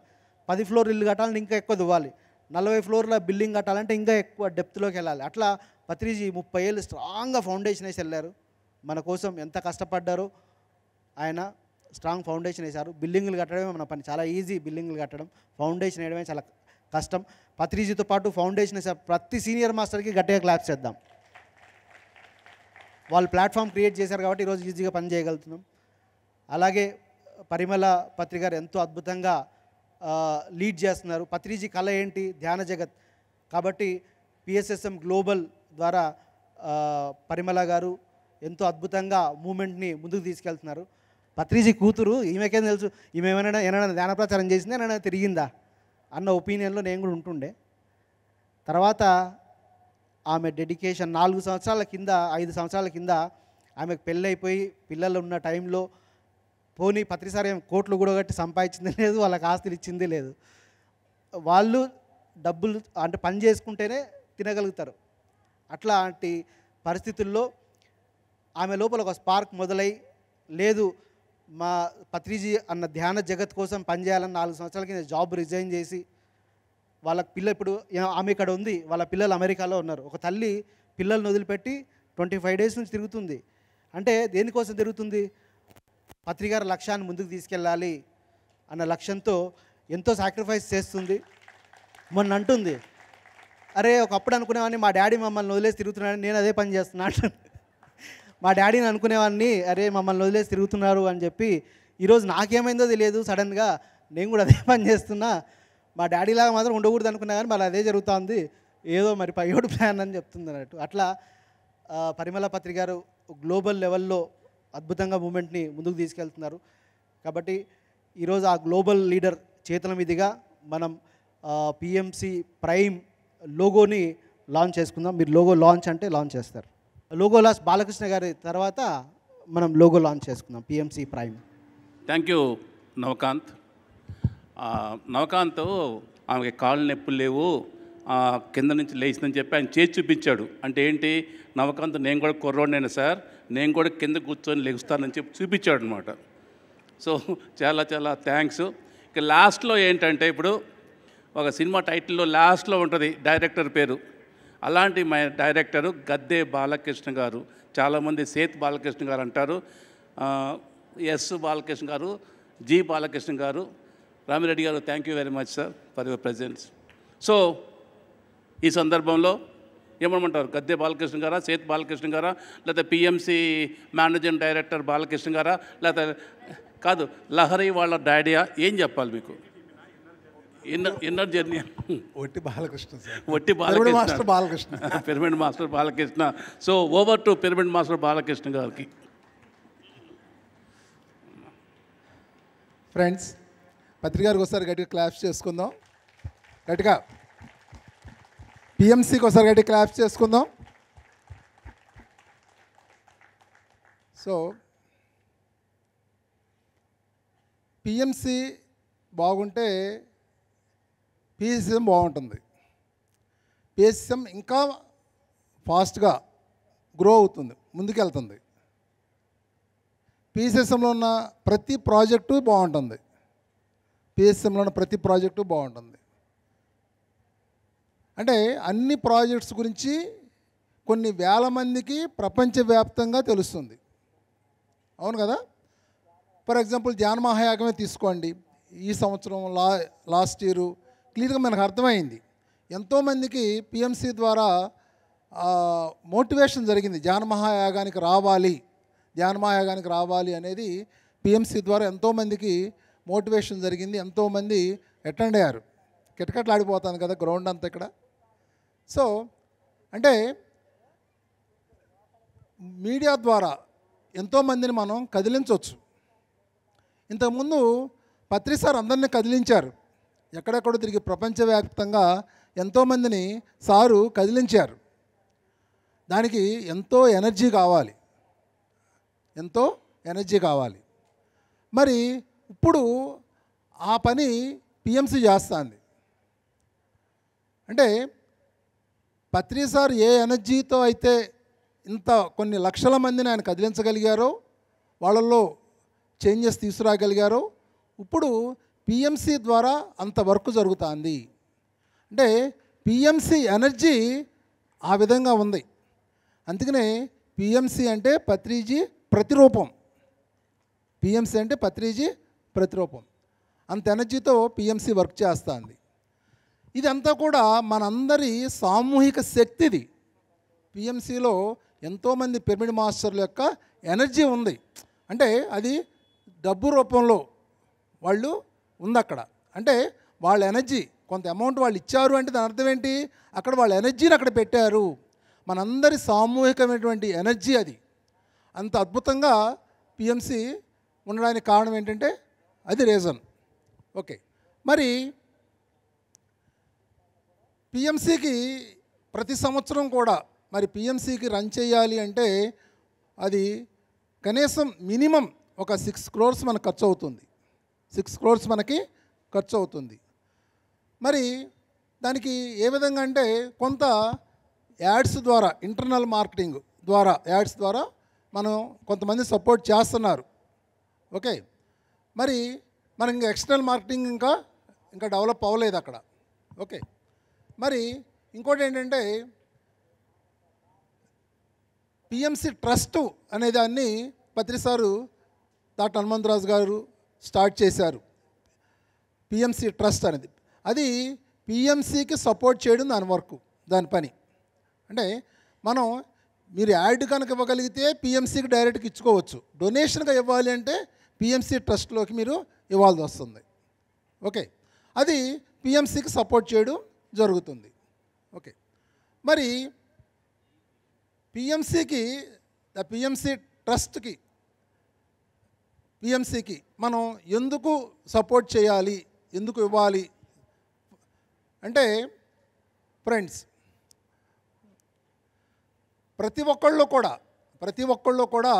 N: పది ఫ్లోర్ ఇల్లు కట్టాలంటే ఇంకా ఎక్కువ తవ్వాలి నలభై ఫ్లోర్ల బిల్డింగ్ కట్టాలంటే ఇంకా ఎక్కువ డెప్త్లోకి వెళ్ళాలి అట్లా పత్రిజీ ముప్పై ఏళ్ళు స్ట్రాంగ్గా ఫౌండేషన్ వేసి వెళ్ళారు మన కోసం ఎంత కష్టపడ్డారో ఆయన స్ట్రాంగ్ ఫౌండేషన్ వేశారు బిల్డింగ్లు కట్టడమే మన పని చాలా ఈజీ బిల్డింగ్లు కట్టడం ఫౌండేషన్ వేయడమే చాలా కష్టం పత్రిజీతో పాటు ఫౌండేషన్ ప్రతి సీనియర్ మాస్టర్కి గట్టిగా క్లాప్ చేద్దాం వాళ్ళు ప్లాట్ఫామ్ క్రియేట్ చేశారు కాబట్టి ఈరోజు ఈజీగా పని చేయగలుగుతున్నాం అలాగే పరిమళ పత్రి గారు ఎంతో అద్భుతంగా లీడ్ చేస్తున్నారు పత్రిజీ కళ ఏంటి ధ్యాన జగత్ కాబట్టి పిఎస్ఎస్ఎం గ్లోబల్ ద్వారా పరిమళ గారు ఎంతో అద్భుతంగా మూమెంట్ని ముందుకు తీసుకెళ్తున్నారు పత్రిజీ కూతురు ఈమెకేం తెలుసు ఈమె ఏమైనా ఏమైనా ధ్యాన ప్రచారం చేసిందా ఏమైనా తిరిగిందా అన్న ఒపీనియన్లో నేను కూడా ఉంటుండే తర్వాత ఆమె డెడికేషన్ నాలుగు సంవత్సరాల కింద ఐదు సంవత్సరాల కింద ఆమెకు పెళ్ళైపోయి పిల్లలు ఉన్న టైంలో పోనీ ప్రతిసారి ఆమె కోట్లు కూడా కట్టి సంపాదించింది లేదు వాళ్ళకి ఆస్తులు ఇచ్చింది లేదు వాళ్ళు డబ్బులు అంటే పని చేసుకుంటేనే తినగలుగుతారు అట్లాంటి పరిస్థితుల్లో ఆమె లోపల ఒక స్పార్క్ మొదలై లేదు మా పత్రిజీ అన్న ధ్యాన జగత్ కోసం పనిచేయాలని నాలుగు సంవత్సరాల కింద జాబ్ రిజైన్ చేసి వాళ్ళ పిల్ల ఇప్పుడు ఆమె ఇక్కడ ఉంది వాళ్ళ పిల్లలు అమెరికాలో ఉన్నారు ఒక తల్లి పిల్లల్ని వదిలిపెట్టి ట్వంటీ ఫైవ్ డేస్ నుంచి తిరుగుతుంది అంటే దేనికోసం తిరుగుతుంది పత్రికార లక్ష్యాన్ని ముందుకు తీసుకెళ్ళాలి అన్న లక్ష్యంతో ఎంతో సాక్రిఫైస్ చేస్తుంది మొన్న అంటుంది అరే ఒకప్పుడు అనుకునేవాడిని మా డాడీ మమ్మల్ని వదిలేసి తిరుగుతున్నాడని నేను అదే పని చేస్తున్నాను అంటే మా డాడీని అనుకునేవాడిని అరే మమ్మల్ని వదిలేసి తిరుగుతున్నారు అని చెప్పి ఈరోజు నాకేమైందో తెలియదు సడన్గా నేను కూడా అదే పని చేస్తున్నా మా డాడీలాగా మాత్రం ఉండకూడదు అనుకున్నా కానీ మళ్ళీ అదే జరుగుతుంది ఏదో మరి పయోడు ప్లాన్ అని చెప్తుంది అన్నట్టు అట్లా పరిమళ పత్రిక గారు గ్లోబల్ లెవెల్లో అద్భుతంగా మూమెంట్ని ముందుకు తీసుకెళ్తున్నారు కాబట్టి ఈరోజు ఆ గ్లోబల్ లీడర్ చేతుల మీదుగా మనం పిఎంసి ప్రైమ్ లోగోని లాంచ్ చేసుకుందాం మీరు లోగో లాంచ్ అంటే లాంచ్ చేస్తారు లోగో లాస్ బాలకృష్ణ గారి తర్వాత మనం లోగో లాంచ్ చేసుకున్నాం PMC Prime
A: thank you Navakanth Navakanth ఆమెకి కాళ్ళు నొప్పులు లేవు కింద నుంచి లేచిందని చెప్పి ఆయన చేసి చూపించాడు అంటే ఏంటి నవకాంత్ నేను కూడా కుర్రోడినైనా సార్ నేను కూడా కింద కూర్చొని లెగుస్తానని చెప్పి చూపించాడు అనమాట సో చాలా చాలా థ్యాంక్స్ ఇక లాస్ట్లో ఏంటంటే ఇప్పుడు ఒక సినిమా టైటిల్లో లాస్ట్లో ఉంటుంది డైరెక్టర్ పేరు అలాంటి మై డైరెక్టరు గద్దే బాలకృష్ణ గారు చాలామంది సేత్ బాలకృష్ణ గారు అంటారు ఎస్ బాలకృష్ణ గారు జి బాలకృష్ణ గారు రామిరెడ్డి గారు thank you very much sir for your presence so ఈ సందర్భంలో ఏమనమంటారు గద్దె బాలకృష్ణ గారా సేత్ బాలకృష్ణ గారా లేకపోతే పిఎంసి మేనేజింగ్ డైరెక్టర్ బాలకృష్ణ గారా లేకపోతే కాదు లహరి వాళ్ళ డాడీయా ఏం చెప్పాలి మీకు ఇన్నర్ జర్నీ
O: వట్టి బాలకృష్ణ వట్టి Balakrishna Balakrishna
A: pyramid master Balakrishna so over to pyramid master Balakrishna గారికి
O: ఫ్రెండ్స్ పత్రికారికి ఒకసారి గట్టిగా క్లాప్స్ చేసుకుందాం గట్టిగా పిఎంసీకి ఒకసారి గట్టి క్లాప్స్ చేసుకుందాం సో పిఎంసి బాగుంటే పిఎస్ఎం బాగుంటుంది పిఎస్ఎం ఇంకా ఫాస్ట్గా గ్రో అవుతుంది ముందుకెళ్తుంది పిఎస్ఎస్ఎంలో ఉన్న ప్రతి ప్రాజెక్టు బాగుంటుంది పిఎస్ఎంలో ఉన్న ప్రతి ప్రాజెక్టు బాగుంటుంది అంటే అన్ని ప్రాజెక్ట్స్ గురించి కొన్ని వేల మందికి ప్రపంచవ్యాప్తంగా తెలుస్తుంది అవును కదా ఫర్ ఎగ్జాంపుల్ ధ్యాన మహాయాగమే తీసుకోండి ఈ సంవత్సరం లా లాస్ట్ ఇయరు క్లియర్గా మనకు అర్థమైంది ఎంతోమందికి పిఎంసి ద్వారా మోటివేషన్ జరిగింది ధ్యాన మహాయాగానికి రావాలి ధ్యాన మహాయాగానికి రావాలి అనేది పిఎంసి ద్వారా ఎంతోమందికి మోటివేషన్ జరిగింది ఎంతోమంది అటెండ్ అయ్యారు కిటకట్లు ఆడిపోతాను కదా గ్రౌండ్ అంతా ఇక్కడ సో అంటే మీడియా ద్వారా ఎంతోమందిని మనం కదిలించవచ్చు ఇంతకుముందు పత్రిసార్ సార్ అందరినీ కదిలించారు ఎక్కడెక్కడ తిరిగి ప్రపంచవ్యాప్తంగా ఎంతోమందిని సారు కదిలించారు దానికి ఎంతో ఎనర్జీ కావాలి ఎంతో ఎనర్జీ కావాలి మరి ఇప్పుడు ఆ పని పిఎంసి చేస్తుంది అంటే సార్ ఏ ఎనర్జీతో అయితే ఇంత కొన్ని లక్షల మందిని ఆయన కదిలించగలిగారో వాళ్ళల్లో చేంజెస్ తీసుకురాగలిగారో ఇప్పుడు పిఎంసీ ద్వారా అంత వర్క్ జరుగుతుంది అంటే పిఎంసి ఎనర్జీ ఆ విధంగా ఉంది అందుకనే పిఎంసీ అంటే పత్రిజీ ప్రతిరూపం పిఎంసి అంటే పత్రిజీ ప్రతిరూపం అంత ఎనర్జీతో పిఎంసీ వర్క్ చేస్తుంది ఇదంతా కూడా మనందరి సామూహిక శక్తిది పిఎంసీలో ఎంతోమంది పిరమిడ్ మాస్టర్ల యొక్క ఎనర్జీ ఉంది అంటే అది డబ్బు రూపంలో వాళ్ళు ఉంది అక్కడ అంటే వాళ్ళ ఎనర్జీ కొంత అమౌంట్ వాళ్ళు ఇచ్చారు అంటే దాని అర్థం ఏంటి అక్కడ వాళ్ళ ఎనర్జీని అక్కడ పెట్టారు మనందరి సామూహికమైనటువంటి ఎనర్జీ అది అంత అద్భుతంగా పిఎంసి ఉండడానికి కారణం ఏంటంటే అది రీజన్ ఓకే మరి పిఎంసికి ప్రతి సంవత్సరం కూడా మరి పిఎంసికి రన్ చేయాలి అంటే అది కనీసం మినిమం ఒక సిక్స్ క్రోర్స్ మనకు ఖర్చు అవుతుంది సిక్స్ క్రోర్స్ మనకి ఖర్చు అవుతుంది మరి దానికి ఏ విధంగా అంటే కొంత యాడ్స్ ద్వారా ఇంటర్నల్ మార్కెటింగ్ ద్వారా యాడ్స్ ద్వారా మనం కొంతమంది సపోర్ట్ చేస్తున్నారు ఓకే మరి మనం ఇంకా ఎక్స్టర్నల్ మార్కెటింగ్ ఇంకా ఇంకా డెవలప్ అవ్వలేదు అక్కడ ఓకే మరి ఇంకోటి ఏంటంటే పిఎంసి ట్రస్ట్ అనే దాన్ని పత్రిసారు డాక్టర్ హనుమంతరాజు గారు స్టార్ట్ చేశారు పిఎంసి ట్రస్ట్ అనేది అది పిఎంసీకి సపోర్ట్ చేయడం దాని వర్క్ దాని పని అంటే మనం మీరు యాడ్ కనుక ఇవ్వగలిగితే పిఎంసీకి డైరెక్ట్గా ఇచ్చుకోవచ్చు డొనేషన్గా ఇవ్వాలి అంటే పిఎంసీ ట్రస్ట్లోకి మీరు ఇవ్వాల్సి వస్తుంది ఓకే అది పిఎంసీకి సపోర్ట్ చేయడం జరుగుతుంది ఓకే మరి పిఎంసీకి పిఎంసి ట్రస్ట్కి పిఎంసీకి మనం ఎందుకు సపోర్ట్ చేయాలి ఎందుకు ఇవ్వాలి అంటే ఫ్రెండ్స్ ప్రతి ఒక్కళ్ళు కూడా ప్రతి ఒక్కళ్ళు కూడా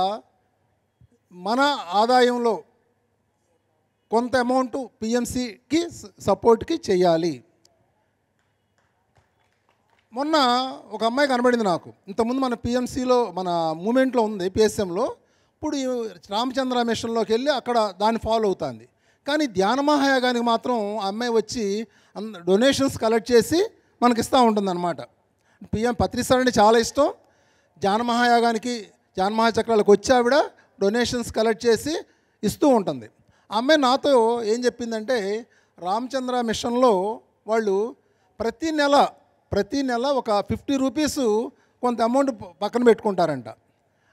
O: మన ఆదాయంలో కొంత అమౌంట్ పిఎంసికి సపోర్ట్కి చేయాలి మొన్న ఒక అమ్మాయి కనబడింది నాకు ఇంతకుముందు మన పిఎంసిలో మన మూమెంట్లో ఉంది పిఎస్ఎంలో అప్పుడు రామచంద్ర మిషన్లోకి వెళ్ళి అక్కడ దాన్ని ఫాలో అవుతుంది కానీ ధ్యానమహాయాగానికి మాత్రం ఆ అమ్మాయి వచ్చి డొనేషన్స్ కలెక్ట్ చేసి మనకి ఇస్తూ ఉంటుంది అనమాట పిఎం పత్రిసార్ చాలా ఇష్టం ధ్యానమహాయాగానికి ధ్యానమహా చక్రాలకు వచ్చి ఆవిడ డొనేషన్స్ కలెక్ట్ చేసి ఇస్తూ ఉంటుంది అమ్మాయి నాతో ఏం చెప్పిందంటే రామచంద్ర మిషన్లో వాళ్ళు ప్రతి నెల ప్రతి నెల ఒక ఫిఫ్టీ రూపీస్ కొంత అమౌంట్ పక్కన పెట్టుకుంటారంట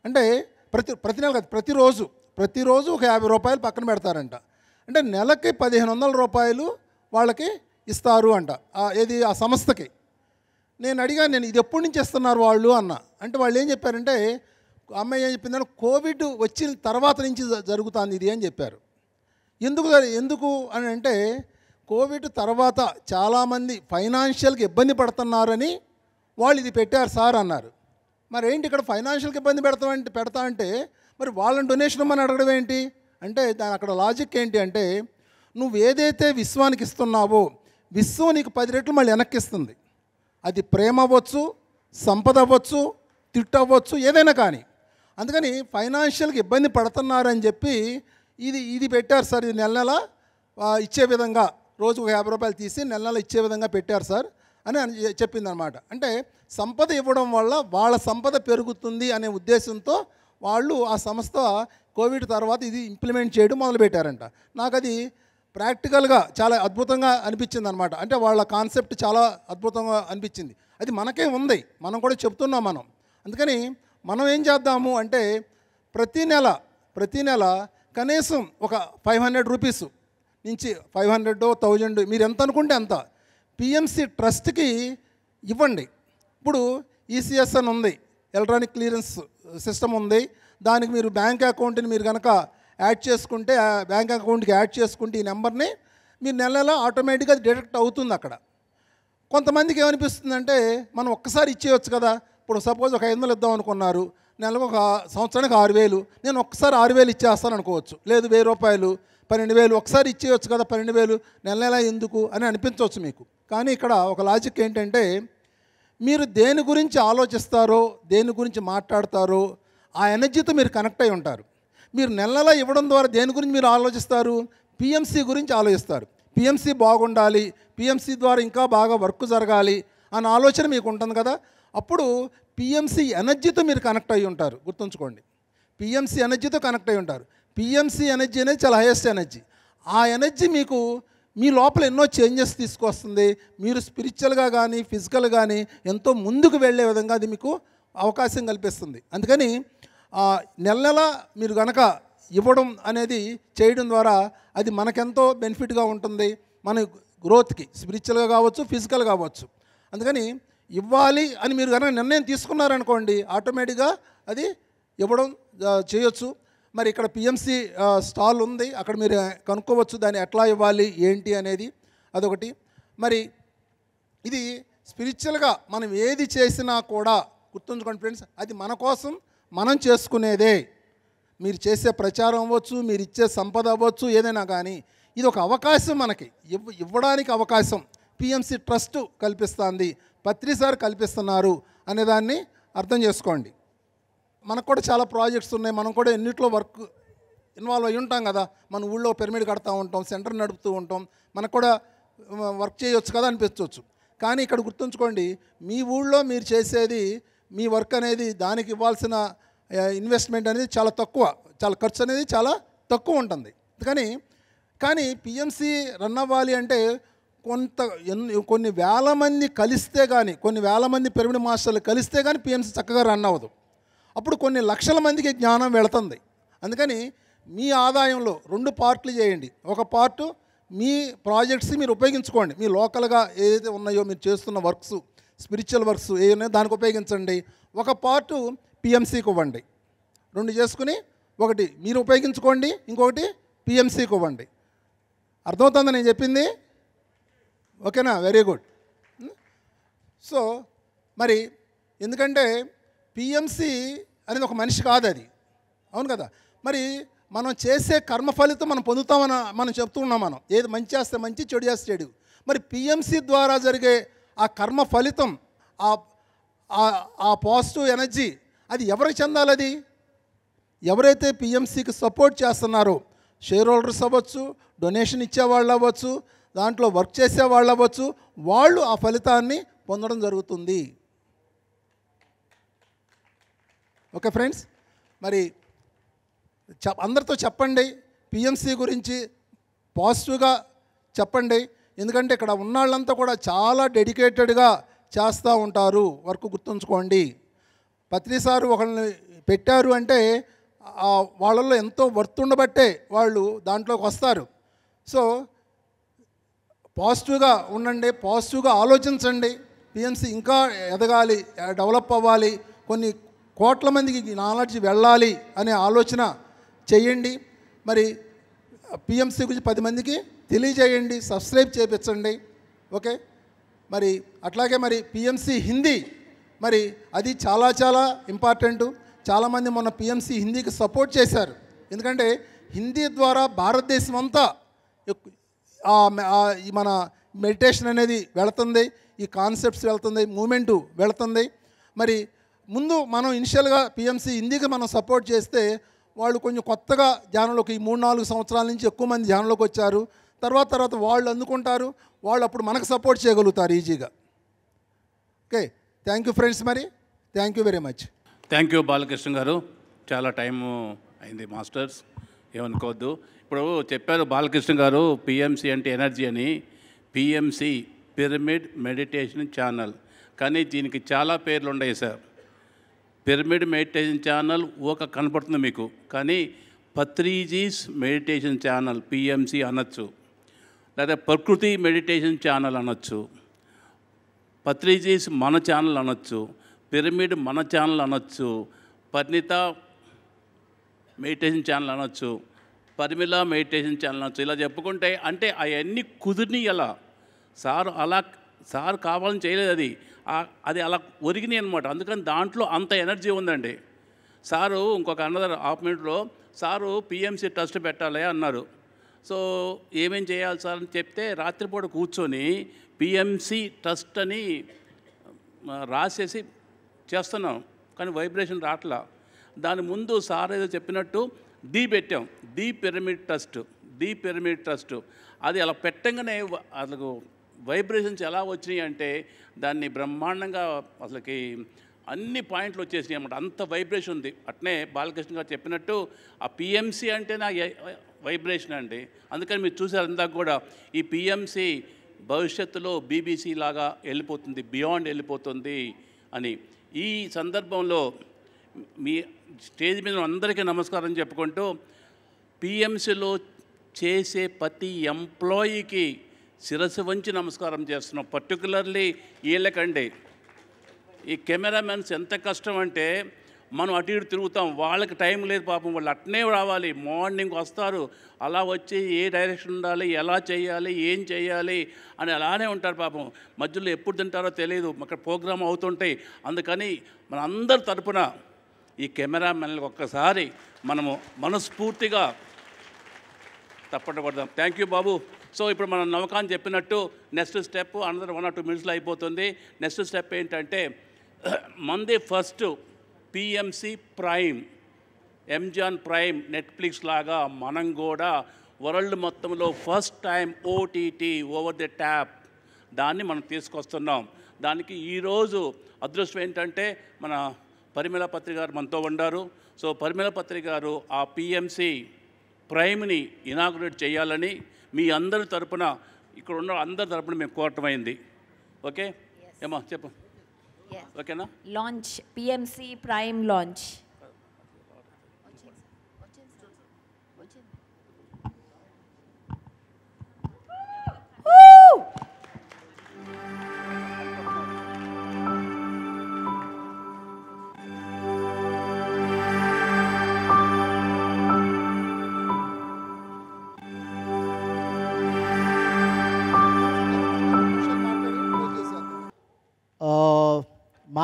O: అంటే ప్రతి ప్రతి నెల కాదు ప్రతిరోజు ప్రతిరోజు ఒక యాభై రూపాయలు పక్కన పెడతారంట అంటే నెలకి పదిహేను వందల రూపాయలు వాళ్ళకి ఇస్తారు అంట ఏది ఆ సంస్థకి నేను అడిగాను నేను ఇది ఎప్పటి నుంచి ఇస్తున్నారు వాళ్ళు అన్న అంటే వాళ్ళు ఏం చెప్పారంటే అమ్మాయి ఏం చెప్పిందంటే కోవిడ్ వచ్చిన తర్వాత నుంచి జరుగుతుంది ఇది అని చెప్పారు ఎందుకు ఎందుకు అని అంటే కోవిడ్ తర్వాత చాలామంది ఫైనాన్షియల్గా ఇబ్బంది పడుతున్నారని వాళ్ళు ఇది పెట్టారు సార్ అన్నారు మరి ఏంటి ఇక్కడ ఫైనాన్షియల్కి ఇబ్బంది పెడతామంటే పెడతా అంటే మరి వాళ్ళని డొనేషన్ మనం అడగడం ఏంటి అంటే దాని అక్కడ లాజిక్ ఏంటి అంటే నువ్వు ఏదైతే విశ్వానికి ఇస్తున్నావో విశ్వం నీకు పది రెట్లు మళ్ళీ వెనక్కి ఇస్తుంది అది ప్రేమ అవ్వచ్చు సంపద అవ్వచ్చు తిట్టు అవ్వచ్చు ఏదైనా కానీ అందుకని ఫైనాన్షియల్కి ఇబ్బంది పడుతున్నారని చెప్పి ఇది ఇది పెట్టారు సార్ ఇది నెల నెల ఇచ్చే విధంగా రోజుకు యాభై రూపాయలు తీసి నెల నెల ఇచ్చే విధంగా పెట్టారు సార్ అని చెప్పిందనమాట అంటే సంపద ఇవ్వడం వల్ల వాళ్ళ సంపద పెరుగుతుంది అనే ఉద్దేశంతో వాళ్ళు ఆ సంస్థ కోవిడ్ తర్వాత ఇది ఇంప్లిమెంట్ చేయడం మొదలుపెట్టారంట నాకు అది ప్రాక్టికల్గా చాలా అద్భుతంగా అనిపించింది అనమాట అంటే వాళ్ళ కాన్సెప్ట్ చాలా అద్భుతంగా అనిపించింది అది మనకే ఉంది మనం కూడా చెప్తున్నాం మనం అందుకని మనం ఏం చేద్దాము అంటే ప్రతీ నెల ప్రతీ నెల కనీసం ఒక ఫైవ్ హండ్రెడ్ రూపీస్ నుంచి ఫైవ్ హండ్రెడ్ థౌజండ్ మీరు ఎంత అనుకుంటే అంత పిఎంసి ట్రస్ట్కి ఇవ్వండి ఇప్పుడు ఈసీఎస్ e అని ఉంది ఎలక్ట్రానిక్ క్లియరెన్స్ సిస్టమ్ ఉంది దానికి మీరు బ్యాంక్ అకౌంట్ని మీరు కనుక యాడ్ చేసుకుంటే బ్యాంక్ అకౌంట్కి యాడ్ చేసుకుంటే ఈ నెంబర్ని మీరు నెల నెల ఆటోమేటిక్గా డిడక్ట్ అవుతుంది అక్కడ కొంతమందికి ఏమనిపిస్తుందంటే మనం ఒక్కసారి ఇచ్చేయచ్చు కదా ఇప్పుడు సపోజ్ ఒక ఐదు వందలు ఇద్దాం అనుకున్నారు నెలకు ఒక సంవత్సరానికి ఆరు వేలు నేను ఒక్కసారి ఆరు వేలు ఇచ్చేస్తాను అనుకోవచ్చు లేదు వెయ్యి రూపాయలు పన్నెండు వేలు ఒకసారి ఇచ్చేయచ్చు కదా పన్నెండు వేలు నెల నెల ఎందుకు అని అనిపించవచ్చు మీకు కానీ ఇక్కడ ఒక లాజిక్ ఏంటంటే మీరు దేని గురించి ఆలోచిస్తారో దేని గురించి మాట్లాడతారో ఆ ఎనర్జీతో మీరు కనెక్ట్ అయి ఉంటారు మీరు నెలలా ఇవ్వడం ద్వారా దేని గురించి మీరు ఆలోచిస్తారు పిఎంసీ గురించి ఆలోచిస్తారు పిఎంసీ బాగుండాలి పిఎంసీ ద్వారా ఇంకా బాగా వర్క్ జరగాలి అన్న ఆలోచన మీకు ఉంటుంది కదా అప్పుడు పిఎంసీ ఎనర్జీతో మీరు కనెక్ట్ అయి ఉంటారు గుర్తుంచుకోండి పిఎంసీ ఎనర్జీతో కనెక్ట్ అయి ఉంటారు పిఎంసీ ఎనర్జీ అనేది చాలా హైయెస్ట్ ఎనర్జీ ఆ ఎనర్జీ మీకు మీ లోపల ఎన్నో చేంజెస్ తీసుకొస్తుంది మీరు స్పిరిచువల్గా కానీ ఫిజికల్ కానీ ఎంతో ముందుకు వెళ్ళే విధంగా అది మీకు అవకాశం కల్పిస్తుంది అందుకని నెల నెల మీరు కనుక ఇవ్వడం అనేది చేయడం ద్వారా అది మనకెంతో బెనిఫిట్గా ఉంటుంది మన గ్రోత్కి స్పిరిచువల్గా కావచ్చు ఫిజికల్ కావచ్చు అందుకని ఇవ్వాలి అని మీరు కనుక నిర్ణయం తీసుకున్నారనుకోండి ఆటోమేటిక్గా అది ఇవ్వడం చేయొచ్చు మరి ఇక్కడ పిఎంసి స్టాల్ ఉంది అక్కడ మీరు కనుక్కోవచ్చు దాన్ని ఎట్లా ఇవ్వాలి ఏంటి అనేది అదొకటి మరి ఇది స్పిరిచువల్గా మనం ఏది చేసినా కూడా గుర్తుంచుకోండి ఫ్రెండ్స్ అది మన కోసం మనం చేసుకునేదే మీరు చేసే ప్రచారం అవ్వచ్చు మీరు ఇచ్చే సంపద అవ్వచ్చు ఏదైనా కానీ ఇది ఒక అవకాశం మనకి ఇవ్వ ఇవ్వడానికి అవకాశం పిఎంసి ట్రస్ట్ కల్పిస్తుంది పత్రిసార్ కల్పిస్తున్నారు అనేదాన్ని అర్థం చేసుకోండి మనకు కూడా చాలా ప్రాజెక్ట్స్ ఉన్నాయి మనం కూడా ఎన్నిట్లో వర్క్ ఇన్వాల్వ్ అయి ఉంటాం కదా మన ఊళ్ళో పిరమిడ్ కడతా ఉంటాం సెంటర్ నడుపుతూ ఉంటాం మనకు కూడా వర్క్ చేయొచ్చు కదా అనిపించవచ్చు కానీ ఇక్కడ గుర్తుంచుకోండి మీ ఊళ్ళో మీరు చేసేది మీ వర్క్ అనేది దానికి ఇవ్వాల్సిన ఇన్వెస్ట్మెంట్ అనేది చాలా తక్కువ చాలా ఖర్చు అనేది చాలా తక్కువ ఉంటుంది కానీ కానీ పిఎంసి రన్ అవ్వాలి అంటే కొంత కొన్ని వేల మంది కలిస్తే కానీ కొన్ని వేల మంది పిరమిడ్ మాస్టర్లు కలిస్తే కానీ పిఎంసి చక్కగా రన్ అవ్వదు అప్పుడు కొన్ని లక్షల మందికి జ్ఞానం వెళుతుంది అందుకని మీ ఆదాయంలో రెండు పార్ట్లు చేయండి ఒక పార్టు మీ ప్రాజెక్ట్స్ మీరు ఉపయోగించుకోండి మీ లోకల్గా ఏదైతే ఉన్నాయో మీరు చేస్తున్న వర్క్స్ స్పిరిచువల్ వర్క్స్ ఏ ఉన్నాయో దానికి ఉపయోగించండి ఒక పార్టు పిఎంసీకి ఇవ్వండి రెండు చేసుకుని ఒకటి మీరు ఉపయోగించుకోండి ఇంకొకటి పిఎంసీకి ఇవ్వండి అర్థమవుతుందని నేను చెప్పింది ఓకేనా వెరీ గుడ్ సో మరి ఎందుకంటే పిఎంసీ అనేది ఒక మనిషి కాదు అది అవును కదా మరి మనం చేసే కర్మ ఫలితం మనం పొందుతామని మనం చెప్తున్నాం మనం ఏది మంచి చేస్తే మంచి చెడు చేస్తే చెడు మరి పిఎంసీ ద్వారా జరిగే ఆ కర్మ ఫలితం ఆ పాజిటివ్ ఎనర్జీ అది ఎవరికి చెందాలి అది ఎవరైతే పిఎంసీకి సపోర్ట్ చేస్తున్నారో షేర్ హోల్డర్స్ అవ్వచ్చు డొనేషన్ ఇచ్చేవాళ్ళు అవ్వచ్చు దాంట్లో వర్క్ చేసే వాళ్ళు అవ్వచ్చు వాళ్ళు ఆ ఫలితాన్ని పొందడం జరుగుతుంది ఓకే ఫ్రెండ్స్ మరి అందరితో చెప్పండి పిఎంసీ గురించి పాజిటివ్గా చెప్పండి ఎందుకంటే ఇక్కడ ఉన్న వాళ్ళంతా కూడా చాలా డెడికేటెడ్గా చేస్తూ ఉంటారు వర్క్ గుర్తుంచుకోండి ప్రతిసారి ఒకరిని పెట్టారు అంటే వాళ్ళల్లో ఎంతో వర్త్ ఉండబట్టే వాళ్ళు దాంట్లోకి వస్తారు సో పాజిటివ్గా ఉండండి పాజిటివ్గా ఆలోచించండి పిఎంసి ఇంకా ఎదగాలి డెవలప్ అవ్వాలి కొన్ని కోట్ల మందికి నాలెడ్జ్ వెళ్ళాలి అనే ఆలోచన చేయండి మరి పిఎంసీ గురించి పది మందికి తెలియజేయండి సబ్స్క్రైబ్ చేపించండి ఓకే మరి అట్లాగే మరి పిఎంసీ హిందీ మరి అది చాలా చాలా ఇంపార్టెంట్ చాలామంది మొన్న పిఎంసీ హిందీకి సపోర్ట్ చేశారు ఎందుకంటే హిందీ ద్వారా భారతదేశం అంతా మన మెడిటేషన్ అనేది వెళుతుంది ఈ కాన్సెప్ట్స్ వెళుతుంది మూమెంటు వెళుతుంది మరి ముందు మనం ఇనిషియల్గా పిఎంసీ హిందీకి మనం సపోర్ట్ చేస్తే వాళ్ళు కొంచెం కొత్తగా ధ్యానంలోకి ఈ మూడు నాలుగు సంవత్సరాల నుంచి ఎక్కువ మంది ధ్యానంలోకి వచ్చారు తర్వాత తర్వాత వాళ్ళు అందుకుంటారు వాళ్ళు అప్పుడు మనకు సపోర్ట్ చేయగలుగుతారు ఈజీగా ఓకే థ్యాంక్ యూ ఫ్రెండ్స్ మరి thank you very much
A: thank you Balakrishna గారు చాలా టైం అయింది మాస్టర్స్ ఏమనుకోవద్దు ఇప్పుడు చెప్పారు బాలకృష్ణ గారు పిఎంసీ అంటే ఎనర్జీ అని పిఎంసి పిరమిడ్ మెడిటేషన్ ఛానల్ కానీ దీనికి చాలా పేర్లు ఉన్నాయి సార్ పిరమిడ్ మెడిటేషన్ ఛానల్ ఒక కనపడుతుంది మీకు కానీ పత్రిజీస్ మెడిటేషన్ ఛానల్ పిఎంసి అనొచ్చు లేదా ప్రకృతి మెడిటేషన్ ఛానల్ అనొచ్చు పత్రిజీస్ మన ఛానల్ అనొచ్చు పిరమిడ్ మన ఛానల్ అనొచ్చు పరిణిత మెడిటేషన్ ఛానల్ అనొచ్చు పరిమిళ మెడిటేషన్ ఛానల్ అనొచ్చు ఇలా చెప్పుకుంటే అంటే అవన్నీ కుదిరినాయి ఎలా సార్ అలా సార్ కావాలని చేయలేదు అది అది అలా ఒరిగినాయి అనమాట అందుకని దాంట్లో అంత ఎనర్జీ ఉందండి సారు ఇంకొక అన్నదారు హాఫ్ మినిట్లో సారు పిఎంసీ ట్రస్ట్ పెట్టాలి అన్నారు సో ఏమేం చేయాలి సార్ అని చెప్తే రాత్రిపూట కూర్చొని పిఎంసీ ట్రస్ట్ అని రాసేసి చేస్తున్నాం కానీ వైబ్రేషన్ రావట్లా దాని ముందు సార్ ఏదో చెప్పినట్టు ది పెట్టాం the pyramid trust the pyramid trust అది అలా పెట్టంగానే అసలు వైబ్రేషన్స్ ఎలా వచ్చినాయి అంటే దాన్ని బ్రహ్మాండంగా అసలుకి అన్ని పాయింట్లు వచ్చేసినాయి అన్నమాట అంత వైబ్రేషన్ ఉంది అట్నే బాలకృష్ణ గారు చెప్పినట్టు ఆ పిఎంసీ అంటే నా వైబ్రేషన్ అండి అందుకని మీరు చూసారు అంతా కూడా ఈ పిఎంసి భవిష్యత్తులో బీబీసీ లాగా వెళ్ళిపోతుంది బియాండ్ వెళ్ళిపోతుంది అని ఈ సందర్భంలో మీ స్టేజ్ మీద అందరికీ నమస్కారం చెప్పుకుంటూ పిఎంసీలో చేసే ప్రతి ఎంప్లాయీకి శిరస్సు వంచి నమస్కారం చేస్తున్నాం పర్టికులర్లీ వీళ్ళకండి ఈ కెమెరామెన్స్ ఎంత కష్టం అంటే మనం అటు ఇటు తిరుగుతాం వాళ్ళకి టైం లేదు పాపం వాళ్ళు అట్నే రావాలి మార్నింగ్ వస్తారు అలా వచ్చి ఏ డైరెక్షన్ ఉండాలి ఎలా చేయాలి ఏం చేయాలి అని అలానే ఉంటారు పాపం మధ్యలో ఎప్పుడు తింటారో తెలియదు అక్కడ ప్రోగ్రామ్ అవుతుంటాయి అందుకని మన అందరి తరపున ఈ కెమెరామెన్లకు ఒక్కసారి మనము మనస్ఫూర్తిగా తప్పట పడదాం థ్యాంక్ యూ బాబు సో ఇప్పుడు మనం నవకాన్ చెప్పినట్టు next step another one or two మినిట్స్లో అయిపోతుంది నెక్స్ట్ స్టెప్ ఏంటంటే మంది first PMC Prime Amazon Prime Netflix లాగా మనం కూడా వరల్డ్ మొత్తంలో first time OTT over the top దాన్ని మనం తీసుకొస్తున్నాం దానికి ఈరోజు అదృష్టం ఏంటంటే మన పరిమళ పత్రి గారు మనతో ఉండారు సో పరిమళ పత్రి గారు ఆ పిఎంసి ప్రైమ్ని ఇనాగ్రేట్ చేయాలని మీ అందరి తరపున ఇక్కడ ఉన్న అందరి తరపున మేము కోరటమైంది ఓకే ఏమా చెప్పు ఓకేనా
F: లాంచ్ పిఎంసి ప్రైమ్ లాంచ్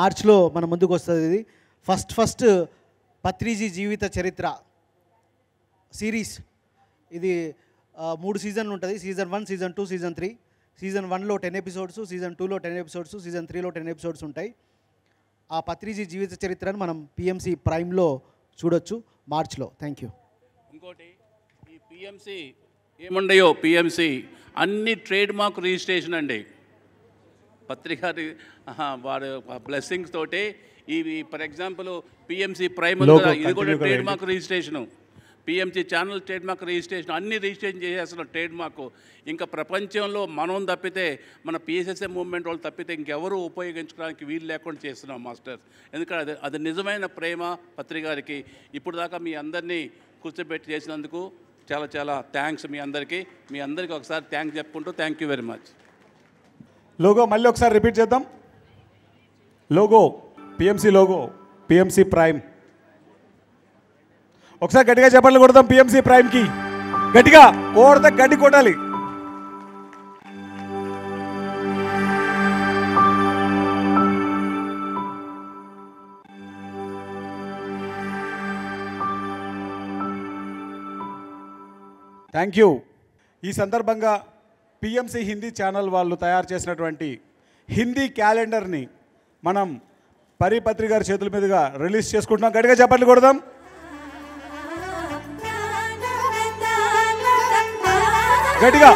N: మార్చిలో మన ముందుకు వస్తుంది ఇది ఫస్ట్ ఫస్ట్ పత్రిజీ జీవిత చరిత్ర సిరీస్ ఇది మూడు సీజన్లు ఉంటుంది season one season two season three season వన్లో టెన్ ఎపిసోడ్స్ సీజన్ టూలో టెన్ ఎపిసోడ్స్ సీజన్ త్రీలో టెన్ ఎపిసోడ్స్ ఉంటాయి ఆ పత్రిజీ జీవిత చరిత్రను మనం పిఎంసి ప్రైమ్లో చూడొచ్చు మార్చిలో థ్యాంక్ యూ ఇంకోటి ఈ పిఎంసి
A: ఏముండయో పిఎంసి అన్ని ట్రేడ్ మార్క్ రిజిస్ట్రేషన్ అండి పత్రిక వాడు బ్లెస్సింగ్స్ తోటే ఇవి ఫర్ ఎగ్జాంపుల్ పిఎంసి ప్రైమ్ ఇది కూడా trademark registration PMC channel trademark registration అన్ని రిజిస్ట్రేషన్ చేసేస్తున్నారు ట్రేడ్ మార్క్ ఇంకా ప్రపంచంలో మనం తప్పితే మన పిఎస్ఎస్ఏ మూవ్మెంట్ వాళ్ళు తప్పితే ఇంకెవరు ఉపయోగించుకోవడానికి వీలు లేకుండా చేస్తున్నాం మాస్టర్ ఎందుకంటే అది అది నిజమైన ప్రేమ పత్రికారికి ఇప్పుడు దాకా మీ అందరినీ కూర్చోబెట్టి చేసినందుకు చాలా చాలా థ్యాంక్స్ మీ అందరికీ మీ అందరికీ ఒకసారి థ్యాంక్స్ చెప్పుకుంటూ thank you very much
M: logo మళ్ళీ ఒకసారి రిపీట్ చేద్దాం logo PMC logo PMC Prime ఒకసారి గట్టిగా చెప్పండి కొడదాం పిఎంసీ ప్రైమ్కి గట్టిగా కోడతా గడ్డి కొట్టాలి థ్యాంక్ యూ ఈ సందర్భంగా పిఎంసి హిందీ ఛానల్ వాళ్ళు తయారు చేసినటువంటి హిందీ క్యాలెండర్ని మనం పరిపత్రి గారి చేతుల మీదుగా రిలీజ్ చేసుకుంటున్నాం గట్టిగా చెప్పండి కొడదాం గట్టిగా